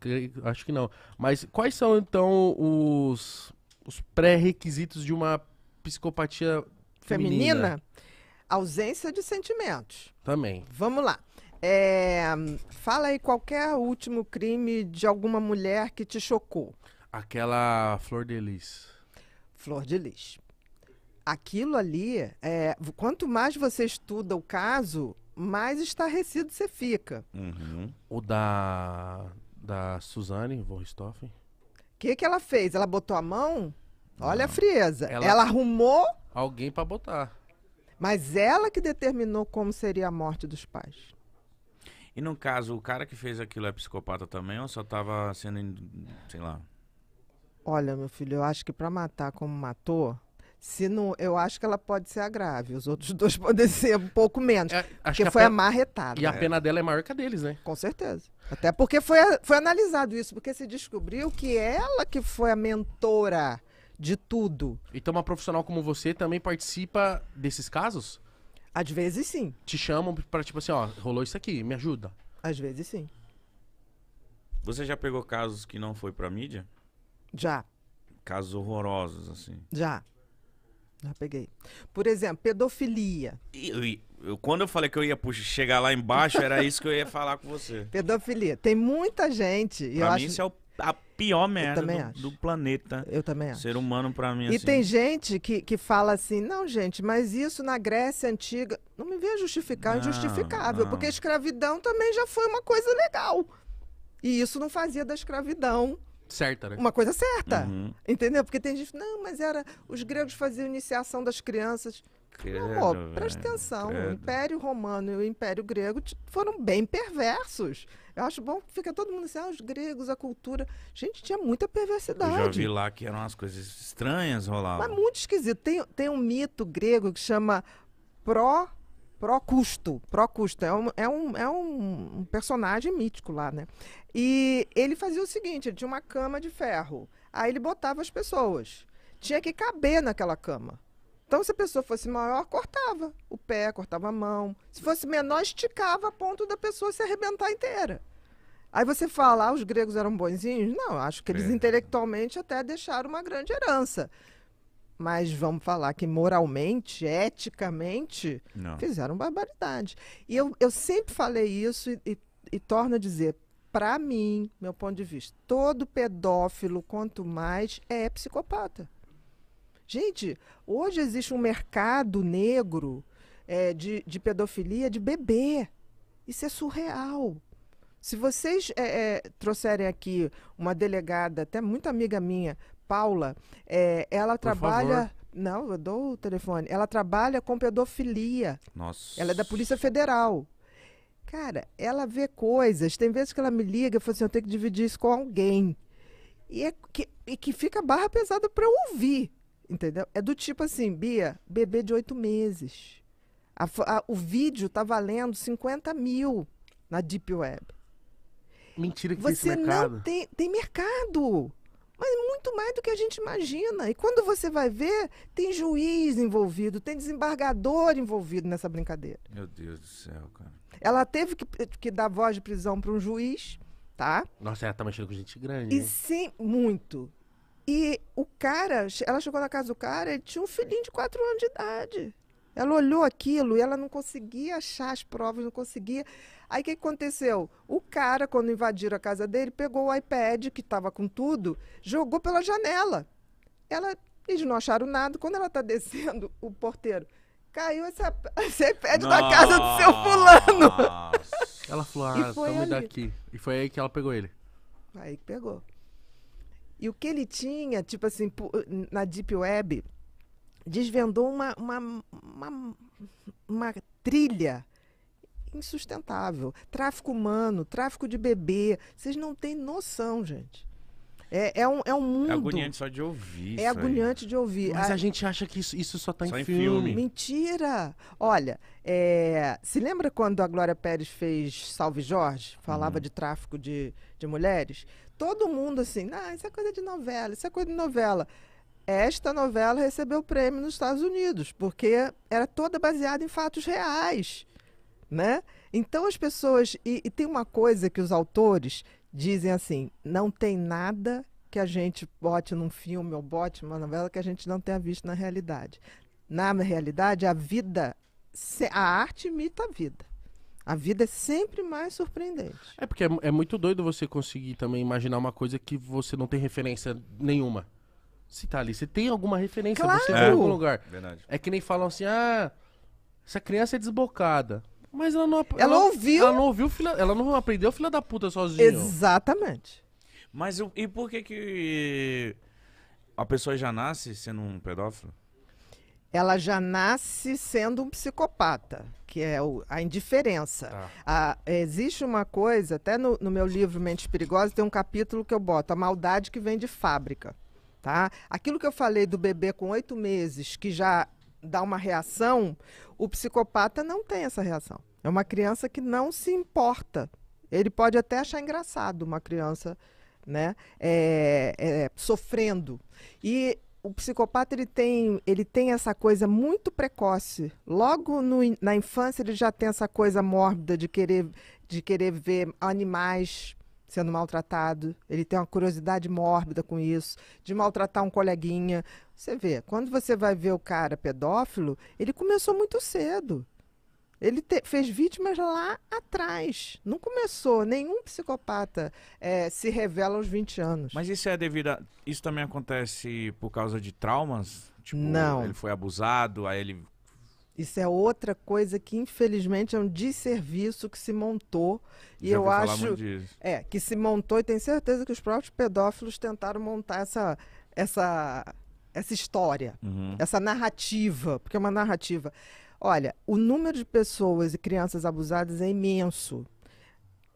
acho que não. Mas quais são então os, os pré-requisitos de uma psicopatia feminina? feminina? Ausência de sentimentos. Também. Vamos lá. É, fala aí qualquer último crime de alguma mulher que te chocou. Aquela Flor de Lis. Flor de Lis. Aquilo ali, é, quanto mais você estuda o caso, mais estarrecido você fica. Uhum. O da, da Suzane von O que, que ela fez? Ela botou a mão? Olha Não. a frieza. Ela, ela arrumou. Alguém para botar. Mas ela que determinou como seria a morte dos pais. E no caso, o cara que fez aquilo é psicopata também ou só tava sendo, sei lá? Olha, meu filho, eu acho que para matar como matou, se não, eu acho que ela pode ser a grave. Os outros (laughs) dois podem ser um pouco menos. É, porque foi a, pena... marretada. E a é. pena dela é maior que a deles, né? Com certeza. Até porque foi, foi analisado isso, porque se descobriu que ela que foi a mentora de tudo. Então uma profissional como você também participa desses casos? Às vezes sim. Te chamam pra tipo assim, ó, rolou isso aqui, me ajuda. Às vezes sim. Você já pegou casos que não foi pra mídia? Já. Casos horrorosos, assim. Já. Já peguei. Por exemplo, pedofilia. E, eu, quando eu falei que eu ia puxar, chegar lá embaixo, era isso que eu ia falar com você. Pedofilia. Tem muita gente. Pra eu mim, acho... isso é o, a pior merda do, do, planeta. Eu também acho. Ser humano, para mim, E assim. tem gente que, que fala assim, não, gente, mas isso na Grécia Antiga... Não me venha justificar é não, injustificável, não. porque a escravidão também já foi uma coisa legal. E isso não fazia da escravidão certa, né? Uma coisa certa. Uhum. Entendeu? Porque tem gente, não, mas era os gregos faziam iniciação das crianças. Não, presta atenção. Credo. O Império Romano e o Império Grego foram bem perversos. Eu acho bom que fica todo mundo assim, ah, os gregos, a cultura. Gente, tinha muita perversidade. Eu já vi lá que eram umas coisas estranhas rolavam. Mas muito esquisito. Tem, tem um mito grego que chama pró Procusto, Procusto é, um, é, um, é um personagem mítico lá, né? E ele fazia o seguinte, ele tinha uma cama de ferro, aí ele botava as pessoas. Tinha que caber naquela cama. Então, se a pessoa fosse maior, cortava o pé, cortava a mão. Se fosse menor, esticava a ponto da pessoa se arrebentar inteira. Aí você fala, ah, os gregos eram bonzinhos? Não, acho que eles é. intelectualmente até deixaram uma grande herança. Mas vamos falar que moralmente, eticamente, Não. fizeram barbaridade. E eu, eu sempre falei isso e, e, e torno a dizer, para mim, meu ponto de vista, todo pedófilo, quanto mais, é psicopata. Gente, hoje existe um mercado negro é, de, de pedofilia de bebê. Isso é surreal. Se vocês é, é, trouxerem aqui uma delegada, até muito amiga minha, Paula, é, ela Por trabalha. Favor. Não, eu dou o telefone. Ela trabalha com pedofilia. Nossa. Ela é da Polícia Federal. Cara, ela vê coisas. Tem vezes que ela me liga e fala assim: eu tenho que dividir isso com alguém. E, é que, e que fica barra pesada para ouvir. Entendeu? É do tipo assim, Bia, bebê de oito meses. A, a, o vídeo tá valendo 50 mil na Deep Web. Mentira que você tem mercado. Você não tem, tem mercado. Mas muito mais do que a gente imagina. E quando você vai ver, tem juiz envolvido, tem desembargador envolvido nessa brincadeira. Meu Deus do céu, cara. Ela teve que, que dar voz de prisão para um juiz, tá? Nossa, ela tá mexendo com gente grande. E hein? sim, muito. E o cara, ela chegou na casa do cara, ele tinha um filhinho de quatro anos de idade. Ela olhou aquilo e ela não conseguia achar as provas, não conseguia. Aí o que aconteceu? O cara, quando invadiram a casa dele, pegou o iPad, que estava com tudo, jogou pela janela. Ela, eles não acharam nada. Quando ela está (laughs) descendo, o porteiro, caiu esse, (laughs) esse iPad Nossa. da casa do seu fulano. Ela falou, ah, tamo daqui. E foi aí que ela pegou ele. Aí que pegou. E o que ele tinha, tipo assim, uh, na Deep Web, desvendou uma, uma, uma, uma trilha insustentável. Tráfico humano, tráfico de bebê. Vocês não têm noção, gente. É, é, um, é um é mundo. É agoniante só de ouvir. É agoniante aí. de ouvir. Mas a... a, ah, gente acha que isso, isso só está em, em filme. filme. Mentira! Olha, é... se lembra quando a Glória Pérez fez Salve Jorge? Falava hum. de tráfico de, de mulheres? todo mundo assim, ah, isso é coisa de novela, isso é coisa de novela. Esta novela recebeu prêmio nos Estados Unidos, porque era toda baseada em fatos reais, né? Então as pessoas e, e tem uma coisa que os autores dizem assim, não tem nada que a gente bote num filme ou bote numa novela que a gente não tenha visto na realidade. Na realidade, a vida, a arte imita a vida. A vida é sempre mais surpreendente. É porque é, é, muito doido você conseguir também imaginar uma coisa que você não tem referência nenhuma. Se tá ali, você tem alguma referência, claro. você é. em algum lugar. Verdade. É que nem falam assim, ah, essa criança é desbocada. Mas ela não... Ela, ela ouviu. Ela não ouviu, filha, ela não aprendeu filha da puta sozinha. Exatamente. Mas e por que que a pessoa já nasce sendo um pedófilo? ela já nasce sendo um psicopata, que é o, a indiferença. Ah. A, existe uma coisa, até no, no meu livro Mentes Perigosas, tem um capítulo que eu boto, a maldade que vem de fábrica. Tá? Aquilo que eu falei do bebê com oito meses, que já dá uma reação, o psicopata não tem essa reação. É uma criança que não se importa. Ele pode até achar engraçado uma criança né, é, é, sofrendo. E o psicopata ele tem, ele tem essa coisa muito precoce. Logo no, na infância ele já tem essa coisa mórbida de querer, de querer ver animais sendo maltratado. Ele tem uma curiosidade mórbida com isso, de maltratar um coleguinha. Você vê, quando você vai ver o cara pedófilo, ele começou muito cedo. Ele te, fez vítimas lá atrás. Não começou. Nenhum psicopata é, se revela aos 20 anos. Mas isso é devido a. Isso também acontece por causa de traumas? Tipo, Não. ele foi abusado, aí ele. Isso é outra coisa que, infelizmente, é um desserviço que se montou. E Já eu acho. É, que se montou, e tenho certeza que os próprios pedófilos tentaram montar essa. essa essa história, uhum. essa narrativa, porque é uma narrativa. Olha, o número de pessoas e crianças abusadas é imenso.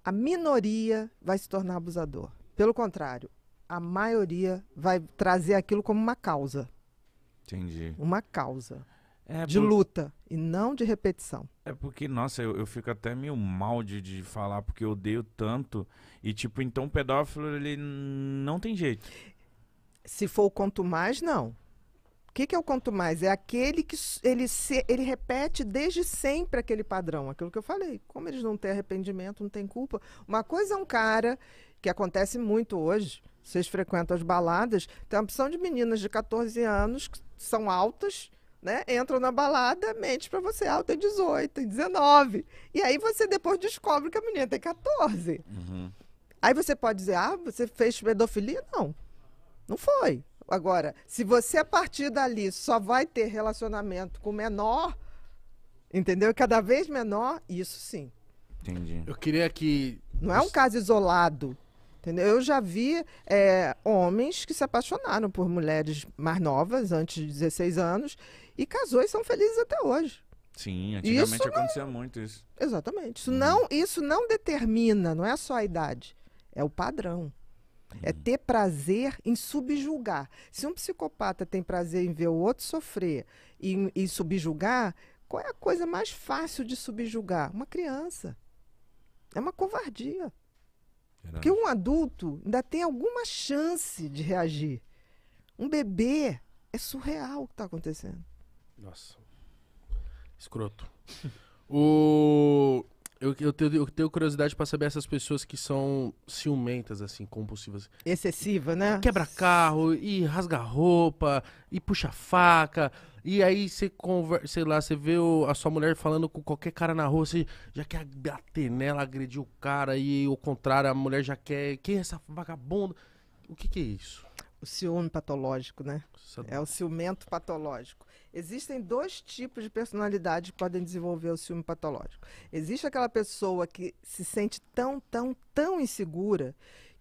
A minoria vai se tornar abusador. Pelo contrário, a maioria vai trazer aquilo como uma causa. Entendi. Uma causa. É de por... luta e não de repetição. É porque, nossa, eu, eu fico até meio mal de, de falar, porque eu odeio tanto. E, tipo, então o pedófilo, ele não tem jeito. Se for o quanto mais, não que, que é o quanto mais? É aquele que ele, se, ele repete desde sempre aquele padrão, aquilo que eu falei. Como eles não têm arrependimento, não têm culpa. Uma coisa é um cara, que acontece muito hoje, vocês frequentam as baladas, tem uma opção de meninas de 14 anos que são altas, né? Entram na balada, mente para você, ah, em 18, tem 19. E aí você depois descobre que a menina tem 14. Uhum. Aí você pode dizer, ah, você fez pedofilia? Não, não foi. Agora, se você a partir dali só vai ter relacionamento com menor, entendeu? Cada vez menor, isso sim. Entendi. Eu queria que. Não é um caso isolado. Entendeu? Eu já vi é, homens que se apaixonaram por mulheres mais novas, antes de 16 anos, e casou e são felizes até hoje. Sim, antigamente isso acontecia não... muito isso. Exatamente. Isso, uhum. não, isso não determina, não é só a idade, é o padrão. É ter prazer em subjugar. Se um psicopata tem prazer em ver o outro sofrer e, e subjugar, qual é a coisa mais fácil de subjugar? Uma criança. É uma covardia. Verdade. Porque um adulto ainda tem alguma chance de reagir. Um bebê é surreal o que está acontecendo. Nossa. Escroto. (laughs) O... Eu, eu, tenho, eu tenho curiosidade para saber essas pessoas que são ciumentas, assim, compulsivas. Excessiva, né? Quebra carro, e rasga roupa, e puxa faca. E aí você conversa, sei lá, você vê o, a sua mulher falando com qualquer cara na rua, você já quer bater nela, agredir o cara, e o contrário, a mulher já quer. Quem é essa vagabunda? O que, que é isso? O ciúme patológico, né? É o ciumento patológico. Existem dois tipos de personalidade que podem desenvolver o ciúme patológico. Existe aquela pessoa que se sente tão, tão, tão insegura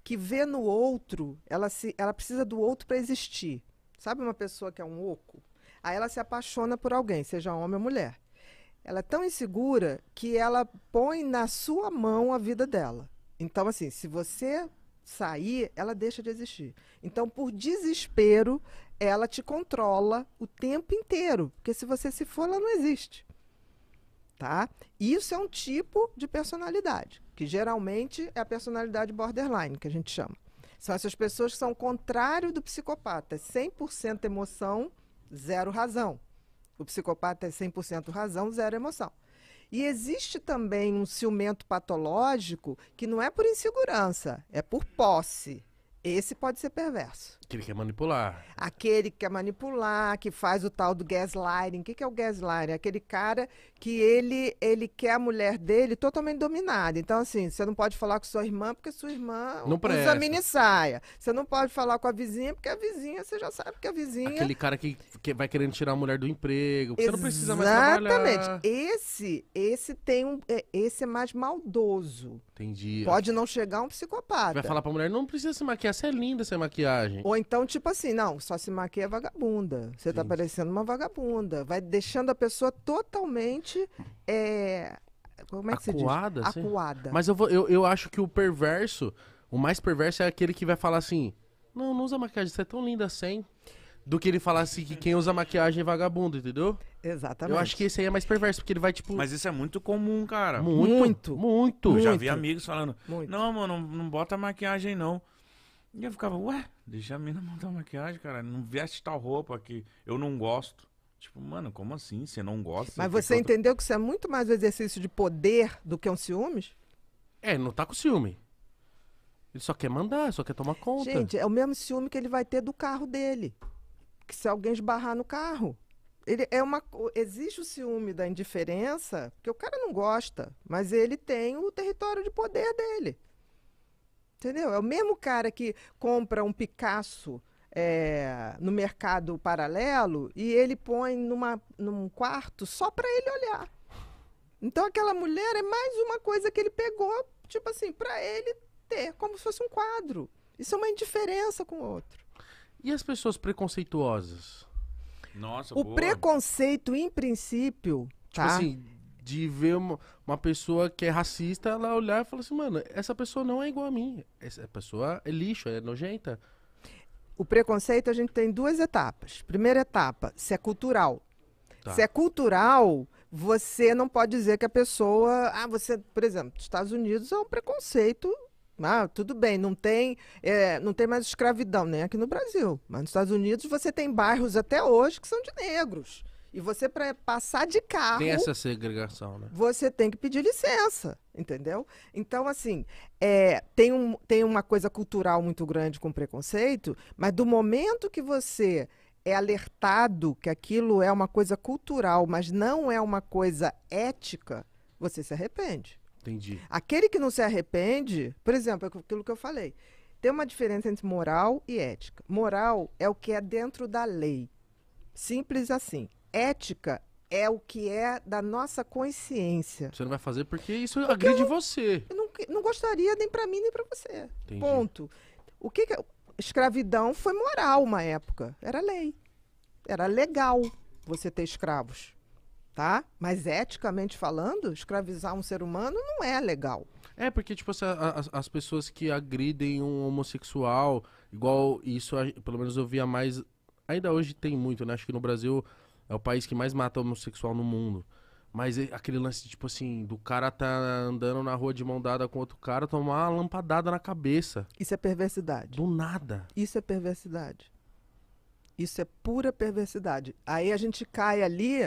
que vê no outro, ela, se, ela precisa do outro para existir. Sabe uma pessoa que é um oco? Aí ela se apaixona por alguém, seja homem ou mulher. Ela é tão insegura que ela põe na sua mão a vida dela. Então, assim, se você sair, ela deixa de existir. Então, por desespero, ela te controla o tempo inteiro, porque se você se for, ela não existe. Tá? Isso é um tipo de personalidade, que geralmente é a personalidade borderline, que a gente chama. São essas pessoas que são o contrário do psicopata, 100% é emoção, zero razão. O psicopata é 100% razão, zero emoção. E existe também um ciumento patológico que não é por insegurança, é por posse. Esse pode ser perverso. aquele Que é manipular. Aquele que quer manipular, que faz o tal do gaslighting. O que, que é o gaslighting? Aquele cara que ele, ele quer a mulher dele totalmente dominada. Então, assim, você não pode falar com sua irmã porque sua irmã não usa presta. mini saia. Você não pode falar com a vizinha porque a vizinha, você já sabe que a vizinha... Aquele cara que, que vai querendo tirar a mulher do emprego. Você Exatamente. não precisa mais trabalhar. Exatamente. Esse, esse, tem um, é, esse é mais maldoso. Entendi. Pode não chegar um psicopata. Vai falar pra mulher, não precisa se maquiar essa é linda, essa maquiagem. Ou então, tipo assim, não, só se maquia vagabunda. Você tá parecendo uma vagabunda. Vai deixando a pessoa totalmente. É... Como é que acuada, se diz? Assim? Acuada. Mas eu, vou, eu, eu acho que o perverso, o mais perverso é aquele que vai falar assim: não, não usa maquiagem, você é tão linda sem. Assim", do que ele falar assim que quem usa maquiagem é vagabundo, entendeu? Exatamente. Eu acho que esse aí é mais perverso, porque ele vai, tipo. Mas isso é muito comum, cara. Muito. Muito. muito. Eu já vi amigos falando: muito. não, mano, não bota maquiagem não. E eu ficava, ué, deixa a mina montar maquiagem, cara. Não veste tal roupa que eu não gosto. Tipo, mano, como assim? Você não gosta? Mas você entendeu que isso é muito mais um exercício de poder do que um ciúmes? É, não tá com ciúme. Ele só quer mandar, só quer tomar conta. Gente, é o mesmo ciúme que ele vai ter do carro dele. Que se alguém esbarrar no carro. Ele é uma, existe o ciúme da indiferença, porque o cara não gosta, mas ele tem o território de poder dele. Entendeu? É o mesmo cara que compra um Picasso é, no mercado paralelo e ele põe numa, num quarto só para ele olhar. Então aquela mulher é mais uma coisa que ele pegou, tipo assim, para ele ter, como se fosse um quadro. Isso é uma indiferença com o outro. E as pessoas preconceituosas? Nossa, o boa. preconceito, em princípio, tipo tá? assim, de ver uma, uma, pessoa que é racista, ela olhar e falar assim, mano, essa pessoa não é igual a mim. Essa pessoa é lixo, é nojenta. O preconceito a gente tem duas etapas. Primeira etapa, se é cultural. Tá. Se é cultural, você não pode dizer que a pessoa. Ah, você, por exemplo, nos Estados Unidos é um preconceito. Ah, tudo bem, não tem, é, não tem mais escravidão, nem aqui no Brasil. Mas nos Estados Unidos você tem bairros até hoje que são de negros. E você, para passar de carro. Tem essa segregação, né? Você tem que pedir licença, entendeu? Então, assim, é, tem, um, tem uma coisa cultural muito grande com preconceito, mas do momento que você é alertado que aquilo é uma coisa cultural, mas não é uma coisa ética, você se arrepende. Entendi. Aquele que não se arrepende, por exemplo, é aquilo que eu falei, tem uma diferença entre moral e ética. Moral é o que é dentro da lei. Simples assim ética é o que é da nossa consciência. Você não vai fazer porque isso porque agride eu você. Eu não, não gostaria nem para mim nem para você. Entendi. Ponto. O que, que escravidão foi moral uma época, era lei. Era legal você ter escravos, tá? Mas eticamente falando, escravizar um ser humano não é legal. É, porque, tipo, as, as, as pessoas que agridem um homossexual, igual isso, pelo menos eu via mais. Ainda hoje tem muito, né? Acho que no Brasil é o país que mais mata homossexual no mundo. Mas aquele lance, tipo assim, do cara tá andando na rua de mão dada com outro cara, tomar uma lampadada na cabeça. Isso é perversidade. Do nada. Isso é perversidade. Isso é pura perversidade. Aí a gente cai ali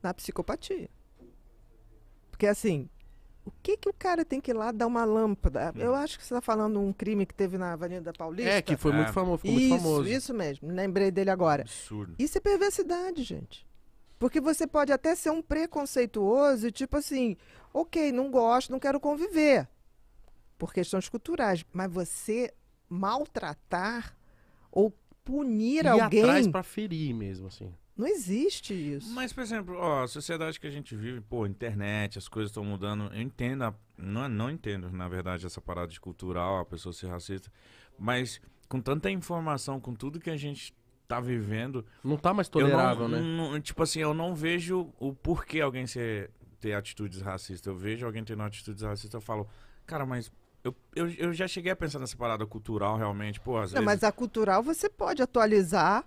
na psicopatia. Porque assim, o que que o cara tem que ir lá dar uma lâmpada? Eu uhum. acho que você está falando um crime que teve na Avenida Paulista. É, que foi é. muito famoso, ficou isso, muito famoso. Isso mesmo, lembrei dele agora. Absurdo. Isso é perversidade, gente. Porque você pode até ser um preconceituoso e tipo assim, ok, não gosto, não quero conviver. Por questões culturais. Mas você maltratar ou punir e alguém. E atrás para ferir mesmo, assim. Não existe isso. Mas, por exemplo, ó, a sociedade que a gente vive, pô, internet, as coisas estão mudando. Eu entendo, a, não, é, não entendo, na verdade, essa parada de cultural, a pessoa ser racista. Mas com tanta informação, com tudo que a gente tá vivendo. Não tá mais tolerável, não, né? Não, tipo assim, eu não vejo o porquê alguém ser, ter atitudes racistas. Eu vejo alguém tendo atitudes racistas, eu falo, cara, mas eu, eu, eu, já cheguei a pensar nessa parada cultural realmente, pô, às não, vezes... mas a cultural você pode atualizar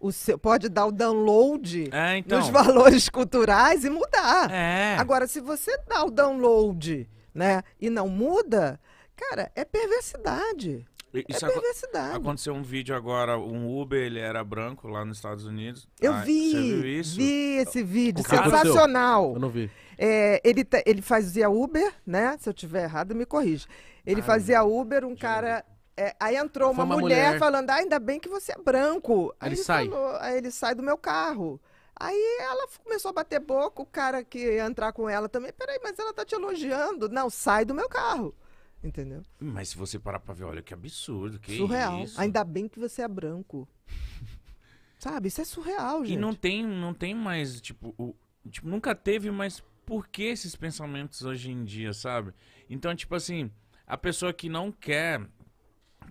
o seu, pode dar o download é, então. nos (laughs) valores culturais e mudar. É. Agora, se você dá o download né, e não muda, cara, é perversidade. É isso é perversidade. Aconteceu um vídeo agora, um Uber, ele era branco lá nos Estados Unidos. Eu ah, vi, vi esse vídeo, sensacional. Eu não vi. É, ele, ele fazia Uber, né? Se eu tiver errado, me corrija. Ele Ai, fazia Uber, um cara é, aí entrou uma, uma mulher, mulher, falando, ah, ainda bem que você é branco. Aí, ele sai. Falou, aí ele sai do meu carro. Aí ela começou a bater boca, o cara que ia entrar com ela também, peraí, mas ela tá te elogiando. Não, sai do meu carro. Entendeu? Mas se você parar pra ver, olha que absurdo, que Surreal. Isso? Ainda bem que você é branco. (laughs) Sabe, isso é surreal, gente. E não tem, não tem mais, tipo, o, tipo, nunca teve, mas por que esses pensamentos hoje em dia, sabe? Então, tipo assim, a pessoa que não quer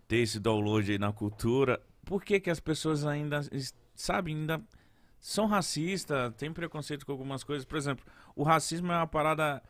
ter esse download aí na cultura, por que, que as pessoas ainda, sabe, ainda são racistas, têm preconceito com algumas coisas? Por exemplo, o racismo é uma parada.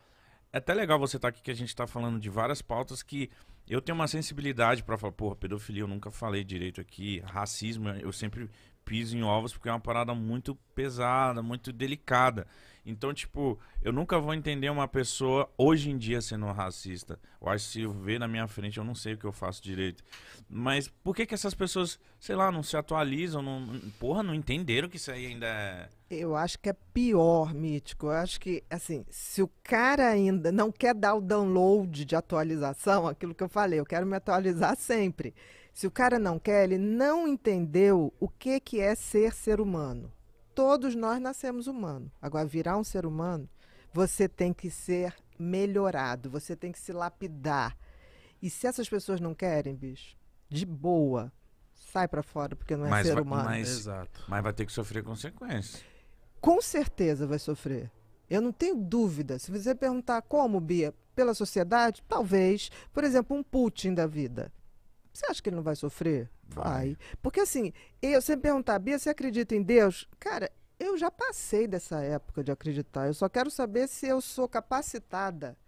É até legal você estar tá aqui que a gente está falando de várias pautas que eu tenho uma sensibilidade para falar, porra, pedofilia eu nunca falei direito aqui, racismo eu sempre piso em ovos porque é uma parada muito pesada, muito delicada. Então, tipo, eu nunca vou entender uma pessoa hoje em dia sendo racista. Eu acho que se eu ver na minha frente, eu não sei o que eu faço direito. Mas por que que essas pessoas, sei lá, não se atualizam, não, porra, não entenderam que isso aí ainda é... Eu acho que é pior, Mítico. Eu acho que, assim, se o cara ainda não quer dar o download de atualização, aquilo que eu falei, eu quero me atualizar sempre. Se o cara não quer, ele não entendeu o que, que é ser ser humano. Todos nós nascemos humano. Agora, virar um ser humano, você tem que ser melhorado, você tem que se lapidar. E se essas pessoas não querem, bicho, de boa, sai para fora, porque não é mas ser vai, humano. Mas, Exato. mas vai ter que sofrer consequências. Com certeza vai sofrer. Eu não tenho dúvida. Se você perguntar como, Bia, pela sociedade, talvez, por exemplo, um Putin da vida. Você acha que ele não vai sofrer? Vai. Porque assim, eu sempre perguntar, Bia, você acredita em Deus? Cara, eu já passei dessa época de acreditar. Eu só quero saber se eu sou capacitada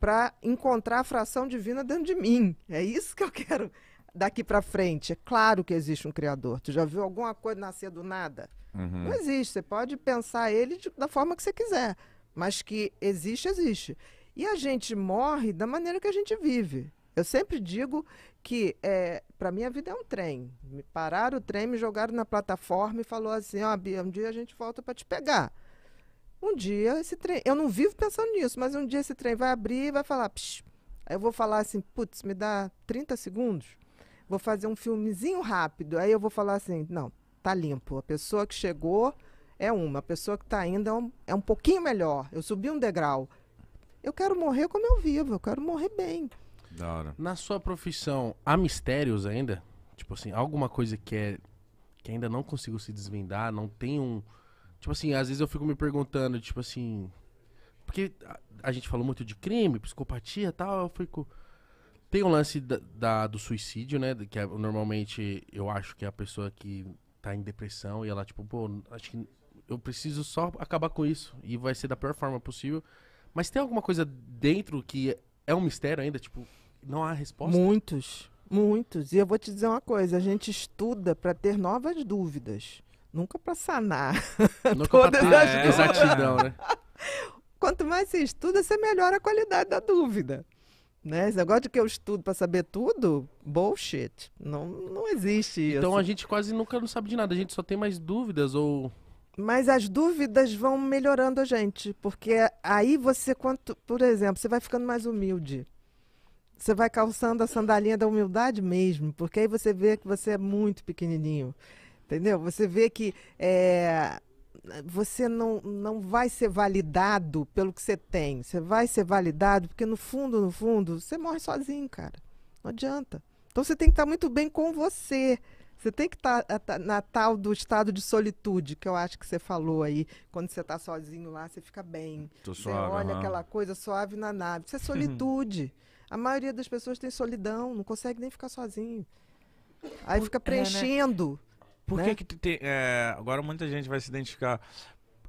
para encontrar a fração divina dentro de mim. É isso que eu quero daqui para frente. É claro que existe um Criador. Tu já viu alguma coisa nascer do nada? Uhum. Não existe. Você pode pensar ele de, da forma que você quiser. Mas que existe, existe. E a gente morre da maneira que a gente vive. Eu sempre digo que é, para mim a vida é um trem. Me pararam o trem, me jogaram na plataforma e falou assim: "Ó, oh, Bia, um dia a gente volta para te pegar". Um dia esse trem, eu não vivo pensando nisso, mas um dia esse trem vai abrir e vai falar, Psh. Aí eu vou falar assim: "Putz, me dá 30 segundos. Vou fazer um filmezinho rápido". Aí eu vou falar assim: "Não, tá limpo. A pessoa que chegou é uma, a pessoa que está ainda é um, é um pouquinho melhor. Eu subi um degrau. Eu quero morrer como eu vivo, eu quero morrer bem. Da hora. Na sua profissão, há mistérios ainda? Tipo assim, alguma coisa que é que ainda não consigo se desvendar, não tem um Tipo assim, às vezes eu fico me perguntando, tipo assim, porque a, a gente falou muito de crime, psicopatia, tal, eu fico tem o um lance da, da, do suicídio, né? Que é, normalmente eu acho que é a pessoa que tá em depressão e ela, tipo, pô, acho que eu preciso só acabar com isso. E vai ser da pior forma possível. Mas tem alguma coisa dentro que é um mistério ainda? Tipo, não há resposta? Muitos, muitos. E eu vou te dizer uma coisa: a gente estuda para ter novas dúvidas, nunca para sanar nunca (laughs) todas pra ter, as é, exatidão, né? (laughs) Quanto mais se estuda, você melhora a qualidade da dúvida. Né? Esse negócio de que eu estudo para saber tudo, bullshit. Não, não existe isso. Então a gente quase nunca não sabe de nada, a gente só tem mais dúvidas ou mas as dúvidas vão melhorando a gente, porque aí você, quanto, por exemplo, você vai ficando mais humilde. Você vai calçando a sandalinha da humildade mesmo, porque aí você vê que você é muito pequenininho. Entendeu? Você vê que é, você não, não vai ser validado pelo que você tem. Você vai ser validado porque, no fundo, no fundo, você morre sozinho, cara. Não adianta. Então você tem que estar muito bem com você. Você tem que estar na tal do estado de solitude, que eu acho que você falou aí. Quando você está sozinho lá, você fica bem. Tô você olha uhum. aquela coisa suave na nave. Isso é (laughs) solitude. A maioria das pessoas tem solidão, não consegue nem ficar sozinho. Aí fica preenchendo. É, né? Por né? que, que tem, é, agora muita gente vai se identificar.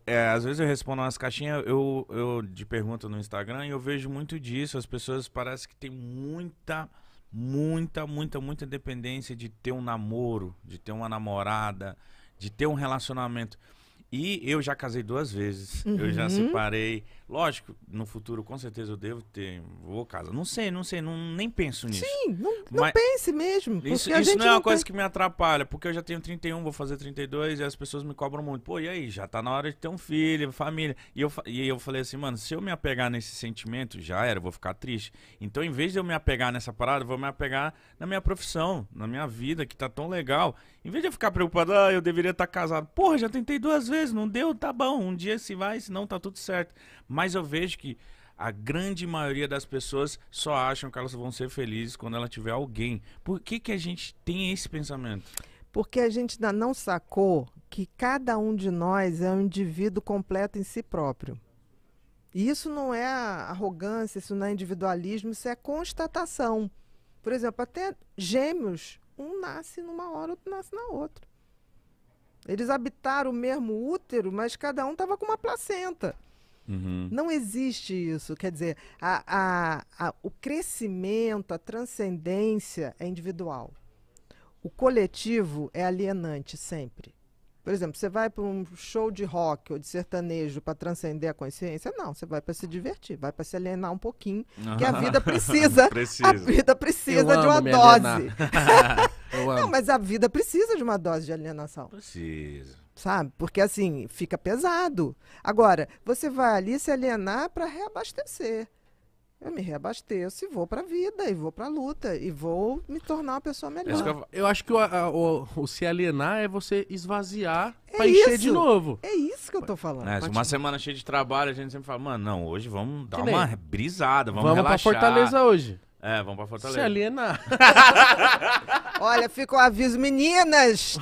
É, às vezes eu respondo umas caixinhas eu, eu, de pergunta no Instagram e eu vejo muito disso. As pessoas parecem que tem muita, muita, muita, muita dependência de ter um namoro, de ter uma namorada, de ter um relacionamento. E eu já casei duas vezes, uhum. eu já uhum. separei, Lógico, no futuro com certeza eu devo ter. Vou casa. Não sei, não sei, não, nem penso nisso. Sim, não, não pense mesmo. Isso, isso não é uma não coisa tem... que me atrapalha, porque eu já tenho 31, vou fazer 32 e as pessoas me cobram muito. Pô, e aí? Já tá na hora de ter um filho, família. E eu, e eu falei assim, mano, se eu me apegar nesse sentimento, já era, vou ficar triste. Então, em vez de eu me apegar nessa parada, eu vou me apegar na minha profissão, na minha vida, que tá tão legal. Em vez de eu ficar preocupado, ah, eu deveria estar tá casado. Porra, já tentei duas vezes, não deu, tá bom. Um dia se vai, se não, tá tudo certo. Mas eu vejo que a grande maioria das pessoas só acham que elas vão ser felizes quando ela tiver alguém. Por que, que a gente tem esse pensamento? Porque a gente ainda não sacou que cada um de nós é um indivíduo completo em si próprio. E isso não é arrogância, isso não é individualismo, isso é constatação. Por exemplo, até gêmeos, um nasce numa hora, outro nasce na outra. Eles habitaram o mesmo útero, mas cada um estava com uma placenta. Uhum. Não existe isso. Quer dizer, a, a, a, o crescimento, a transcendência é individual. O coletivo é alienante sempre. Por exemplo, você vai para um show de rock ou de sertanejo para transcender a consciência? Não, você vai para se divertir, vai para se alienar um pouquinho, que a vida precisa, (laughs) precisa. a vida precisa Eu de uma dose. (laughs) (laughs) Não, mas a vida precisa de uma dose de alienação. Precisa sabe? Porque assim, fica pesado. Agora, você vai ali se alienar para reabastecer. Eu me reabasteço e vou para a vida, e vou para a luta, e vou me tornar uma pessoa é melhor. Eu, eu acho que o, a, o, o, se alienar é você esvaziar é para encher de novo. É isso que eu tô falando. É, uma semana cheia de trabalho, a gente sempre fala, mano, não, hoje vamos dar uma brisada, vamos, vamos relaxar. Vamos para Fortaleza hoje. É, vamos para Fortaleza. Se alienar. (laughs) (laughs) Olha, fica o aviso, meninas!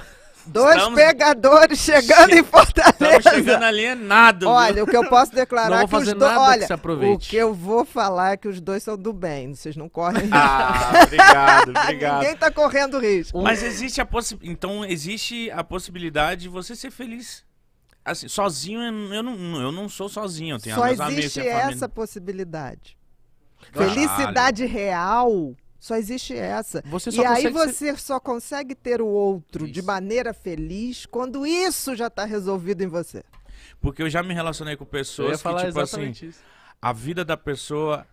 Dois estamos... pegadores chegando che... em Fortaleza. Estamos chegando alienado. Olha, o que eu posso declarar é que os dois. Olha, o que eu vou falar é que os dois são do bem. Vocês não correm ah, risco. Ah, obrigado, (laughs) obrigado. Ninguém tá correndo risco. Mas existe a possibilidade. Então, existe a possibilidade de você ser feliz. Assim, sozinho, eu não, eu não sou sozinho. Eu tenho Só existe essa possibilidade. Felicidade real só existe essa. Você e aí você ser... só consegue ter o outro isso. de maneira feliz quando isso já está resolvido em você. Porque eu já me relacionei com pessoas que, tipo assim, isso. a vida da pessoa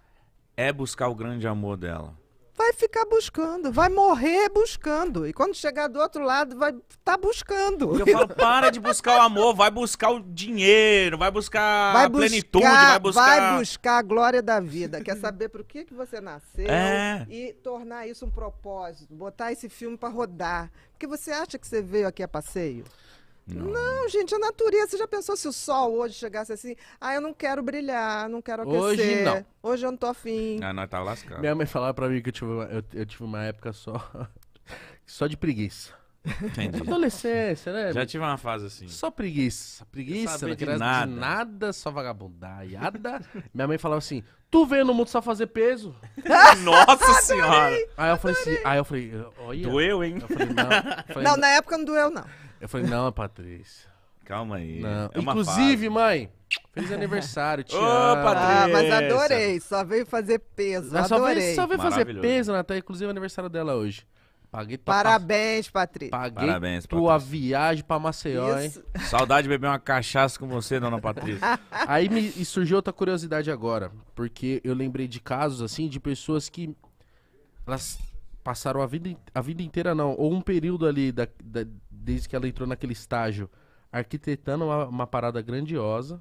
é buscar o grande amor dela vai ficar buscando, vai morrer buscando. E quando chegar do outro lado, vai estar tá buscando. eu falo, para de buscar o amor, vai buscar o dinheiro, vai buscar vai a buscar, plenitude, vai buscar... Vai buscar a glória da vida. Quer saber por que, que você nasceu é. e tornar isso um propósito, botar esse filme para rodar. Porque você acha que você veio aqui a passeio? Não. não. gente, a natureza. Você já pensou se o sol hoje chegasse assim? Ah, eu não quero brilhar, não quero aquecer. Hoje não. Hoje eu não tô afim. Ah, nós tá lascado. Minha mãe falava pra mim que eu tive uma, eu, eu tive uma época só, (laughs) só de preguiça. Entendi. Adolescência, né? Já tive uma fase assim. Só preguiça. Preguiça, não queria nada. De nada, só vagabundaiada. (laughs) Minha mãe falava assim: Tu vem no mundo só fazer peso. (laughs) Nossa senhora! Aí eu falei assim, aí eu falei, olha. Doeu, hein? Falei, não. Falei, não, na época não doeu, não. Eu falei, não, Patrícia. Calma aí. Não. É Inclusive, mãe, feliz aniversário, tio. Ô, Patrícia. Ah, mas adorei, só veio fazer peso, Ela é, só veio, adorei. só veio fazer peso, Natal. Inclusive, é aniversário dela hoje. Paguei tua Parabéns, Patrícia. Paguei Parabéns, tua Patrícia. viagem pra Maceió, hein? (laughs) Saudade de beber uma cachaça com você, dona Patrícia. (laughs) Aí me e surgiu outra curiosidade agora, porque eu lembrei de casos assim de pessoas que elas passaram a vida, a vida inteira não, ou um período ali da, da- desde que ela entrou naquele estágio, arquitetando uma, uma parada grandiosa.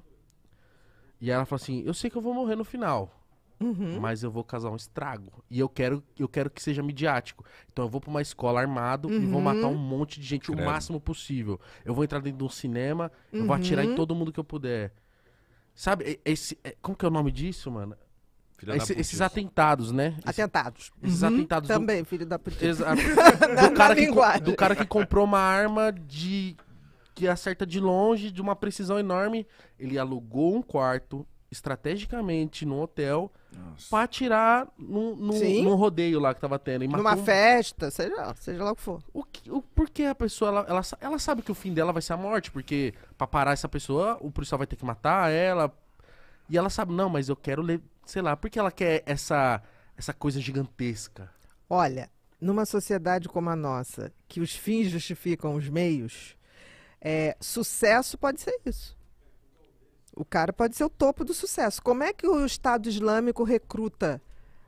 E ela falou assim: Eu sei que eu vou morrer no final. Uhum. Mas eu vou causar um estrago. E eu quero, eu quero que seja midiático. Então eu vou pra uma escola armado uhum. e vou matar uhum. um monte de gente Credo. o máximo possível. Eu vou entrar dentro de um cinema, uhum. eu vou atirar em uhum. todo mundo que eu puder. Sabe, esse. É, como que é o nome disso, mano? Esse, esses atentados, né? Atentados. Esses uhum, atentados. Também, do... filho da puta. (laughs) do, cara que, do cara que comprou uma arma de que acerta de longe, de uma precisão enorme. Ele alugou um quarto, estrategicamente num hotel para pra tirar num, no rodeio lá que tava tendo. Numa festa, seja lá, seja lá o que for. O que, o, porque a pessoa, ela, ela, ela, sabe que o fim dela vai ser a morte, porque pra parar essa pessoa, o policial vai ter que matar ela. E ela sabe, não, mas eu quero Sei lá, por que ela quer essa, essa coisa gigantesca? Olha, numa sociedade como a nossa, que os fins justificam os meios, é, sucesso pode ser isso. O cara pode ser o topo do sucesso. Como é que o Estado Islâmico recruta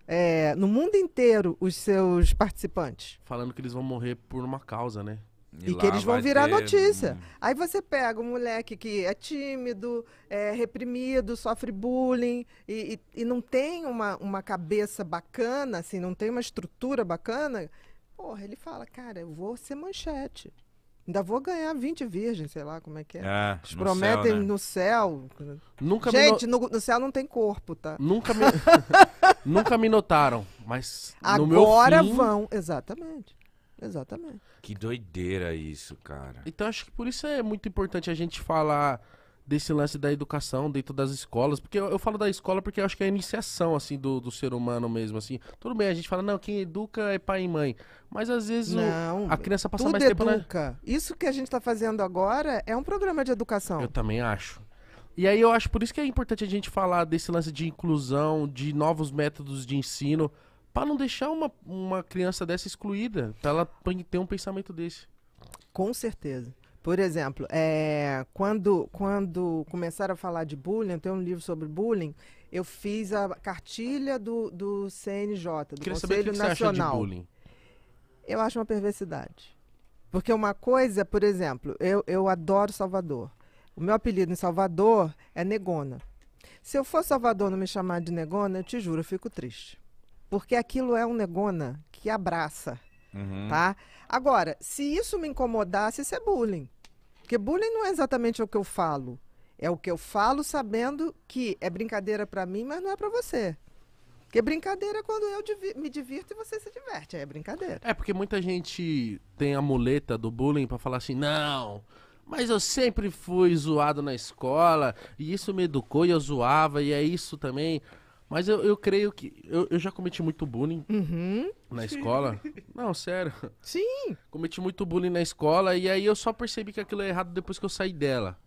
é, no mundo inteiro os seus participantes? Falando que eles vão morrer por uma causa, né? E, e que eles vão virar ter... notícia. Aí você pega um moleque que é tímido, é reprimido, sofre bullying e, e, e não tem uma, uma cabeça bacana, assim, não tem uma estrutura bacana. Porra, ele fala, cara, eu vou ser manchete. Ainda vou ganhar 20 virgens, sei lá como é que é. é Eles no prometem céu, né? no céu. Nunca Gente, no... No, no... céu não tem corpo, tá? Nunca me, (laughs) Nunca me notaram, mas. Agora fim... vão, exatamente. Exatamente. Que doideira isso, cara. Então acho que por isso é muito importante a gente falar desse lance da educação dentro das escolas, porque eu, eu falo da escola porque eu acho que é a iniciação, assim, do, do ser humano mesmo, assim. Tudo bem, a gente fala, não, quem educa é pai e mãe, mas às vezes não, o, a criança passa mais tempo, educa. né? Isso que a gente tá fazendo agora é um programa de educação. Eu também acho. E aí eu acho por isso que é importante a gente falar desse lance de inclusão, de novos métodos de ensino, para não deixar uma, uma criança dessa excluída, para ela ter um pensamento desse. Com certeza. Por exemplo, é, quando, quando começaram a falar de bullying, tem um livro sobre bullying, eu fiz a cartilha do, do CNJ, do Queria Conselho saber o que Nacional. Você acha de bullying? Eu acho uma perversidade. Porque uma coisa, por exemplo, eu, eu adoro Salvador. O meu apelido em Salvador é Negona. Se eu for Salvador não me chamar de Negona, eu te juro, eu fico triste porque aquilo é um negona que abraça, uhum. tá? Agora, se isso me incomodasse, isso é bullying. Porque bullying não é exatamente o que eu falo. É o que eu falo sabendo que é brincadeira para mim, mas não é para você. Porque brincadeira é quando eu me divirto e você se diverte. Aí é brincadeira. É porque muita gente tem a muleta do bullying para falar assim: não, mas eu sempre fui zoado na escola e isso me educou e eu zoava e é isso também. Mas eu, eu creio que. Eu, eu já cometi muito bullying uhum. na escola. Não, sério. Sim. Cometi muito bullying na escola e aí eu só percebi que aquilo é errado depois que eu saí dela.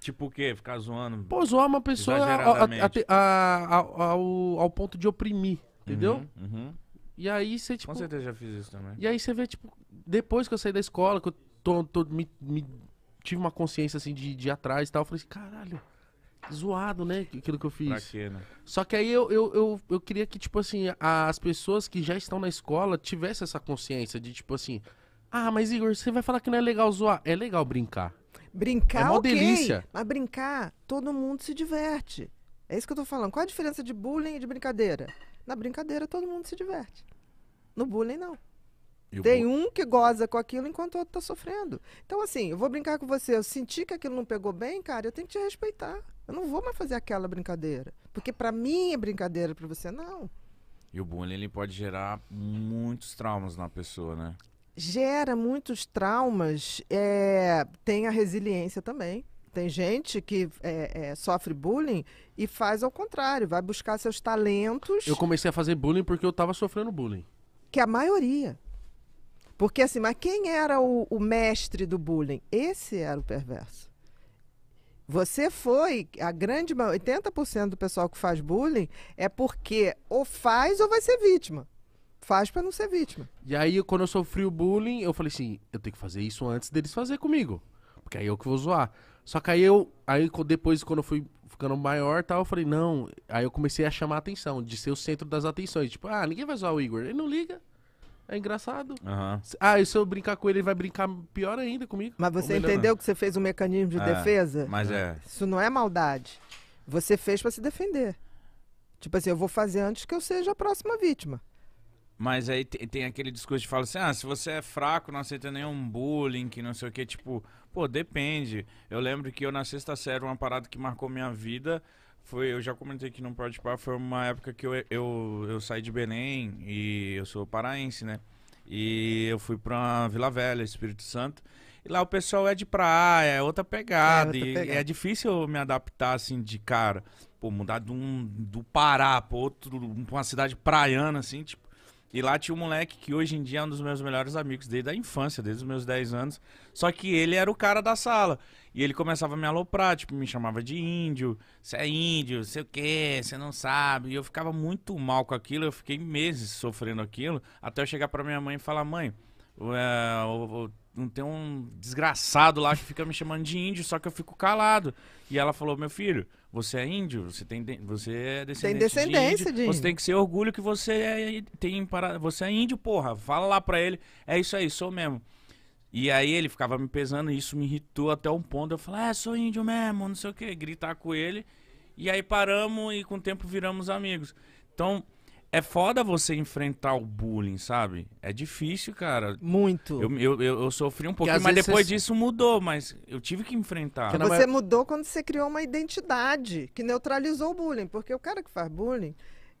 Tipo o quê? Ficar zoando? Pô, zoar uma pessoa a, a, a, ao, ao ponto de oprimir, entendeu? Uhum, uhum. E aí você, tipo. Com certeza já fiz isso também. E aí você vê, tipo, depois que eu saí da escola, que eu tô, tô me, me, tive uma consciência assim de, de atrás e tal, eu falei assim, caralho zoado, né? Aquilo que eu fiz. Pra quê, né? Só que aí eu, eu, eu, eu queria que, tipo assim, as pessoas que já estão na escola tivessem essa consciência de, tipo assim, ah, mas Igor, você vai falar que não é legal zoar. É legal brincar. Brincar é uma okay, delícia. Mas brincar, todo mundo se diverte. É isso que eu tô falando. Qual a diferença de bullying e de brincadeira? Na brincadeira, todo mundo se diverte. No bullying, não. Tem um que goza com aquilo enquanto o outro tá sofrendo. Então, assim, eu vou brincar com você. Eu senti que aquilo não pegou bem, cara, eu tenho que te respeitar. Eu não vou mais fazer aquela brincadeira. Porque para mim é brincadeira, para você não. E o bullying ele pode gerar muitos traumas na pessoa, né? Gera muitos traumas. É, tem a resiliência também. Tem gente que é, é, sofre bullying e faz ao contrário, vai buscar seus talentos. Eu comecei a fazer bullying porque eu estava sofrendo bullying. Que é a maioria. Porque assim, mas quem era o, o mestre do bullying? Esse era o perverso. Você foi, a grande 80% do pessoal que faz bullying é porque ou faz ou vai ser vítima. Faz para não ser vítima. E aí, quando eu sofri o bullying, eu falei assim: eu tenho que fazer isso antes deles fazer comigo. Porque aí é eu que vou zoar. Só que aí eu, aí depois, quando eu fui ficando maior tal, eu falei, não. Aí eu comecei a chamar a atenção, de ser o centro das atenções. Tipo, ah, ninguém vai zoar o Igor. Ele não liga. É engraçado. Uhum. Ah, e se eu brincar com ele, ele vai brincar pior ainda comigo. Mas você entendeu que você fez um mecanismo de é, defesa? Mas é. Isso não é maldade. Você fez para se defender. Tipo assim, eu vou fazer antes que eu seja a próxima vítima. Mas aí tem, tem aquele discurso de fala assim: ah, se você é fraco, não aceita nenhum bullying, que não sei o que. Tipo, pô, depende. Eu lembro que eu na sexta série, uma parada que marcou minha vida foi, eu já comentei que não pode par foi uma época que eu, eu, eu saí de Belém e eu sou paraense, né? E eu fui pra Vila Velha, Espírito Santo. E lá o pessoal é de praia, é outra pegada. É, outra pegada. E é difícil me adaptar assim de cara. Pô, mudar de um, do Pará pra, outro, pra uma cidade praiana, assim, tipo. E lá tinha um moleque que hoje em dia é um dos meus melhores amigos, desde a infância, desde os meus 10 anos. Só que ele era o cara da sala. E ele começava a me aloprar, tipo, me chamava de índio. Você é índio, sei é o quê, você não sabe. E eu ficava muito mal com aquilo, eu fiquei meses sofrendo aquilo, até eu chegar pra minha mãe e falar, mãe, eu, não tem um desgraçado lá que fica me chamando de índio, só que eu fico calado. E ela falou, meu filho, você é índio, você tem de, você é descendente, tem descendência de índio, de Você tem que ser orgulho que você é, tem para você é índio, porra. Fala lá para ele, é isso aí, sou mesmo. E aí ele ficava me pesando e isso me irritou até um ponto. Eu falei, é, sou índio mesmo, não sei o que, gritar com ele. E aí paramos e com o tempo viramos amigos. Então, é foda você enfrentar o bullying, sabe? É difícil, cara. Muito. Eu, eu, eu, eu sofri um pouquinho, mas depois você... disso mudou, mas eu tive que enfrentar. Você mudou quando você criou uma identidade que neutralizou o bullying, porque o cara que faz bullying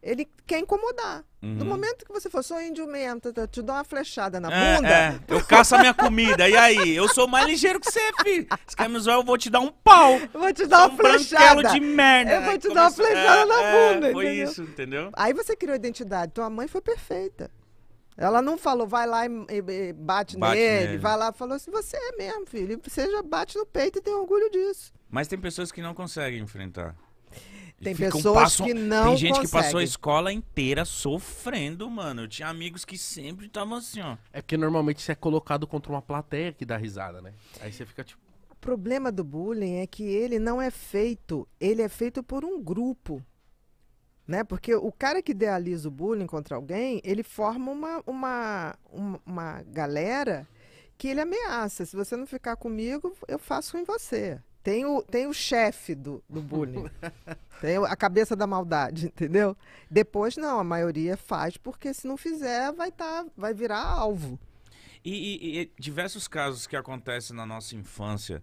ele quer incomodar. Uhum. No momento que você for, sou índio menta, tá, tá, te dou uma flechada na é, é. bunda. É. Eu caço a minha comida, e aí? Eu sou mais ligeiro que você, filho. Se quer me zoar, eu vou te dar um pau. Eu vou te dar uma um flechada. de merda. Eu vou te dar uma flechada é, na é, bunda. Foi entendeu? isso, entendeu? Aí você criou identidade. Tua mãe foi perfeita. Ela não falou, vai lá e, e, e bate, bate nele, nele, vai lá, falou assim, você é mesmo, filho. Você já bate no peito e tem orgulho disso. Mas tem pessoas que não conseguem enfrentar. Tem ficam, pessoas passam, que não Tem gente consegue. que passou a escola inteira sofrendo, mano. Eu tinha amigos que sempre estavam assim, ó. É porque normalmente você é colocado contra uma plateia que dá risada, né? Aí você fica tipo... O problema do bullying é que ele não é feito, ele é feito por um grupo. Né? Porque o cara que idealiza o bullying contra alguém, ele forma uma, uma, uma, uma galera que ele ameaça. Se você não ficar comigo, eu faço em você. Tem o, tem o chefe do, do bullying. (laughs) tem a cabeça da maldade, (laughs) entendeu? Depois, não, a maioria faz, porque se não fizer, vai, tá, vai virar alvo. E, e, e diversos casos que acontecem na nossa infância,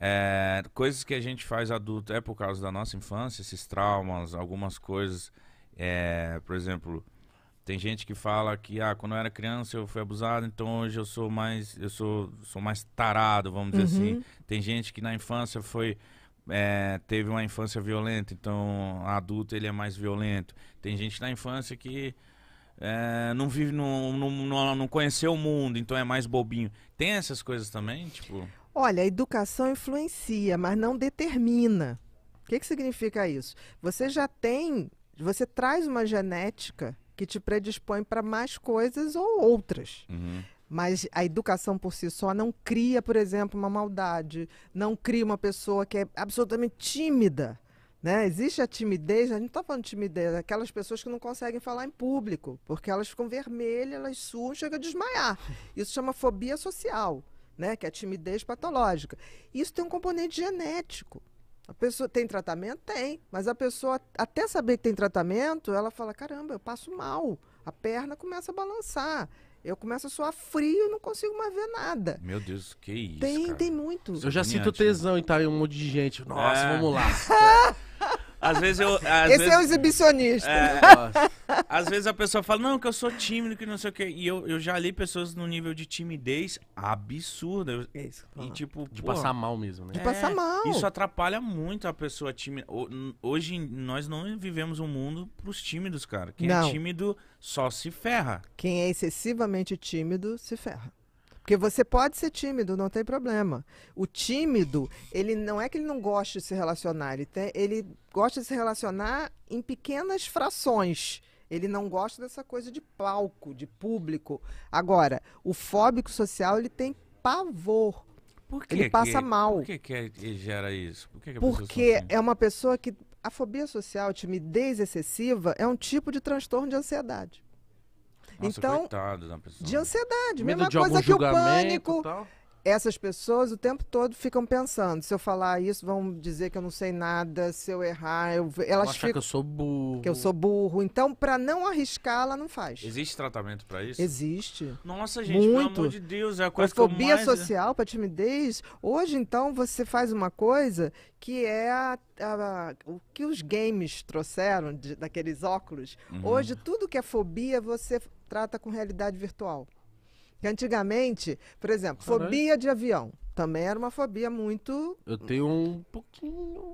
é, coisas que a gente faz adulto é por causa da nossa infância, esses traumas, algumas coisas. É, por exemplo, tem gente que fala que ah, quando eu era criança eu fui abusado, então hoje eu sou mais eu sou, sou mais tarado, vamos uhum. dizer assim. Uhum. Tem gente que na infância foi é, teve uma infância violenta, então adulto ele é mais violento. Tem gente na infância que é, não vive, não, não, não, não conheceu o mundo, então é mais bobinho. Tem essas coisas também, tipo? Olha, a educação influencia, mas não determina. O que, que significa isso? Você já tem, você traz uma genética que te predispõe para mais coisas ou outras. Uhum. Mas a educação por si só não cria, por exemplo, uma maldade, não cria uma pessoa que é absolutamente tímida. Né? Existe a timidez, a gente não está falando de timidez, é aquelas pessoas que não conseguem falar em público, porque elas ficam vermelhas, elas suam, chegam a desmaiar. Isso chama fobia social, né? que é a timidez patológica. Isso tem um componente genético. A pessoa tem tratamento? Tem. Mas a pessoa, até saber que tem tratamento, ela fala: caramba, eu passo mal. A perna começa a balançar. Eu começo a suar frio e não consigo mais ver nada. Meu Deus, que isso. Tem, cara. tem muito. Eu já é sinto né? tesão em estar em um monte de gente. Nossa, é. vamos lá. (laughs) Às vezes eu. Às Esse é vezes, é o exibicionista. É, às vezes a pessoa fala, não, que eu sou tímido, que não sei o quê. E eu, eu já li pessoas no nível de timidez absurda. É isso. E tipo. De passar mal mesmo, né? De é, passar mal. Isso atrapalha muito a pessoa tímida. Hoje nós não vivemos um mundo pros tímidos, cara. Quem é não. é tímido só se ferra. Quem é excessivamente tímido se ferra. Porque você pode ser tímido, não tem problema. O tímido, ele não é que ele não gosta de se relacionar, ele, tem, ele gosta de se relacionar em pequenas frações. Ele não gosta dessa coisa de palco, de público. Agora, o fóbico social, ele tem pavor. Por que ele passa mal. Por que, é que gera isso? Por que que Porque é uma pessoa que. A fobia social, timidez excessiva, é um tipo de transtorno de ansiedade então, de ansiedade, Medo mesma de coisa que o pânico. Tal. Essas pessoas o tempo todo ficam pensando: se eu falar isso, vão dizer que eu não sei nada, se eu errar, eu... elas vão achar ficam... que eu sou burro. Que eu sou burro. Então, para não arriscar, ela não faz. Existe tratamento para isso? Existe. Nossa, gente, Muito. pelo amor de Deus, é a coisa pra fobia mais... social, para timidez. Hoje, então, você faz uma coisa que é a, a, o que os games trouxeram de, daqueles óculos. Uhum. Hoje, tudo que é fobia, você trata com realidade virtual. Que antigamente, por exemplo, Caralho. fobia de avião. Também era uma fobia muito. Eu tenho um pouquinho.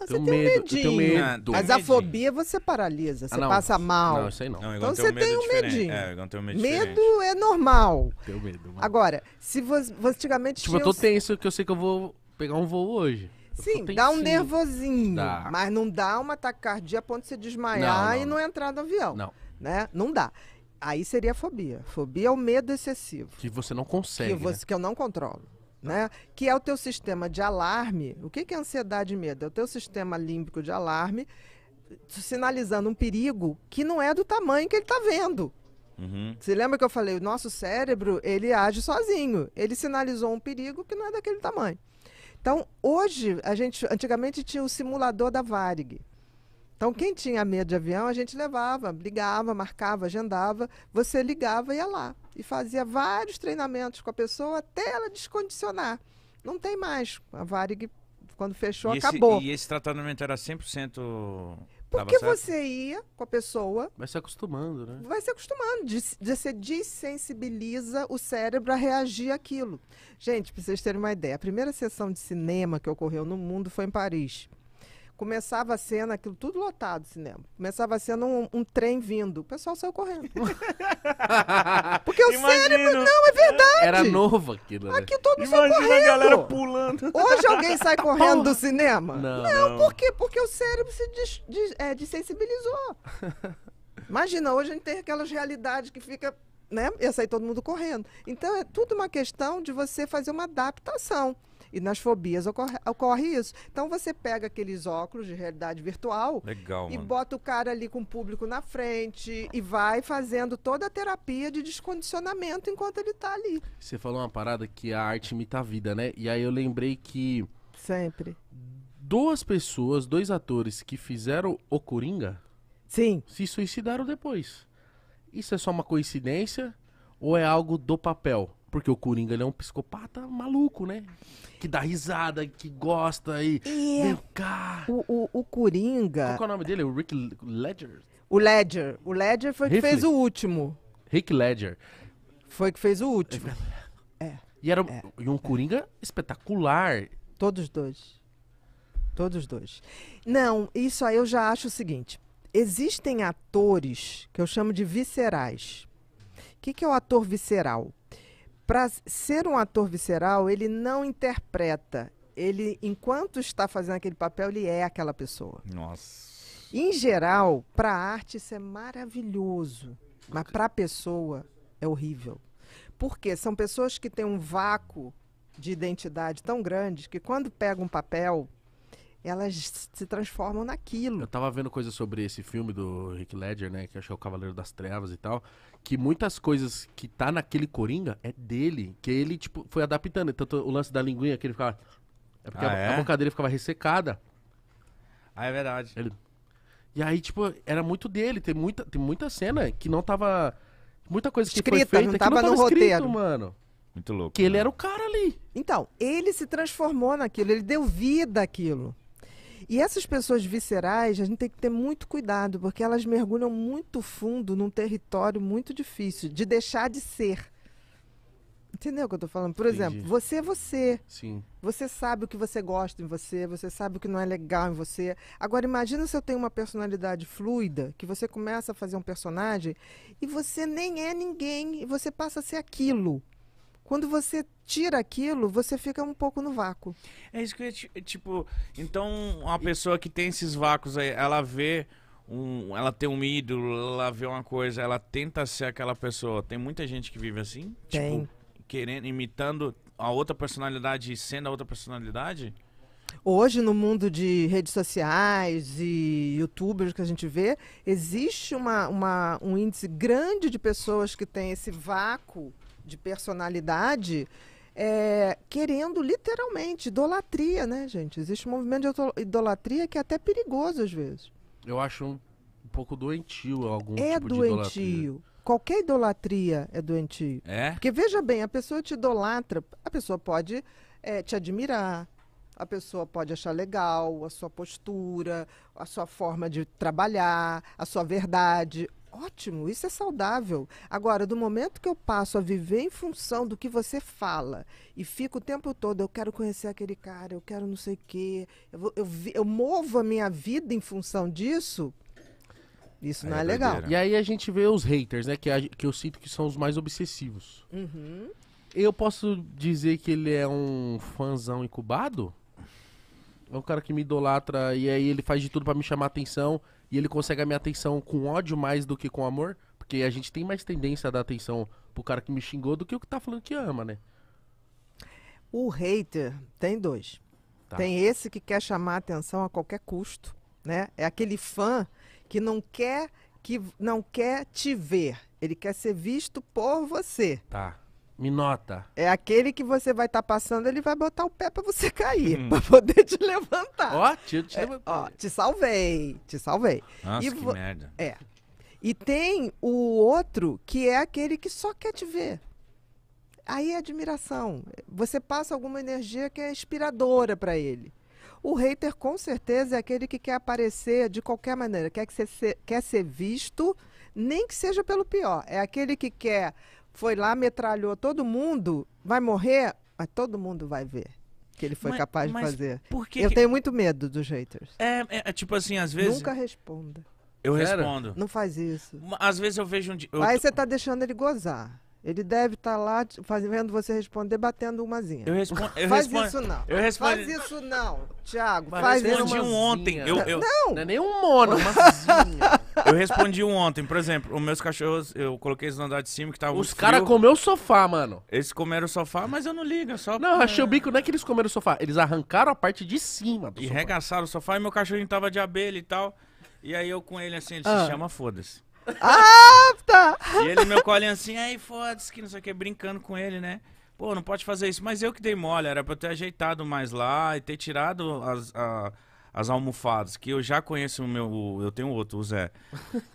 Não, você tem um medinho. Medo. Ah, mas a fobia você paralisa, você ah, passa mal. Não, sei não. não então você tem um diferente. medinho. É, eu tenho medo, medo é normal. tenho medo. Mano. Agora, se você, antigamente Tipo, eu tô tenso que eu sei que eu vou pegar um voo hoje. Sim, dá um nervosinho, dá. mas não dá uma taquicardia a ponto de você desmaiar não, não, e não entrar no avião. Não. Né? Não dá. Aí seria a fobia. Fobia é o medo excessivo. Que você não consegue. Que, você, né? que eu não controlo. Tá. Né? Que é o teu sistema de alarme. O que é ansiedade e medo? É o teu sistema límbico de alarme sinalizando um perigo que não é do tamanho que ele está vendo. Uhum. Você lembra que eu falei, o nosso cérebro, ele age sozinho. Ele sinalizou um perigo que não é daquele tamanho. Então, hoje, a gente, antigamente tinha o simulador da Varig. Então, quem tinha medo de avião, a gente levava, ligava, marcava, agendava, você ligava e ia lá. E fazia vários treinamentos com a pessoa até ela descondicionar. Não tem mais. A Varig, quando fechou, e acabou. Esse, e esse tratamento era 100%. Porque você ia com a pessoa. Vai se acostumando, né? Vai se acostumando. você dessensibiliza o cérebro a reagir àquilo. Gente, pra vocês terem uma ideia, a primeira sessão de cinema que ocorreu no mundo foi em Paris. Começava a cena, aquilo tudo lotado cinema. Começava a cena um, um trem vindo. O pessoal saiu correndo. (laughs) Porque o Imagino. cérebro. Não, é verdade. Era novo aquilo. Né? Aqui todo mundo saiu correndo. a galera pulando. Hoje alguém sai (laughs) correndo do cinema? Não. Não, não. por quê? Porque o cérebro se des, des, é, desensibilizou. (laughs) Imagina, hoje a gente tem aquelas realidades que fica né? Ia sair todo mundo correndo. Então é tudo uma questão de você fazer uma adaptação. E nas fobias ocorre, ocorre isso. Então você pega aqueles óculos de realidade virtual Legal, e mano. bota o cara ali com o público na frente e vai fazendo toda a terapia de descondicionamento enquanto ele tá ali. Você falou uma parada que a arte imita a vida, né? E aí eu lembrei que. Sempre. Duas pessoas, dois atores que fizeram o Coringa. Sim. Se suicidaram depois. Isso é só uma coincidência ou é algo do papel? Porque o Coringa ele é um psicopata maluco, né? Que dá risada, que gosta e. É. Meu cara. O, o, Coringa. Qual é o nome dele? O Rick Ledger? O Ledger. O Ledger foi o que fez o último. Rick Ledger. Foi que fez o último. É. é. E era é. um Coringa espetacular. Todos dois. Todos dois. Não, isso aí eu já acho o seguinte. Existem atores que eu chamo de viscerais. O que, que é o ator visceral? para ser um ator visceral, ele não interpreta. Ele, enquanto está fazendo aquele papel, ele é aquela pessoa. Nossa. Em geral, para a arte isso é maravilhoso, mas para a pessoa é horrível. Porque são pessoas que têm um vácuo de identidade tão grande que quando pegam um papel, elas se transformam naquilo. Eu tava vendo coisa sobre esse filme do Rick Ledger, né, que achou que é o Cavaleiro das Trevas e tal, que muitas coisas que tá naquele Coringa é dele, que ele, tipo, foi adaptando. Tanto o lance da linguinha que ele ficava. É porque ah, a, é? a boca dele ficava ressecada. Ah, é verdade. Ele... E aí, tipo, era muito dele. Tem muita, tem muita cena que não tava. Muita coisa que escrita, foi feita não tava, que não tava no escrito, roteiro. mano. Muito louco. Que né? ele era o cara ali. Então, ele se transformou naquilo, ele deu vida àquilo. E essas pessoas viscerais, a gente tem que ter muito cuidado, porque elas mergulham muito fundo num território muito difícil de deixar de ser. Entendeu o que eu estou falando? Por Entendi. exemplo, você é você. Sim. Você sabe o que você gosta em você, você sabe o que não é legal em você. Agora, imagina se eu tenho uma personalidade fluida, que você começa a fazer um personagem e você nem é ninguém, e você passa a ser aquilo. Quando você tira aquilo, você fica um pouco no vácuo. É isso que eu, tipo, então uma pessoa que tem esses vácuos aí, ela vê um, ela tem um ídolo, ela vê uma coisa, ela tenta ser aquela pessoa. Tem muita gente que vive assim, tem. tipo, querendo imitando a outra personalidade e sendo a outra personalidade. Hoje, no mundo de redes sociais e youtubers que a gente vê, existe uma, uma, um índice grande de pessoas que tem esse vácuo de personalidade. É, querendo literalmente idolatria, né, gente? Existe um movimento de idolatria que é até perigoso às vezes. Eu acho um, um pouco doentio algum é tipo doentio. de idolatria. Qualquer idolatria é doentio. É? Porque veja bem, a pessoa te idolatra, a pessoa pode é, te admirar, a pessoa pode achar legal a sua postura, a sua forma de trabalhar, a sua verdade, Ótimo, isso é saudável. Agora, do momento que eu passo a viver em função do que você fala e fico o tempo todo, eu quero conhecer aquele cara, eu quero não sei o quê, eu, vou, eu, eu movo a minha vida em função disso, isso não é, é legal. E aí a gente vê os haters, né? Que, a, que eu sinto que são os mais obsessivos. Uhum. Eu posso dizer que ele é um fãzão incubado? É um cara que me idolatra e aí ele faz de tudo para me chamar atenção e ele consegue a minha atenção com ódio mais do que com amor, porque a gente tem mais tendência a dar atenção pro cara que me xingou do que o que tá falando que ama, né? O hater tem dois. Tá. Tem esse que quer chamar a atenção a qualquer custo, né? É aquele fã que não quer que não quer te ver, ele quer ser visto por você. Tá. Me nota. É aquele que você vai estar tá passando, ele vai botar o pé para você cair, hum. (laughs) para poder te levantar. Ó, tio, te, é, ó, te salvei, te salvei. Nossa, e que merda. É. E tem o outro que é aquele que só quer te ver. Aí é admiração. Você passa alguma energia que é inspiradora para ele. O hater com certeza é aquele que quer aparecer de qualquer maneira, quer que quer ser visto, nem que seja pelo pior. É aquele que quer foi lá, metralhou todo mundo, vai morrer, mas todo mundo vai ver que ele foi mas, capaz de fazer. Que eu que... tenho muito medo dos haters. É, é, é, tipo assim, às vezes. Nunca responda. Eu respondo. Não faz isso. Às vezes eu vejo um. Eu... Aí você tá deixando ele gozar. Ele deve estar tá lá fazendo você responder, batendo uma zinha. Eu respondo. Eu faz respondo, isso não. Eu respondo. Faz isso não, Thiago. Mas faz respondi um ontem. Eu, eu, não. Não é nem um mono. (laughs) eu respondi um ontem, por exemplo, os meus cachorros, eu coloquei eles no andar de cima que tava Os caras comeram o sofá, mano. Eles comeram o sofá, mas eu não ligo, é só. Não, eu achei o bico, não é que eles comeram o sofá. Eles arrancaram a parte de cima do E sofá. regaçaram o sofá e meu cachorrinho tava de abelha e tal. E aí eu com ele assim, ele ah. se chama foda-se. Ah, tá! E ele, meu colinho assim, aí foda-se que não sei o que, brincando com ele, né? Pô, não pode fazer isso. Mas eu que dei mole, era pra eu ter ajeitado mais lá e ter tirado as, a, as almofadas, que eu já conheço o meu. Eu tenho outro, o Zé.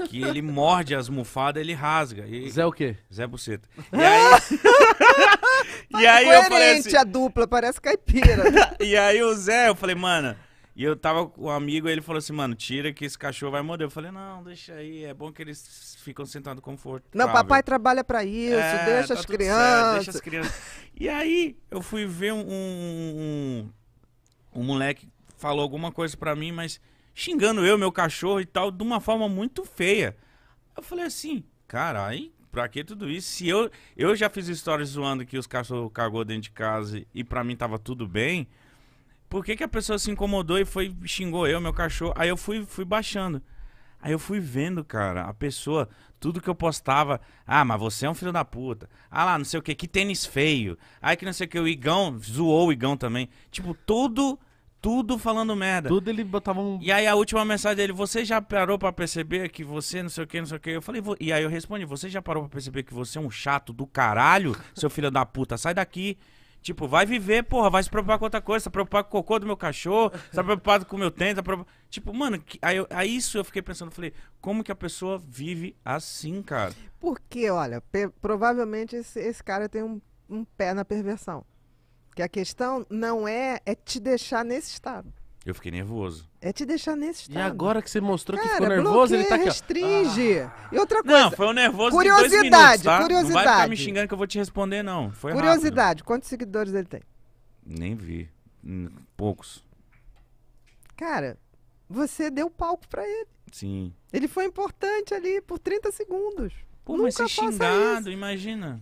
Que ele morde as almofadas, ele rasga. E, Zé o quê? Zé Buceta. E aí. (laughs) e aí eu falei assim, a dupla, parece caipira. (laughs) e aí o Zé, eu falei, mano. E eu tava com um amigo, ele falou assim, mano, tira que esse cachorro vai morder. Eu falei, não, deixa aí, é bom que eles ficam sentados conforto Não, papai trabalha para isso, é, deixa, tá as crianças. Certo, deixa as crianças. e aí, eu fui ver um, um, um, um moleque falou alguma coisa para mim, mas xingando eu, meu cachorro e tal, de uma forma muito feia. Eu falei assim, carai, pra que tudo isso? Se eu, eu já fiz histórias zoando que os cachorros cagou dentro de casa e pra mim tava tudo bem por que, que a pessoa se incomodou e foi xingou eu, meu cachorro? Aí eu fui, fui baixando. Aí eu fui vendo, cara, a pessoa, tudo que eu postava. Ah, mas você é um filho da puta. Ah lá, não sei o que, que tênis feio. Aí que não sei o que, o Igão zoou o Igão também. Tipo, tudo, tudo falando merda. Tudo ele botava um. E aí a última mensagem dele, você já parou pra perceber que você não sei o que, não sei o que. Eu falei, Vo... e aí eu respondi, você já parou pra perceber que você é um chato do caralho, seu filho da puta, sai daqui. Tipo, vai viver, porra, vai se preocupar com outra coisa, tá preocupado com o cocô do meu cachorro, tá (laughs) preocupado com o meu tênis, Tipo, mano, aí, eu, aí isso eu fiquei pensando, falei, como que a pessoa vive assim, cara? Porque, olha, provavelmente esse, esse, cara tem um, um pé na perversão. Que a questão não é, é te deixar nesse estado. Eu fiquei nervoso. É te deixar nesse estado. E agora que você mostrou Cara, que ficou nervoso, bloqueia, ele tá aqui. restringe. Ah. E outra coisa. Não, foi um nervoso curiosidade, de dois minutos, tá? Curiosidade. Não vai ficar me xingando que eu vou te responder, não. Foi curiosidade, rápido. quantos seguidores ele tem? Nem vi. Poucos. Cara, você deu palco para ele. Sim. Ele foi importante ali por 30 segundos. Pô, Nunca mas xingado, isso. imagina.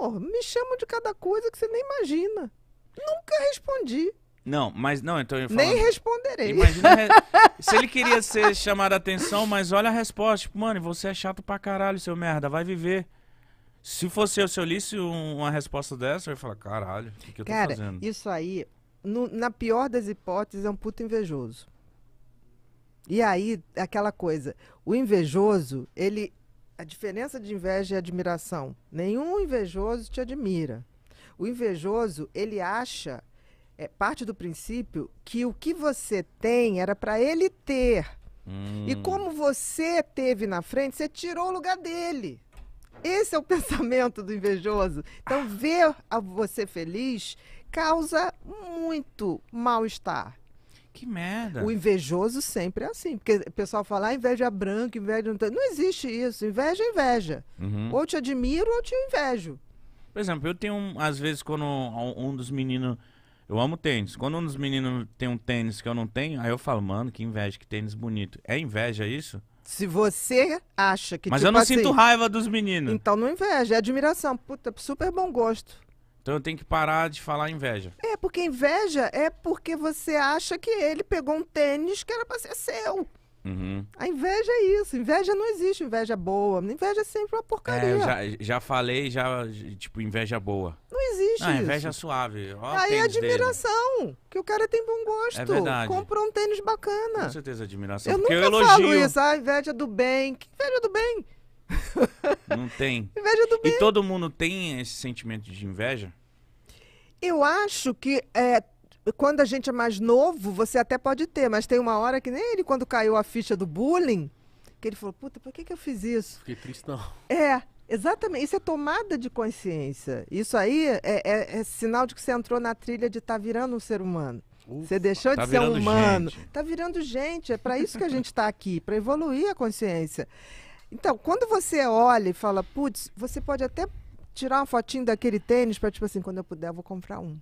Amor, me chamam de cada coisa que você nem imagina. Nunca respondi. Não, mas não, então eu falo, Nem responderei. Imagina, re... (laughs) se ele queria ser chamado a atenção, mas olha a resposta. Tipo, mano, você é chato pra caralho, seu merda, vai viver. Se fosse eu, se eu lisse uma resposta dessa, eu ia falar, caralho, o que, que, eu Cara, tô fazendo? isso aí, no, na pior das hipóteses, é um puto invejoso. E aí, aquela coisa, o invejoso, ele. A diferença de inveja e admiração. Nenhum invejoso te admira. O invejoso, ele acha é, parte do princípio que o que você tem era para ele ter. Hum. E como você teve na frente, você tirou o lugar dele. Esse é o (laughs) pensamento do invejoso. Então, ah. ver você feliz causa muito mal-estar. Que merda. O invejoso sempre é assim. Porque o pessoal fala, ah, inveja branca, inveja. Não existe isso. Inveja é inveja. Uhum. Ou te admiro ou te invejo. Por exemplo, eu tenho, às vezes, quando um dos meninos eu amo tênis. Quando um dos meninos tem um tênis que eu não tenho, aí eu falo, mano, que inveja, que tênis bonito. É inveja isso? Se você acha que. Mas tipo eu não assim, sinto raiva dos meninos. Então não inveja, é admiração. Puta, super bom gosto. Então eu tenho que parar de falar inveja. É, porque inveja é porque você acha que ele pegou um tênis que era pra ser seu. Uhum. A inveja é isso. Inveja não existe inveja boa. Inveja é sempre uma é, porcaria. É, já, já falei, já, tipo, inveja boa. Não existe ah, inveja isso. suave. Aí é admiração. Dele. Que o cara tem bom é gosto. É verdade. Comprou um tênis bacana. Com certeza, admiração. Eu nunca eu elogio. falo isso. Ah, inveja do bem. Que inveja do bem? (laughs) Não tem. inveja do bem. E todo mundo tem esse sentimento de inveja? Eu acho que é, quando a gente é mais novo, você até pode ter, mas tem uma hora que nem ele, quando caiu a ficha do bullying, que ele falou: puta, por que, que eu fiz isso? Fiquei triste, não. É. Exatamente, isso é tomada de consciência. Isso aí é, é, é sinal de que você entrou na trilha de estar tá virando um ser humano. Ufa, você deixou tá de ser humano. Gente. Tá virando gente. É para isso que a gente está aqui, para evoluir a consciência. Então, quando você olha e fala, putz, você pode até tirar uma fotinho daquele tênis para tipo assim, quando eu puder, eu vou comprar um.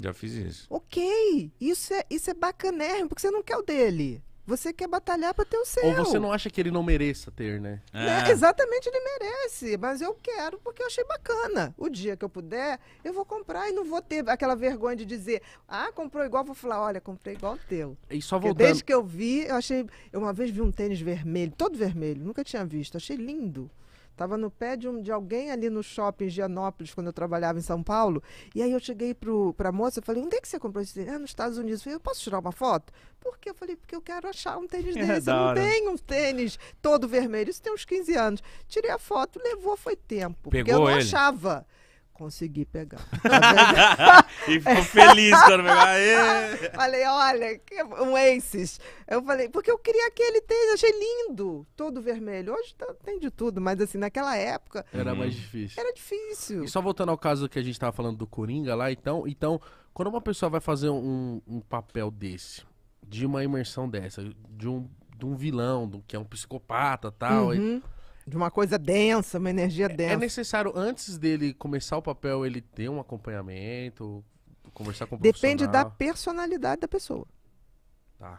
Já fiz isso. Ok, isso é, isso é bacanérrimo, porque você não quer o dele. Você quer batalhar para ter o seu. Ou você não acha que ele não mereça ter, né? É. É, exatamente, ele merece. Mas eu quero porque eu achei bacana. O dia que eu puder, eu vou comprar e não vou ter aquela vergonha de dizer, ah, comprou igual, vou falar, olha, comprei igual o teu. E só voltando... desde que eu vi, eu achei. Eu uma vez vi um tênis vermelho, todo vermelho, nunca tinha visto, achei lindo. Estava no pé de, um, de alguém ali no shopping de Anópolis, quando eu trabalhava em São Paulo. E aí eu cheguei para a moça e falei, onde é que você comprou esse tênis? Ah, nos Estados Unidos. Eu falei, eu posso tirar uma foto? Por quê? Eu falei, porque eu quero achar um tênis (laughs) é, desse. eu não tenho um tênis todo vermelho. Isso tem uns 15 anos. Tirei a foto, levou, foi tempo. Pegou porque eu não ele. achava. Consegui pegar. (laughs) Tá e ficou feliz quando pegou. Aê! (laughs) Falei, olha, um Aces. Eu falei, porque eu queria que ele tenha achei lindo, todo vermelho. Hoje tá, tem de tudo, mas assim, naquela época. Era mais difícil. Era difícil. E só voltando ao caso que a gente tava falando do Coringa lá, então, então quando uma pessoa vai fazer um, um papel desse, de uma imersão dessa, de um, de um vilão, do, que é um psicopata tal. Uhum. E de uma coisa densa, uma energia é, é densa. É necessário, antes dele começar o papel, ele ter um acompanhamento, conversar com o Depende da personalidade da pessoa. Tá.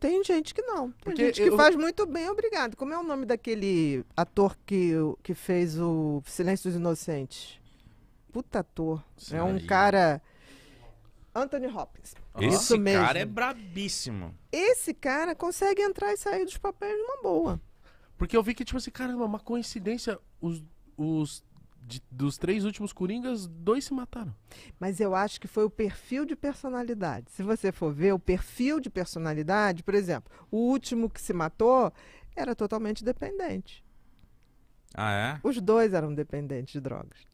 Tem gente que não. Tem Porque gente que eu... faz muito bem, obrigado. Como é o nome daquele ator que, que fez o Silêncio dos Inocentes? Puta ator. Sim, é um aí. cara. Anthony Hopkins. Esse cara é brabíssimo. Esse cara consegue entrar e sair dos papéis uma boa. Porque eu vi que, tipo assim, caramba, uma coincidência, os, os de, dos três últimos Coringas, dois se mataram. Mas eu acho que foi o perfil de personalidade. Se você for ver o perfil de personalidade, por exemplo, o último que se matou era totalmente dependente. Ah, é? Os dois eram dependentes de drogas.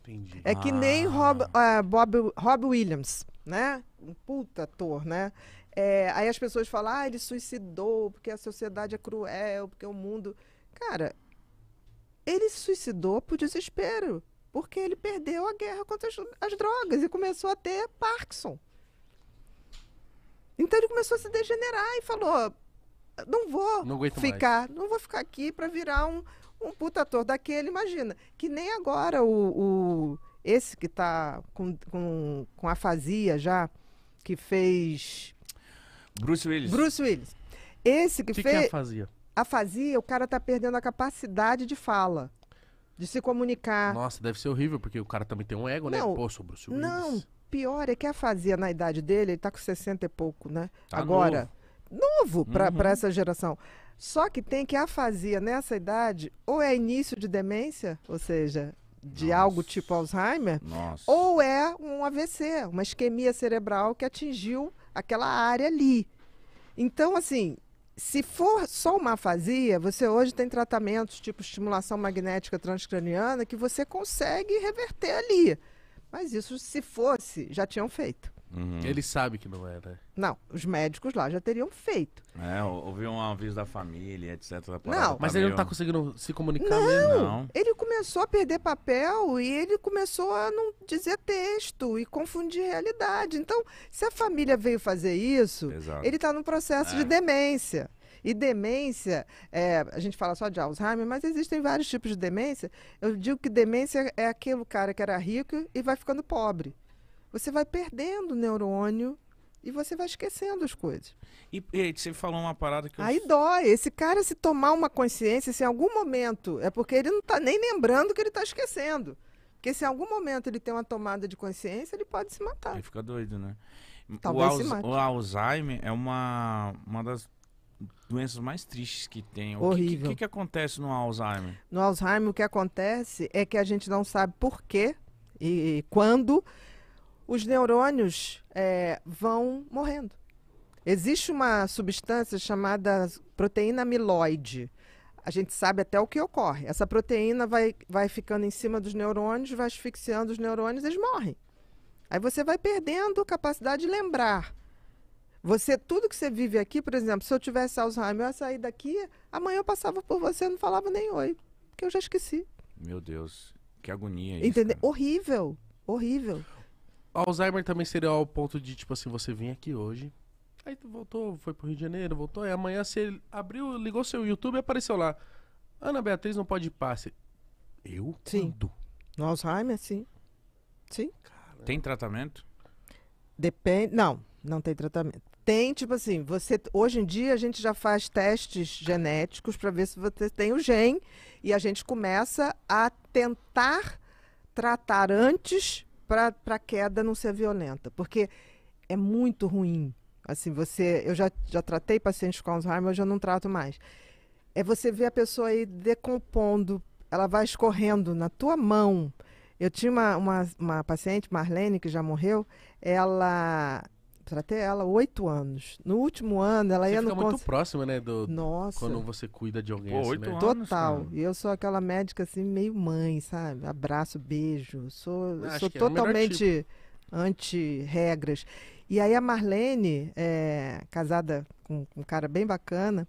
Entendi. É ah. que nem ah. Rob, uh, Bob, Rob Williams, né? Um puta ator, né? É, aí as pessoas falam, ah, ele suicidou porque a sociedade é cruel, porque o mundo. Cara, ele se suicidou por desespero, porque ele perdeu a guerra contra as, as drogas e começou a ter Parkinson. Então ele começou a se degenerar e falou: não vou não ficar, mais. não vou ficar aqui para virar um, um puta ator daquele, imagina. Que nem agora o, o esse que está com, com, com afasia já, que fez Bruce Willis. Bruce Willis. Esse que, que fez. O que é afasia? Afasia, o cara tá perdendo a capacidade de fala. De se comunicar. Nossa, deve ser horrível, porque o cara também tem um ego, né? não, né? Pô, sou Bruce Willis. Não, pior é que a fazia na idade dele, ele tá com 60 e pouco, né? Tá Agora. Novo, novo pra, uhum. essa geração. Só que tem que a fazia nessa idade, ou é início de demência, ou seja, de Nossa. algo tipo Alzheimer, Nossa. ou é um AVC, uma isquemia cerebral que atingiu aquela área ali. Então, assim, se for só uma afasia, você hoje tem tratamentos tipo estimulação magnética transcraniana que você consegue reverter ali. Mas isso, se fosse, já tinham feito. Uhum. Ele sabe que não é, né? Não, os médicos lá já teriam feito. É, houve um aviso da família, etc. Não, mas ele não tá conseguindo se comunicar não, mesmo. Não, ele começou a perder papel e ele começou a não dizer texto e confundir realidade. Então, se a família veio fazer isso, Exato. ele tá num processo é. de demência. E demência, é, a gente fala só de Alzheimer, mas existem vários tipos de demência. Eu digo que demência é aquele cara que era rico e vai ficando pobre você vai perdendo neurônio e você vai esquecendo as coisas. E, e você falou uma parada que. Eu... Aí dói. Esse cara, se tomar uma consciência, se em algum momento. É porque ele não está nem lembrando que ele está esquecendo. Porque se em algum momento ele tem uma tomada de consciência, ele pode se matar. Ele fica doido, né? Talvez o, se mate. o Alzheimer é uma, uma das doenças mais tristes que tem. Horrível. O que, que, que acontece no Alzheimer? No Alzheimer, o que acontece é que a gente não sabe por quê e quando os neurônios é, vão morrendo. Existe uma substância chamada proteína amiloide. A gente sabe até o que ocorre. Essa proteína vai, vai ficando em cima dos neurônios, vai asfixiando os neurônios, eles morrem. Aí você vai perdendo capacidade de lembrar. Você, tudo que você vive aqui, por exemplo, se eu tivesse Alzheimer, eu ia sair daqui, amanhã eu passava por você e não falava nem oi, porque eu já esqueci. Meu Deus, que agonia isso. Entendeu? Horrível, horrível. Alzheimer também seria ao ponto de, tipo assim, você vir aqui hoje, aí tu voltou, foi pro Rio de Janeiro, voltou, e amanhã você abriu, ligou seu YouTube e apareceu lá. Ana Beatriz não pode passe. Eu? Sim. Quando? No Alzheimer, sim. Sim. Caramba. Tem tratamento? Depende. Não, não tem tratamento. Tem, tipo assim, você hoje em dia a gente já faz testes genéticos para ver se você tem o gene e a gente começa a tentar tratar antes para a queda não ser violenta, porque é muito ruim. Assim, você, eu já, já tratei pacientes com Alzheimer, eu já não trato mais. É você ver a pessoa aí decompondo, ela vai escorrendo na tua mão. Eu tinha uma, uma, uma paciente, Marlene, que já morreu, ela tratei ela oito anos. No último ano, ela você ia no. Você muito próxima, né? Do, Nossa. Quando você cuida de alguém. Pô, assim, né? Total. e eu sou aquela médica, assim, meio mãe, sabe? Abraço, beijo. Sou, ah, sou é totalmente é tipo. anti-regras. E aí a Marlene, é, casada com um cara bem bacana,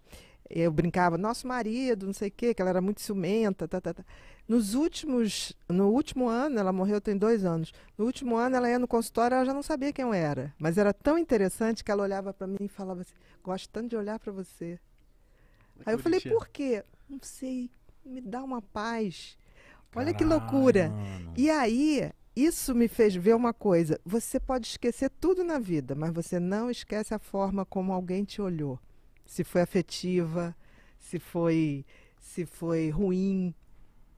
eu brincava, nosso marido, não sei o quê, que ela era muito ciumenta, tá, tá, tá. Nos últimos, no último ano, ela morreu tem dois anos, no último ano ela ia no consultório, ela já não sabia quem eu era, mas era tão interessante que ela olhava para mim e falava assim, gosto tanto de olhar para você. Que Aí eu bonitinha. falei, por quê? Não sei, me dá uma paz. Olha Caralho, que loucura. Mano. E aí, isso me fez ver uma coisa. Você pode esquecer tudo na vida, mas você não esquece a forma como alguém te olhou se foi afetiva, se foi, se foi ruim.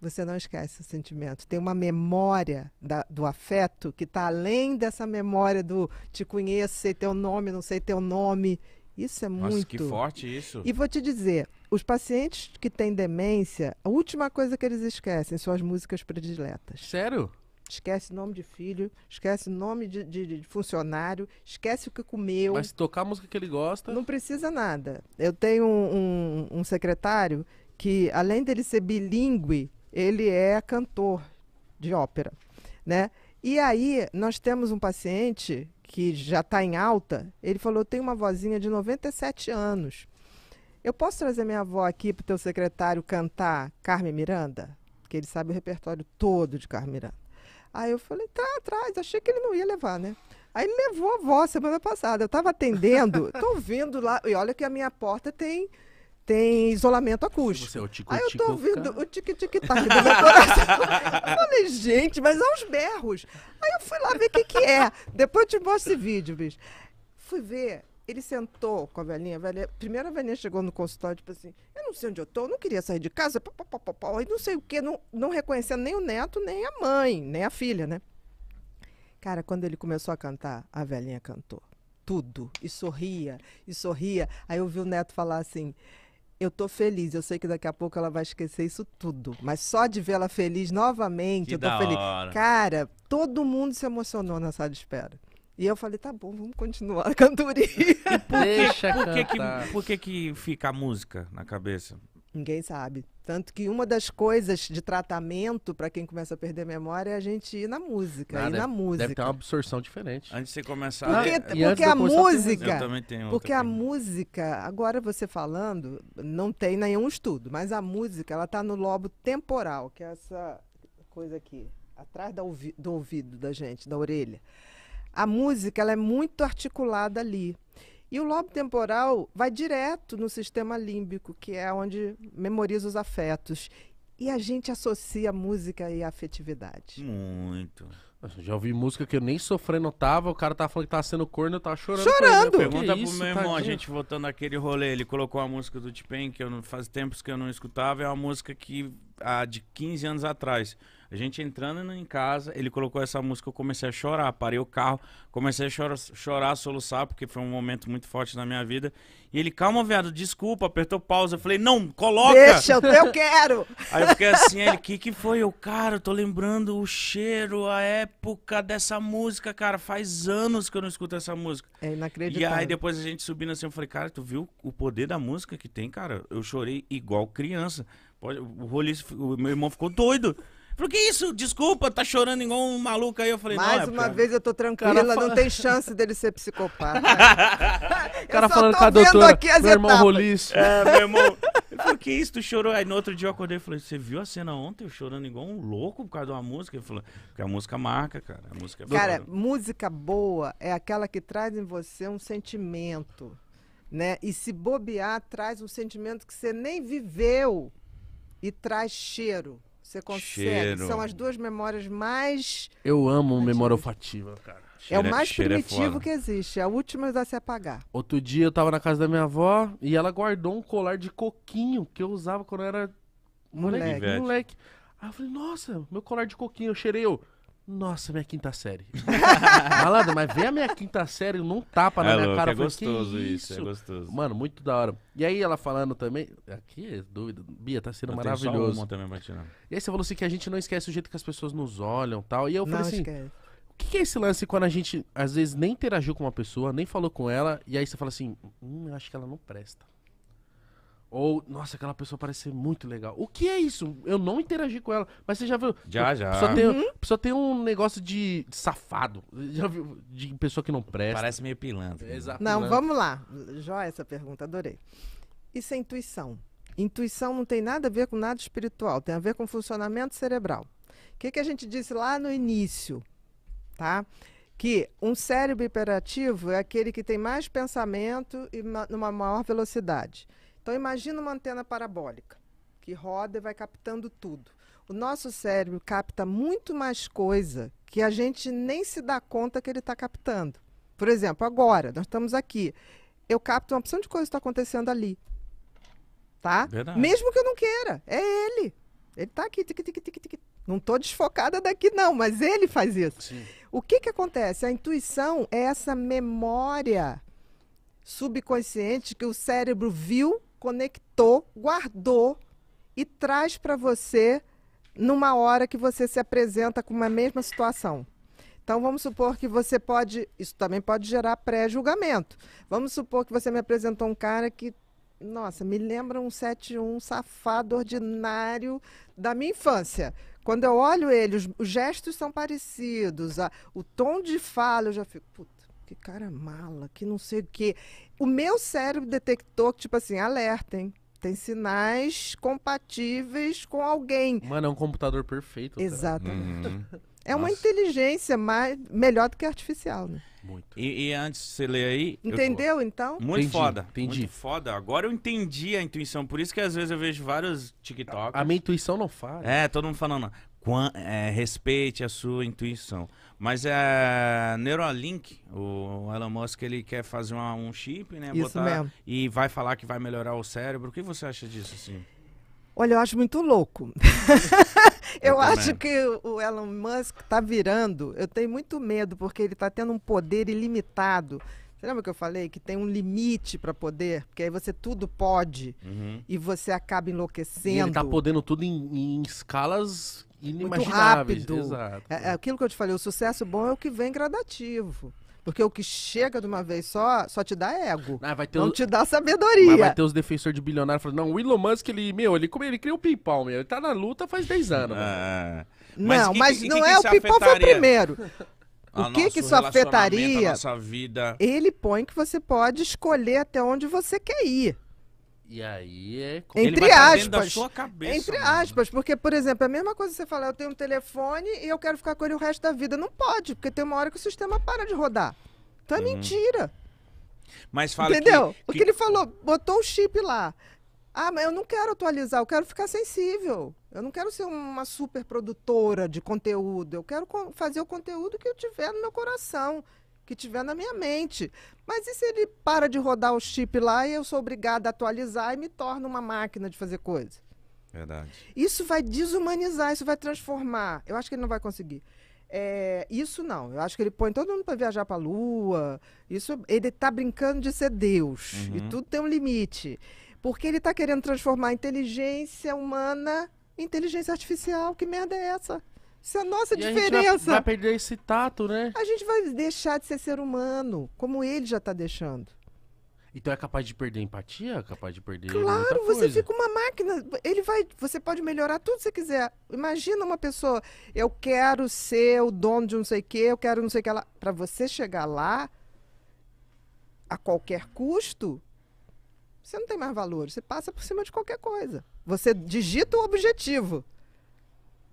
Você não esquece o sentimento. Tem uma memória da, do afeto que está além dessa memória do te conheço, sei teu nome, não sei teu nome. Isso é Nossa, muito. que forte isso. E vou te dizer, os pacientes que têm demência, a última coisa que eles esquecem são as músicas prediletas. Sério? Esquece nome de filho, esquece nome de, de, de, funcionário, esquece o que comeu. Mas tocar a música que ele gosta. Não precisa nada. Eu tenho um, um, um secretário que, além dele ser bilíngue, ele é cantor de ópera. Né? E aí, nós temos um paciente que já está em alta. Ele falou: tem uma vozinha de 97 anos. Eu posso trazer minha avó aqui para o teu secretário cantar Carmen Miranda? Porque ele sabe o repertório todo de Carmen Miranda. Aí eu falei, tá atrás, achei que ele não ia levar, né? Aí ele levou a vó semana passada. Eu estava atendendo, (laughs) tô vindo lá. E olha que a minha porta tem tem isolamento acústico. Você é o tico, Aí eu tô ouvindo o tic-tic-tac do meu coração. (laughs) Eu falei, gente, mas aos berros. Aí eu fui lá ver o que, que é. Depois eu te mostro esse vídeo, bicho. Fui ver, ele sentou com a velhinha, a velhinha. Primeiro a velhinha chegou no consultório, tipo assim, eu não sei onde eu tô, não queria sair de casa, pá, pá, pá, pá, e não sei o quê, não, não reconhecendo nem o neto, nem a mãe, nem a filha, né? Cara, quando ele começou a cantar, a velhinha cantou. Tudo. E sorria, e sorria. Aí eu vi o neto falar assim. Eu tô feliz, eu sei que daqui a pouco ela vai esquecer isso tudo. Mas só de vê-la feliz novamente, que eu tô feliz. Hora. Cara, todo mundo se emocionou na sala de espera. E eu falei, tá bom, vamos continuar a cantoria. (laughs) E por, Deixa por, que, que, por que, que fica a música na cabeça? Ninguém sabe. Tanto que uma das coisas de tratamento para quem começa a perder memória é a gente ir na música. Não, ir na música. Deve ter uma absorção diferente. Antes de você começar Porque, é, porque, a música. Eu também tenho porque a pergunta. música, agora você falando, não tem nenhum estudo, mas a música, ela tá no lobo temporal, que é essa coisa aqui, atrás do ouvido da gente, da orelha a música ela é muito articulada ali. E o lobo temporal vai direto no sistema límbico, que é onde memoriza os afetos. E a gente associa música e afetividade. Muito. já ouvi música que eu nem sofrendo tava, o cara tá falando que tá sendo corno, eu tava chorando. Né? Chorando! Pergunta que pro isso, meu irmão, tadinho. a gente voltando aquele rolê, ele colocou a música do Tipen, que eu não, faz tempos que eu não escutava, é uma música que de 15 anos atrás. A gente entrando em casa, ele colocou essa música, eu comecei a chorar, parei o carro, comecei a chorar, chorar soluçar, porque foi um momento muito forte na minha vida. E ele, calma, viado, desculpa, apertou pausa. Eu falei, não, coloca! Deixa, eu quero! (laughs) Aí eu fiquei assim, ele, que que foi? Eu, cara, eu tô lembrando o cheiro, a época dessa música, cara, faz anos que eu não escuto essa música. É inacreditável. E aí depois a gente subindo assim, eu falei, cara, tu viu o poder da música que tem, cara? Eu chorei igual criança. O Rolis, o meu irmão ficou doido. Falou, que isso? Desculpa, tá chorando igual um maluco aí. Eu falei, Mais não, é uma vez eu tô tranquila, fala... não tem chance dele ser psicopata. (laughs) o cara falando com a doutora, aqui as meu etapas. irmão roliço, É, meu irmão. Ele falou, que isso? Tu chorou? Aí no outro dia eu acordei e falei, você viu a cena ontem? Eu chorando igual um louco por causa de uma música. Ele falou, porque a música marca, cara. A música é Cara, boa. música boa é aquela que traz em você um sentimento, né? E se bobear, traz um sentimento que você nem viveu e traz cheiro. Você consegue? Cheiro. São as duas memórias mais. Eu amo memória olfativa, cara. É cheiro é o mais é primitivo é que existe, é a última a se apagar. Outro dia eu tava na casa da minha avó e ela guardou um colar de coquinho que eu usava quando eu era moleque. moleque. moleque. Aí eu falei, nossa, meu colar de coquinho, eu cheirei eu. Nossa, minha quinta série. (laughs) Malandro, mas vem a minha quinta série num tapa na é minha louco, cara. É falei, gostoso isso? É isso, é gostoso. Mano, muito da hora. E aí ela falando também. Aqui dúvida. Bia, tá sendo eu maravilhoso. Só também E aí você falou assim que a gente não esquece o jeito que as pessoas nos olham tal. E eu não, falei assim. O que é esse lance quando a gente, às vezes, nem interagiu com uma pessoa, nem falou com ela, e aí você fala assim, hum, acho que ela não presta. Ou, nossa, aquela pessoa parece ser muito legal. O que é isso? Eu não interagi com ela. Mas você já viu. Já, já. Só tem, uhum. só tem um negócio de safado. Já viu? De pessoa que não presta. Parece meio pilantra. Exato. Não, vamos lá. Jó, essa pergunta, adorei. Isso é intuição. Intuição não tem nada a ver com nada espiritual, tem a ver com funcionamento cerebral. O que, que a gente disse lá no início? Tá? que um cérebro hiperativo é aquele que tem mais pensamento e numa maior velocidade. Então imagina uma antena parabólica que roda e vai captando tudo. O nosso cérebro capta muito mais coisa que a gente nem se dá conta que ele está captando. Por exemplo, agora, nós estamos aqui. Eu capto uma opção de coisa que está acontecendo ali. Tá? Verdade. Mesmo que eu não queira. É ele. Ele está aqui. Não estou desfocada daqui, não, mas ele faz isso. Sim. O que, que acontece? A intuição é essa memória subconsciente que o cérebro viu conectou, guardou e traz para você numa hora que você se apresenta com uma mesma situação. Então vamos supor que você pode, isso também pode gerar pré-julgamento. Vamos supor que você me apresentou um cara que, nossa, me lembra um 71 safado ordinário da minha infância. Quando eu olho ele, os, os gestos são parecidos, a, o tom de fala, eu já fico, puta, que cara mala, que não sei o quê. O meu cérebro detectou, tipo assim, alerta, hein? Tem sinais compatíveis com alguém. Mano, é um computador perfeito. Exatamente. Uhum. É uma inteligência mais, melhor do que artificial, né? Muito. E, e antes de você ler aí. Entendeu, então? Muito entendi, foda. Entendi. Muito foda. Agora eu entendi a intuição. Por isso que às vezes eu vejo vários TikToks. A, a minha intuição não fala. É, todo mundo falando. É, respeite a sua intuição. Mas é Neuralink, o Elon Musk, ele quer fazer uma, um chip, né? Isso botar, mesmo. E vai falar que vai melhorar o cérebro. O que você acha disso, assim? Olha, eu acho muito louco. (laughs) eu, eu acho que o Elon Musk está virando. Eu tenho muito medo, porque ele está tendo um poder ilimitado. Você lembra que eu falei que tem um limite para poder? Porque aí você tudo pode uhum. e você acaba enlouquecendo. E ele está podendo tudo em, em escalas inimaginável. Muito rápido. Exato. É, é aquilo que eu te falei, o sucesso bom é o que vem gradativo. Porque o que chega de uma vez só, só te dá ego. Ah, não te dá sabedoria. Mas vai ter os defensores de bilionário falando, não, o Elon Musk, ele, meu, ele, ele cria o PayPal, meu. Ele tá na luta faz 10 anos. Ah. não, que, mas que, não que é, o PayPal foi o primeiro. (laughs) O que, que isso afetaria? A nossa vida. Ele põe que você pode escolher até onde você quer ir. E aí é entre aspas, cabeça, entre mano. Né? aspas, porque por exemplo, é a mesma coisa você falar, eu tenho um telefone e eu quero ficar com ele o resto da vida, não pode, porque tem uma hora que o sistema para de rodar. Então é uhum. mentira. Mas fala Entendeu? Que, que... O que ele falou, botou o chip lá. Ah, mas eu não quero atualizar, eu quero ficar sensível. Eu não quero ser uma super produtora de conteúdo. Eu quero fazer o conteúdo que eu tiver no meu coração que tiver na minha mente. Mas e se ele para de rodar o chip lá e eu sou obrigada a atualizar e me torna uma máquina de fazer coisa? Verdade. Isso vai desumanizar, isso vai transformar. Eu acho que ele não vai conseguir. É, isso não. Eu acho que ele põe todo mundo para viajar para a Lua. Isso ele está brincando de ser Deus uhum. e tudo tem um limite, porque ele está querendo transformar a inteligência humana em inteligência artificial. Que merda é essa? Isso é a nossa e diferença. A gente vai, vai perder esse tato, né? A gente vai deixar de ser ser humano, como ele já tá deixando. Então é capaz de perder empatia? É capaz de perder. Claro, você fica uma máquina. Ele vai. Você pode melhorar tudo que você quiser. Imagina uma pessoa. Eu quero ser o dono de não sei o quê, eu quero não sei o que lá. Para você chegar lá, a qualquer custo, você não tem mais valor. Você passa por cima de qualquer coisa. Você digita o objetivo.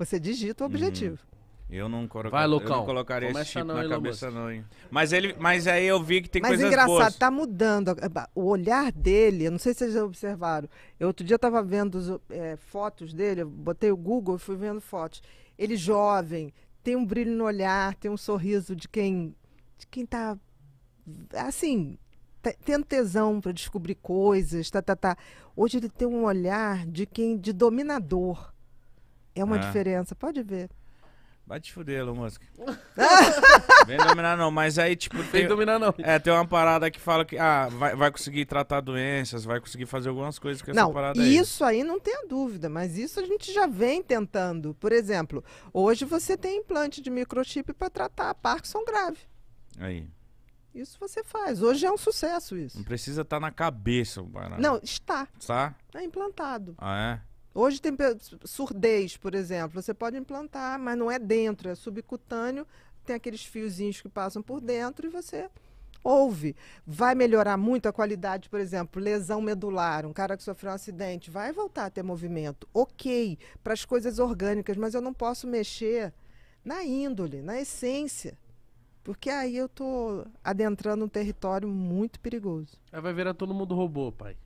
Você digita o uhum. objetivo. Uhum. Eu não, Vai, Lucão. eu não colocaria Começa esse chip não, na Elon cabeça, Musk. não, hein? Mas, ele, mas aí eu vi que tem mas coisas boas. Mas engraçado, tá mudando. O olhar dele, eu não sei se vocês já observaram. Eu, outro dia eu tava vendo é, fotos dele, eu botei o Google e fui vendo fotos. Ele jovem, tem um brilho no olhar, tem um sorriso de quem, de quem tá, assim, tá, tendo tesão para descobrir coisas, tá, tá, tá. Hoje ele tem um olhar de quem, de dominador. É uma é. diferença, pode ver. Vai te fuder, Elon Musk. (laughs) Vem dominar não, mas aí, tipo... Vem dominar não. É, tem uma parada que fala que ah, vai, vai conseguir tratar doenças, vai conseguir fazer algumas coisas com não, essa parada aí. isso aí não tem a dúvida, mas isso a gente já vem tentando. Por exemplo, hoje você tem implante de microchip para tratar Parkinson grave. Aí. Isso você faz. Hoje é um sucesso isso. Não precisa estar tá na cabeça o barato. Não, está. Está? Está é implantado. Ah, é? Hoje tem surdez, por exemplo, você pode implantar, mas não é dentro, é subcutâneo, tem aqueles fiozinhos que passam por dentro e você ouve. Vai melhorar muito a qualidade, por exemplo, lesão medular, um cara que sofreu um acidente, vai voltar a ter movimento. Ok, para as coisas orgânicas, mas eu não posso mexer na índole, na essência. Porque aí eu estou adentrando um território muito perigoso. Aí vai virar todo mundo robô, pai.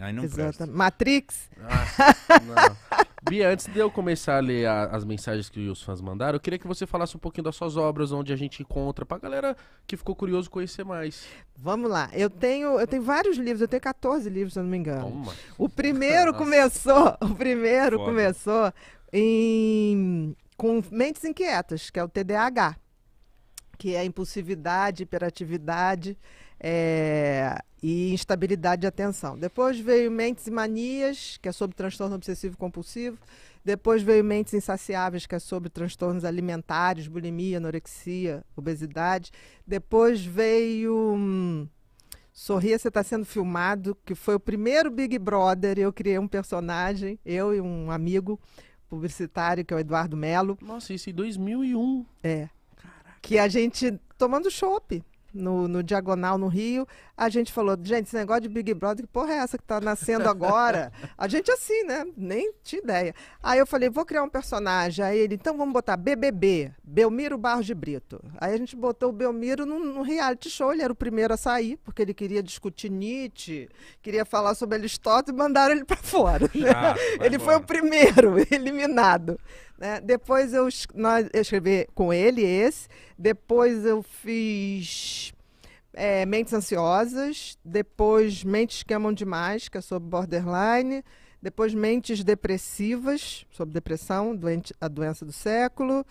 Aí não Exato. Matrix? Nossa, (laughs) Bia, antes de eu começar a ler a, as mensagens que os fãs mandaram, eu queria que você falasse um pouquinho das suas obras, onde a gente encontra, pra galera que ficou curioso conhecer mais. Vamos lá. Eu tenho, eu tenho vários livros, eu tenho 14 livros, se eu não me engano. Toma. O primeiro Nossa. começou, (laughs) o primeiro Foda. começou em, com Mentes Inquietas, que é o TDAH, que é impulsividade, hiperatividade, é, e instabilidade de atenção. Depois veio Mentes e Manias, que é sobre transtorno obsessivo compulsivo. Depois veio Mentes Insaciáveis, que é sobre transtornos alimentares, bulimia, anorexia, obesidade. Depois veio hum, Sorria, você está sendo filmado, que foi o primeiro Big Brother. Eu criei um personagem, eu e um amigo publicitário, que é o Eduardo Melo. Nossa, isso em 2001. É. Caraca. Que a gente tomando chopp no, no Diagonal, no Rio, a gente falou, gente, esse negócio de Big Brother, que porra é essa que tá nascendo agora? (laughs) a gente assim, né? Nem tinha ideia. Aí eu falei, vou criar um personagem. Aí ele, então vamos botar BBB, Belmiro Barros de Brito. Aí a gente botou o Belmiro num, reality show, ele era o primeiro a sair, porque ele queria discutir Nietzsche, queria falar sobre Aristóteles e mandaram ele para fora. Ah, né? ele embora. foi o primeiro (laughs) eliminado. Né? depois eu, nós, eu escrevi com ele esse, depois eu fiz é, Mentes Ansiosas, depois Mentes que Amam Demais, que é sobre borderline, depois Mentes Depressivas, sobre depressão, doente, a doença do século.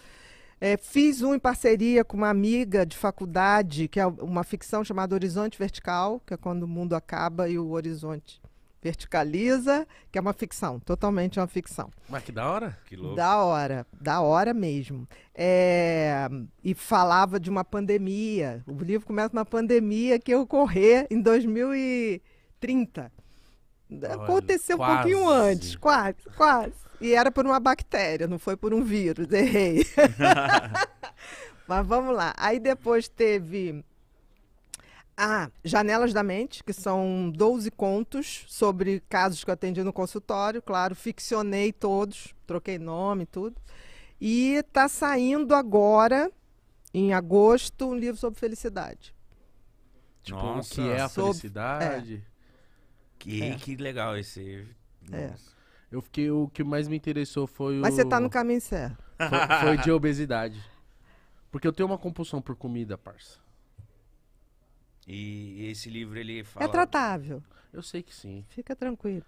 É, fiz um em parceria com uma amiga de faculdade, que é uma ficção chamada Horizonte Vertical, que é quando o mundo acaba e o horizonte Verticaliza, que é uma ficção, totalmente uma ficção. Mas que da hora? Que louco. Da hora, da hora mesmo. É, e falava de uma pandemia. O livro começa na pandemia que ocorrer em 2030. Olha, Aconteceu quase. um pouquinho antes, quase, quase. E era por uma bactéria, não foi por um vírus, errei. (laughs) (laughs) Mas vamos lá. Aí depois teve ah, Janelas da Mente, que são 12 contos sobre casos que eu atendi no consultório. Claro, ficcionei todos, troquei nome e tudo. E está saindo agora, em agosto, um livro sobre felicidade. Tipo, Nossa, que é a sobre... felicidade. É. Que, é. que legal esse. É. Eu fiquei, o que mais me interessou foi o. Mas você tá no caminho certo. Foi, foi de obesidade. Porque eu tenho uma compulsão por comida, parça. E esse livro ele é fala. É tratável. Eu sei que sim. Fica tranquilo.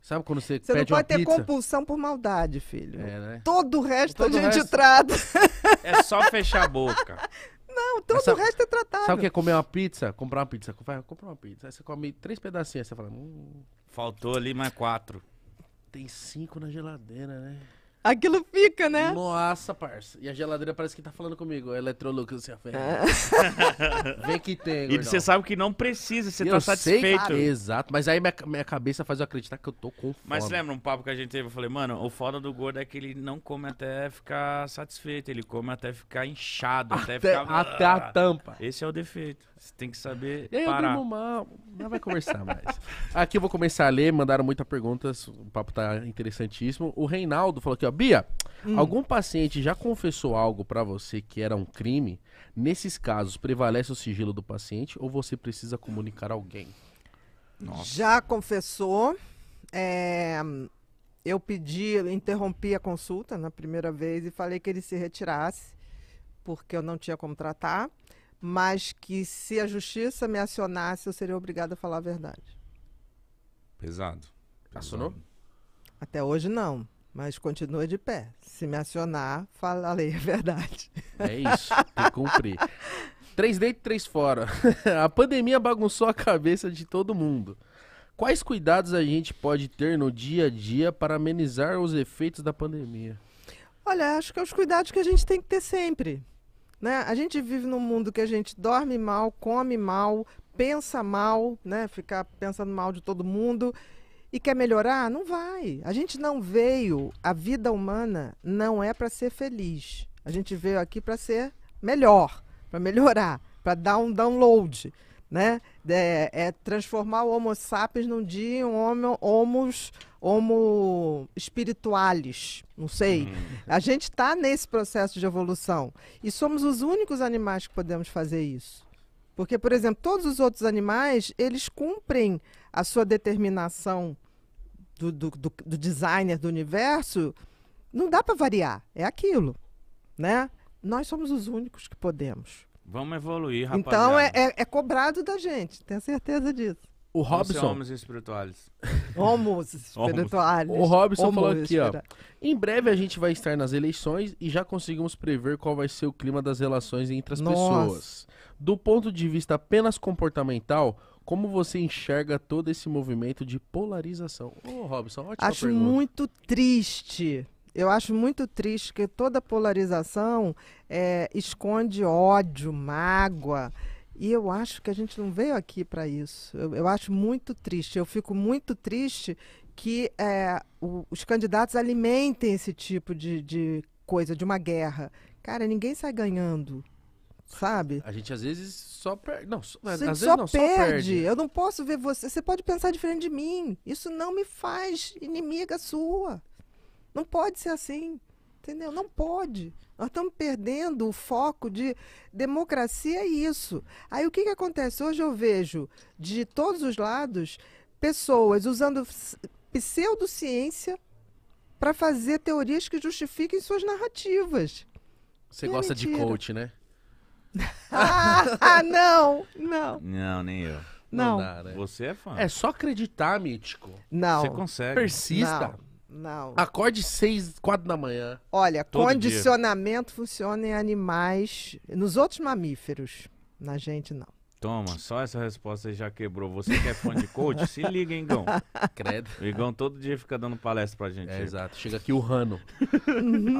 Sabe quando você, você pede pizza? Você não pode ter compulsão por maldade, filho. É, né? Todo o resto todo a gente resto... trata. É só fechar a boca. (laughs) Não, todo o resto é tratável. Sabe o que é comer uma pizza? Comprar uma pizza. Vai, comprar uma pizza. Aí você come três pedacinhos. Você fala... Hum, Faltou ali mais quatro. Tem cinco na geladeira, né? Aquilo fica, né? Nossa, parça. E a geladeira parece que tá falando comigo. Eletrolux, assim, você é. (laughs) Vem que tem. E você sabe que não precisa, você tá satisfeito. Cara, exato, mas aí minha, minha cabeça faz eu acreditar que eu tô com fome. Mas lembra um papo que a gente teve? Eu falei, mano, o foda do gordo é que ele não come até ficar satisfeito. Ele come até ficar inchado, até, até ficar. Até a tampa. Esse é o defeito. Você tem que saber. E aí parar. mal. Não vai conversar mais. Aqui eu vou começar a ler, mandaram muitas perguntas. O papo tá interessantíssimo. O Reinaldo falou aqui, ó. Bia, hum. algum paciente já confessou algo para você que era um crime? Nesses casos, prevalece o sigilo do paciente ou você precisa comunicar alguém? Nossa. Já confessou. É, eu pedi, eu interrompi a consulta na primeira vez e falei que ele se retirasse, porque eu não tinha como tratar, mas que se a justiça me acionasse, eu seria obrigada a falar a verdade. Pesado. Pesado. Acionou? Até hoje não. Mas continua de pé. Se me acionar, fala a verdade. É isso, tem que cumprir. três dentro, três fora. (laughs) a pandemia bagunçou a cabeça de todo mundo. Quais cuidados a gente pode ter no dia a dia para amenizar os efeitos da pandemia? Olha, acho que é os cuidados que a gente tem que ter sempre. Né? A gente vive num mundo que a gente dorme mal, come mal, pensa mal, né? Ficar pensando mal de todo mundo e quer melhorar, não vai. A gente não veio, a vida humana não é para ser feliz. A gente veio aqui para ser melhor, para melhorar, para dar um download, né? É, é, transformar o Homo sapiens num dia em um homo, homos, homo espirituales, não sei. Hum. A gente está nesse processo de evolução e somos os únicos animais que podemos fazer isso. Porque, por exemplo, todos os outros animais, eles cumprem a sua determinação do, do, do, do designer do universo, não dá para variar. É aquilo. Né? Nós somos os únicos que podemos. Vamos evoluir, Então é, é, é, cobrado da gente, tenho certeza disso. O Robson. Homos espirituais. (laughs) Homos espirituais. O Robson Homos falou aqui, ó. Em breve a gente vai estar nas eleições e já conseguimos prever qual vai ser o clima das relações entre as Nossa. pessoas. Do ponto de vista apenas comportamental, como você enxerga todo esse movimento de polarização? Ô, oh, Robson, ótima Acho pergunta. muito triste. Eu acho muito triste que toda polarização é, esconde ódio, mágoa. E eu acho que a gente não veio aqui para isso. Eu, eu, acho muito triste. Eu fico muito triste que é, o, os candidatos alimentem esse tipo de, de coisa, de uma guerra. Cara, ninguém sai ganhando sabe? A gente às vezes só perde. Não, só, às vezes só não, perde. só perde. Eu não posso ver você. Você pode pensar diferente de mim. Isso não me faz inimiga sua. Não pode ser assim. Entendeu? Não pode. Nós estamos perdendo o foco de democracia é isso. Aí o que, que acontece? Hoje eu vejo de todos os lados pessoas usando pseudociência para fazer teorias que justifiquem suas narrativas. Você é gosta é de coach, né? (laughs) Ah, ah, não, não. Não, nem eu. Não. dá, né? Você é fã. É só acreditar, mítico. Não. Você consegue. Persista. Não. não. Acorde seis, quatro da manhã. Olha, Todo condicionamento funciona em animais, nos outros mamíferos. Na gente, não. Toma, só essa resposta aí já quebrou. Você que é fã de coach, se liga, hein, Gão. Credo. O Igão todo dia fica dando palestra pra gente. É, exato. Chega aqui o Rano.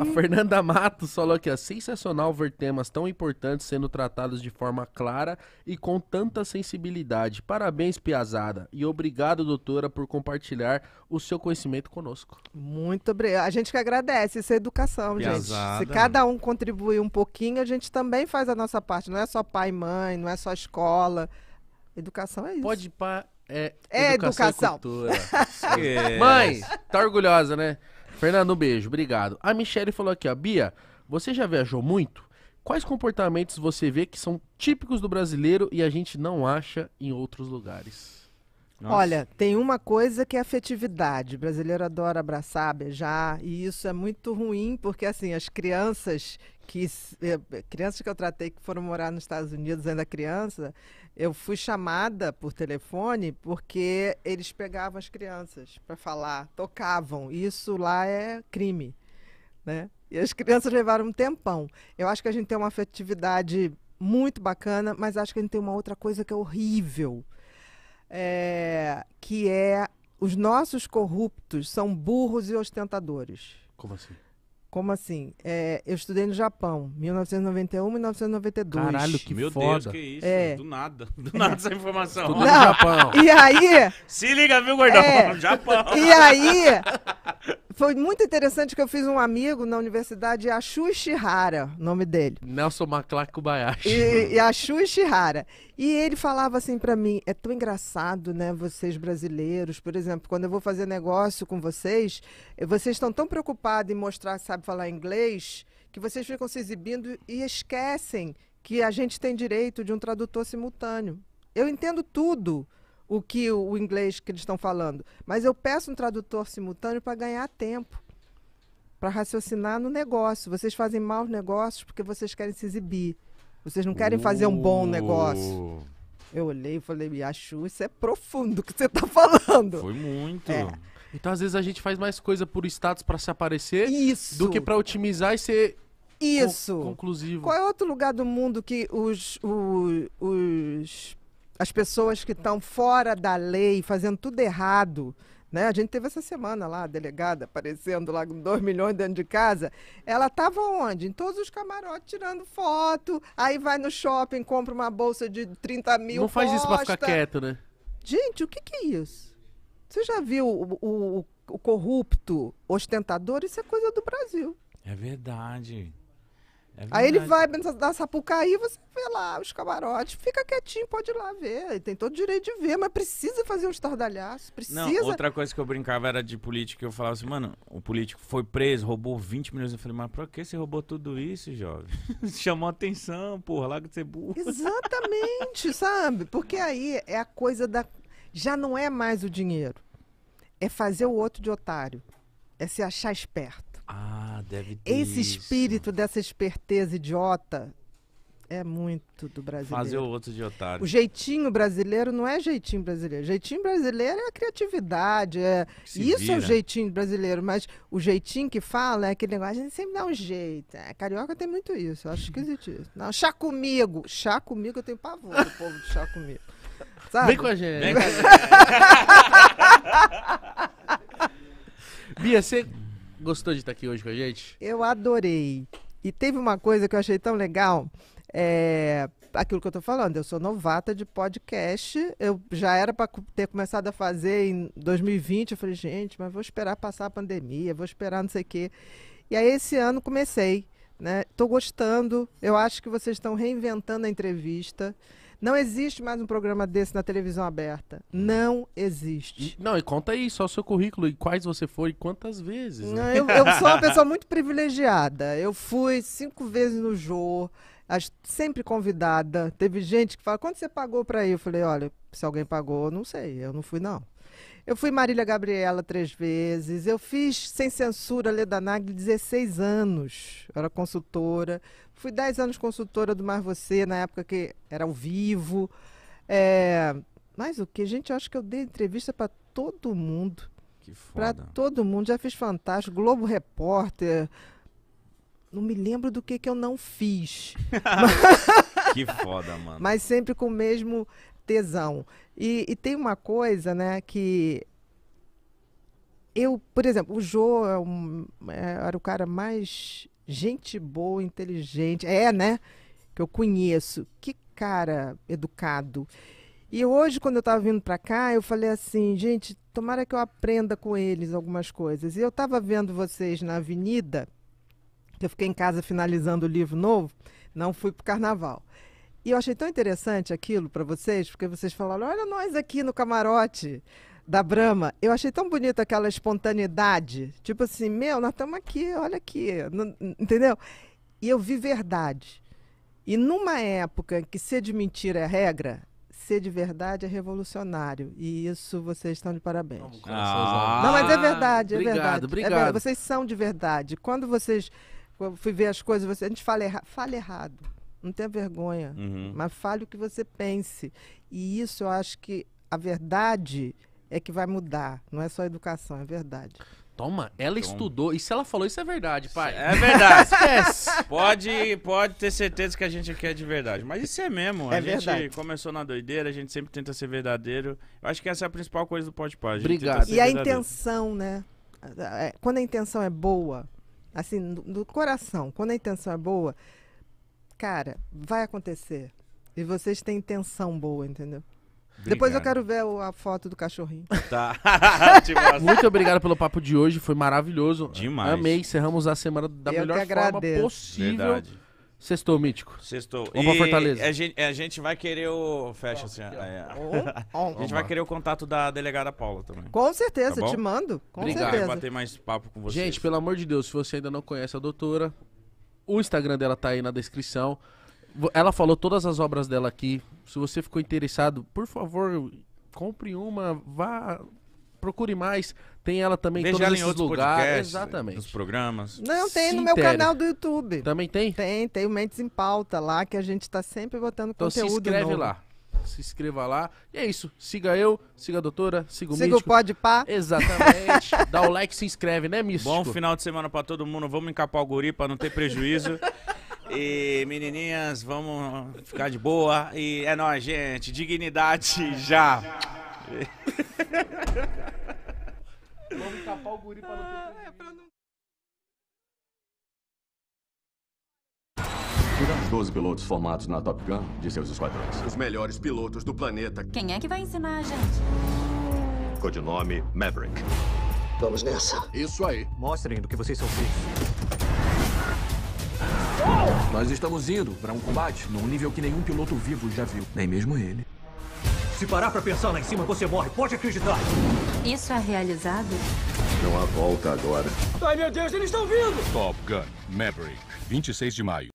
a Fernanda Matos falou aqui, ó. Sensacional ver temas tão importantes sendo tratados de forma clara e com tanta sensibilidade. Parabéns, Piazada. E obrigado, doutora, por compartilhar o seu conhecimento conosco. Muito obrigado A gente que agradece. Isso é educação, Piazada. gente. Se cada um contribuir um pouquinho, a gente também faz a nossa parte. Não é só pai e mãe, não é só escola. Educação é isso. Pode pa É, é educação. educação. yes. (laughs) Mãe, tá orgulhosa, né? Fernando, um beijo, obrigado. A Michelle falou aqui, ó. Bia, você já viajou muito? Quais comportamentos você vê que são típicos do brasileiro e a gente não acha em outros lugares? Nossa. Olha, tem uma coisa que é afetividade. O brasileiro adora abraçar, beijar, e isso é muito ruim, porque assim, as crianças que eh, crianças que eu tratei que foram morar nos Estados Unidos ainda criança, eu fui chamada por telefone porque eles pegavam as crianças para falar, tocavam. Isso lá é crime, né? E as crianças levaram um tempão. Eu acho que a gente tem uma afetividade muito bacana, mas acho que a gente tem uma outra coisa que é horrível é, que é os nossos corruptos são burros e ostentadores. Como assim? Como assim? É, eu estudei no Japão, 1991 e 1992. Caralho, que Meu foda. Deus, que isso. É. Do nada. Do nada essa informação. Tudo no Japão. E aí... Se liga, viu, gordão? É. Japão. E aí, foi muito interessante que eu fiz um amigo na universidade, Ashu Shihara, nome dele. Nelson Maclá Kubayashi. E, e Ashu E ele falava assim para mim, é tão engraçado, né, vocês brasileiros, por exemplo, quando eu vou fazer negócio com vocês, eh, vocês estão tão preocupados em mostrar que sabe falar inglês, que vocês ficam se exibindo e esquecem que a gente tem direito de um tradutor simultâneo. Eu entendo tudo o que o inglês que eles estão falando. Mas eu peço um tradutor simultâneo para ganhar tempo, para raciocinar no negócio. Vocês fazem maus negócios porque vocês querem se exibir. Vocês não querem uh. fazer um bom negócio. Uh. Eu olhei e falei, Yachu, isso é profundo o que você está (laughs) falando. Foi muito. É. Então, às vezes, a gente faz mais coisa por status para se aparecer isso. do que para otimizar e ser isso. conclusivo. Qual é outro lugar do mundo que os, os, os as pessoas que estão fora da lei, fazendo tudo errado. Né? A gente teve essa semana lá, a delegada aparecendo lá com 2 milhões dentro de casa. Ela estava onde? Em todos os camarotes tirando foto. Aí vai no shopping, compra uma bolsa de 30 mil. Não faz isso para ficar quieto, né? Gente, o que, que é isso? Você já viu o, o, o corrupto ostentador? Isso é coisa do Brasil. É verdade. É aí ele vai na Sapucaí, você vê lá os camarotes, fica quietinho, pode ir lá ver. tem todo o direito de ver, mas precisa fazer um estardalhaço, precisa. Não, outra coisa que eu brincava era de política, eu falava assim, mano, o político foi preso, roubou 20 milhões. Eu falei, mas pra que você roubou tudo isso, jovem? (laughs) Chamou atenção, porra, lá de você burro. Exatamente, (laughs) sabe? Porque aí é a coisa da... Já não é mais o dinheiro, é fazer o outro de otário, é se achar esperto. Ah, deve ter. Esse isso. espírito dessa esperteza idiota é muito do brasileiro. Fazer o outro de otário. O jeitinho brasileiro não é jeitinho brasileiro. O jeitinho brasileiro é a criatividade. É... Isso vira. é o jeitinho brasileiro, mas o jeitinho que fala é aquele negócio, a gente sempre dá um jeito. É, carioca tem muito isso, eu acho esquisito Não, chá comigo. Chá comigo, eu tenho pavor do povo de chá comigo. (laughs) Sabe? Vem com a gente. Vem com a gente. (laughs) Bia, você Gostou de estar aqui hoje com a gente? Eu adorei. E teve uma coisa que eu achei tão legal. É, aquilo que eu estou falando, eu sou novata de podcast. Eu já era para ter começado a fazer em 2020. Eu falei, gente, mas vou esperar passar a pandemia, vou esperar não sei o quê. E aí esse ano comecei, né? Tô gostando. Eu acho que vocês estão reinventando a entrevista. Não existe mais um programa desse na televisão aberta. Não existe. E, não, e conta aí só o seu currículo e quais você foi e quantas vezes. Né? Não, eu, eu, sou uma pessoa (laughs) muito privilegiada. Eu fui cinco vezes no Jô, sempre convidada. Teve gente que fala, quanto você pagou para ir? Eu falei, olha, se alguém pagou, não sei, eu não fui não. Eu fui Marília Gabriela três vezes. Eu fiz sem censura Leda Nagli 16 anos. Eu era consultora. Fui 10 anos consultora do Mar Você, na época que era ao vivo. É... Mas o que? Gente, eu acho que eu dei entrevista para todo mundo. Que foda. Pra todo mundo. Já fiz Fantástico, Globo Repórter. Não me lembro do que, que eu não fiz. (laughs) que foda, mano. Mas sempre com o mesmo tesão. E, e tem uma coisa, né, que eu, por exemplo, o Jô é um, é, era o cara mais gente boa, inteligente, é, né, que eu conheço. Que cara educado. E hoje, quando eu estava vindo para cá, eu falei assim, gente, tomara que eu aprenda com eles algumas coisas. E eu estava vendo vocês na avenida, que eu fiquei em casa finalizando o livro novo, não fui para o carnaval. E eu achei tão interessante aquilo para vocês, porque vocês falaram: olha, nós aqui no camarote da Brahma, eu achei tão bonita aquela espontaneidade. Tipo assim, meu, nós estamos aqui, olha aqui, entendeu? E eu vi verdade. E numa época em que ser de mentira é regra, ser de verdade é revolucionário. E isso vocês estão de parabéns. Ah, não, mas é verdade, é obrigado, verdade. É obrigado, é verdade. Vocês são de verdade. Quando vocês. Eu fui ver as coisas, a gente fala, erra, fala errado. Não tenha vergonha, uhum. mas fale o que você pense. E isso eu acho que a verdade é que vai mudar. Não é só a educação, é verdade. Toma, ela Toma. estudou. E se ela falou, isso é verdade, pai. É verdade. (laughs) Pode, pode ter certeza que a gente aqui é de verdade. Mas isso é mesmo. É a verdade. gente começou na doideira, a gente sempre tenta ser verdadeiro. Eu acho que essa é a principal coisa do pode pá. Obrigado. E a intenção, né? É, quando a intenção é boa, assim, do coração, quando a intenção é boa, cara, vai acontecer. E vocês têm intenção boa, entendeu? Obrigado. Depois eu quero ver a foto do cachorrinho. (laughs) Tá. (laughs) Muito obrigado pelo papo de hoje, foi maravilhoso. Demais. Amei, encerramos a semana da eu melhor forma possível. Verdade. Sextou, Mítico. Sextou. Vamos e pra Fortaleza. A gente, a gente vai querer o... Fecha assim. Oh, (laughs) oh. a gente vai querer o contato da delegada Paula também. Com certeza, tá te mando. Com Obrigado. certeza. bater mais papo com vocês. Gente, pelo amor de Deus, se você ainda não conhece a doutora, o Instagram dela tá aí na descrição. Ela falou todas as obras dela aqui. Se você ficou interessado, por favor, compre uma, vá, procure mais. Tem ela também Veja todos ela lugares. Podcasts, Exatamente. Nos programas. Não, tem no meu canal do YouTube. Também tem? Tem, tem o Mentes em Pauta lá, que a gente está sempre botando então conteúdo. Então se inscreve novo. lá se inscreva lá. E é isso. Siga eu, siga a doutora, siga o Siga o Pode Pá. Exatamente. (laughs) Dá o like, se inscreve, né, Místico? Bom final de semana pra todo mundo. Vamos encapar o guri pra não ter prejuízo. E menininhas, vamos ficar de boa. E é nóis, gente. Dignidade já. Vamos encapar o guri pra não ter ah, é, prejuízo. Tiramos 12 pilotos formados na Top Gun de seus esquadrões. Os melhores pilotos do planeta. Quem é que vai ensinar a gente? Codinome Maverick. Vamos nessa. Isso aí. Mostrem do que vocês são feitos. Nós estamos indo para um combate num nível que nenhum piloto vivo já viu. Nem mesmo ele. Se parar para pensar lá em cima, você morre. Pode acreditar. Isso é realizado? Não há volta agora. Ai, meu Deus, eles estão vindo! Top Gun Maverick, 26 de maio.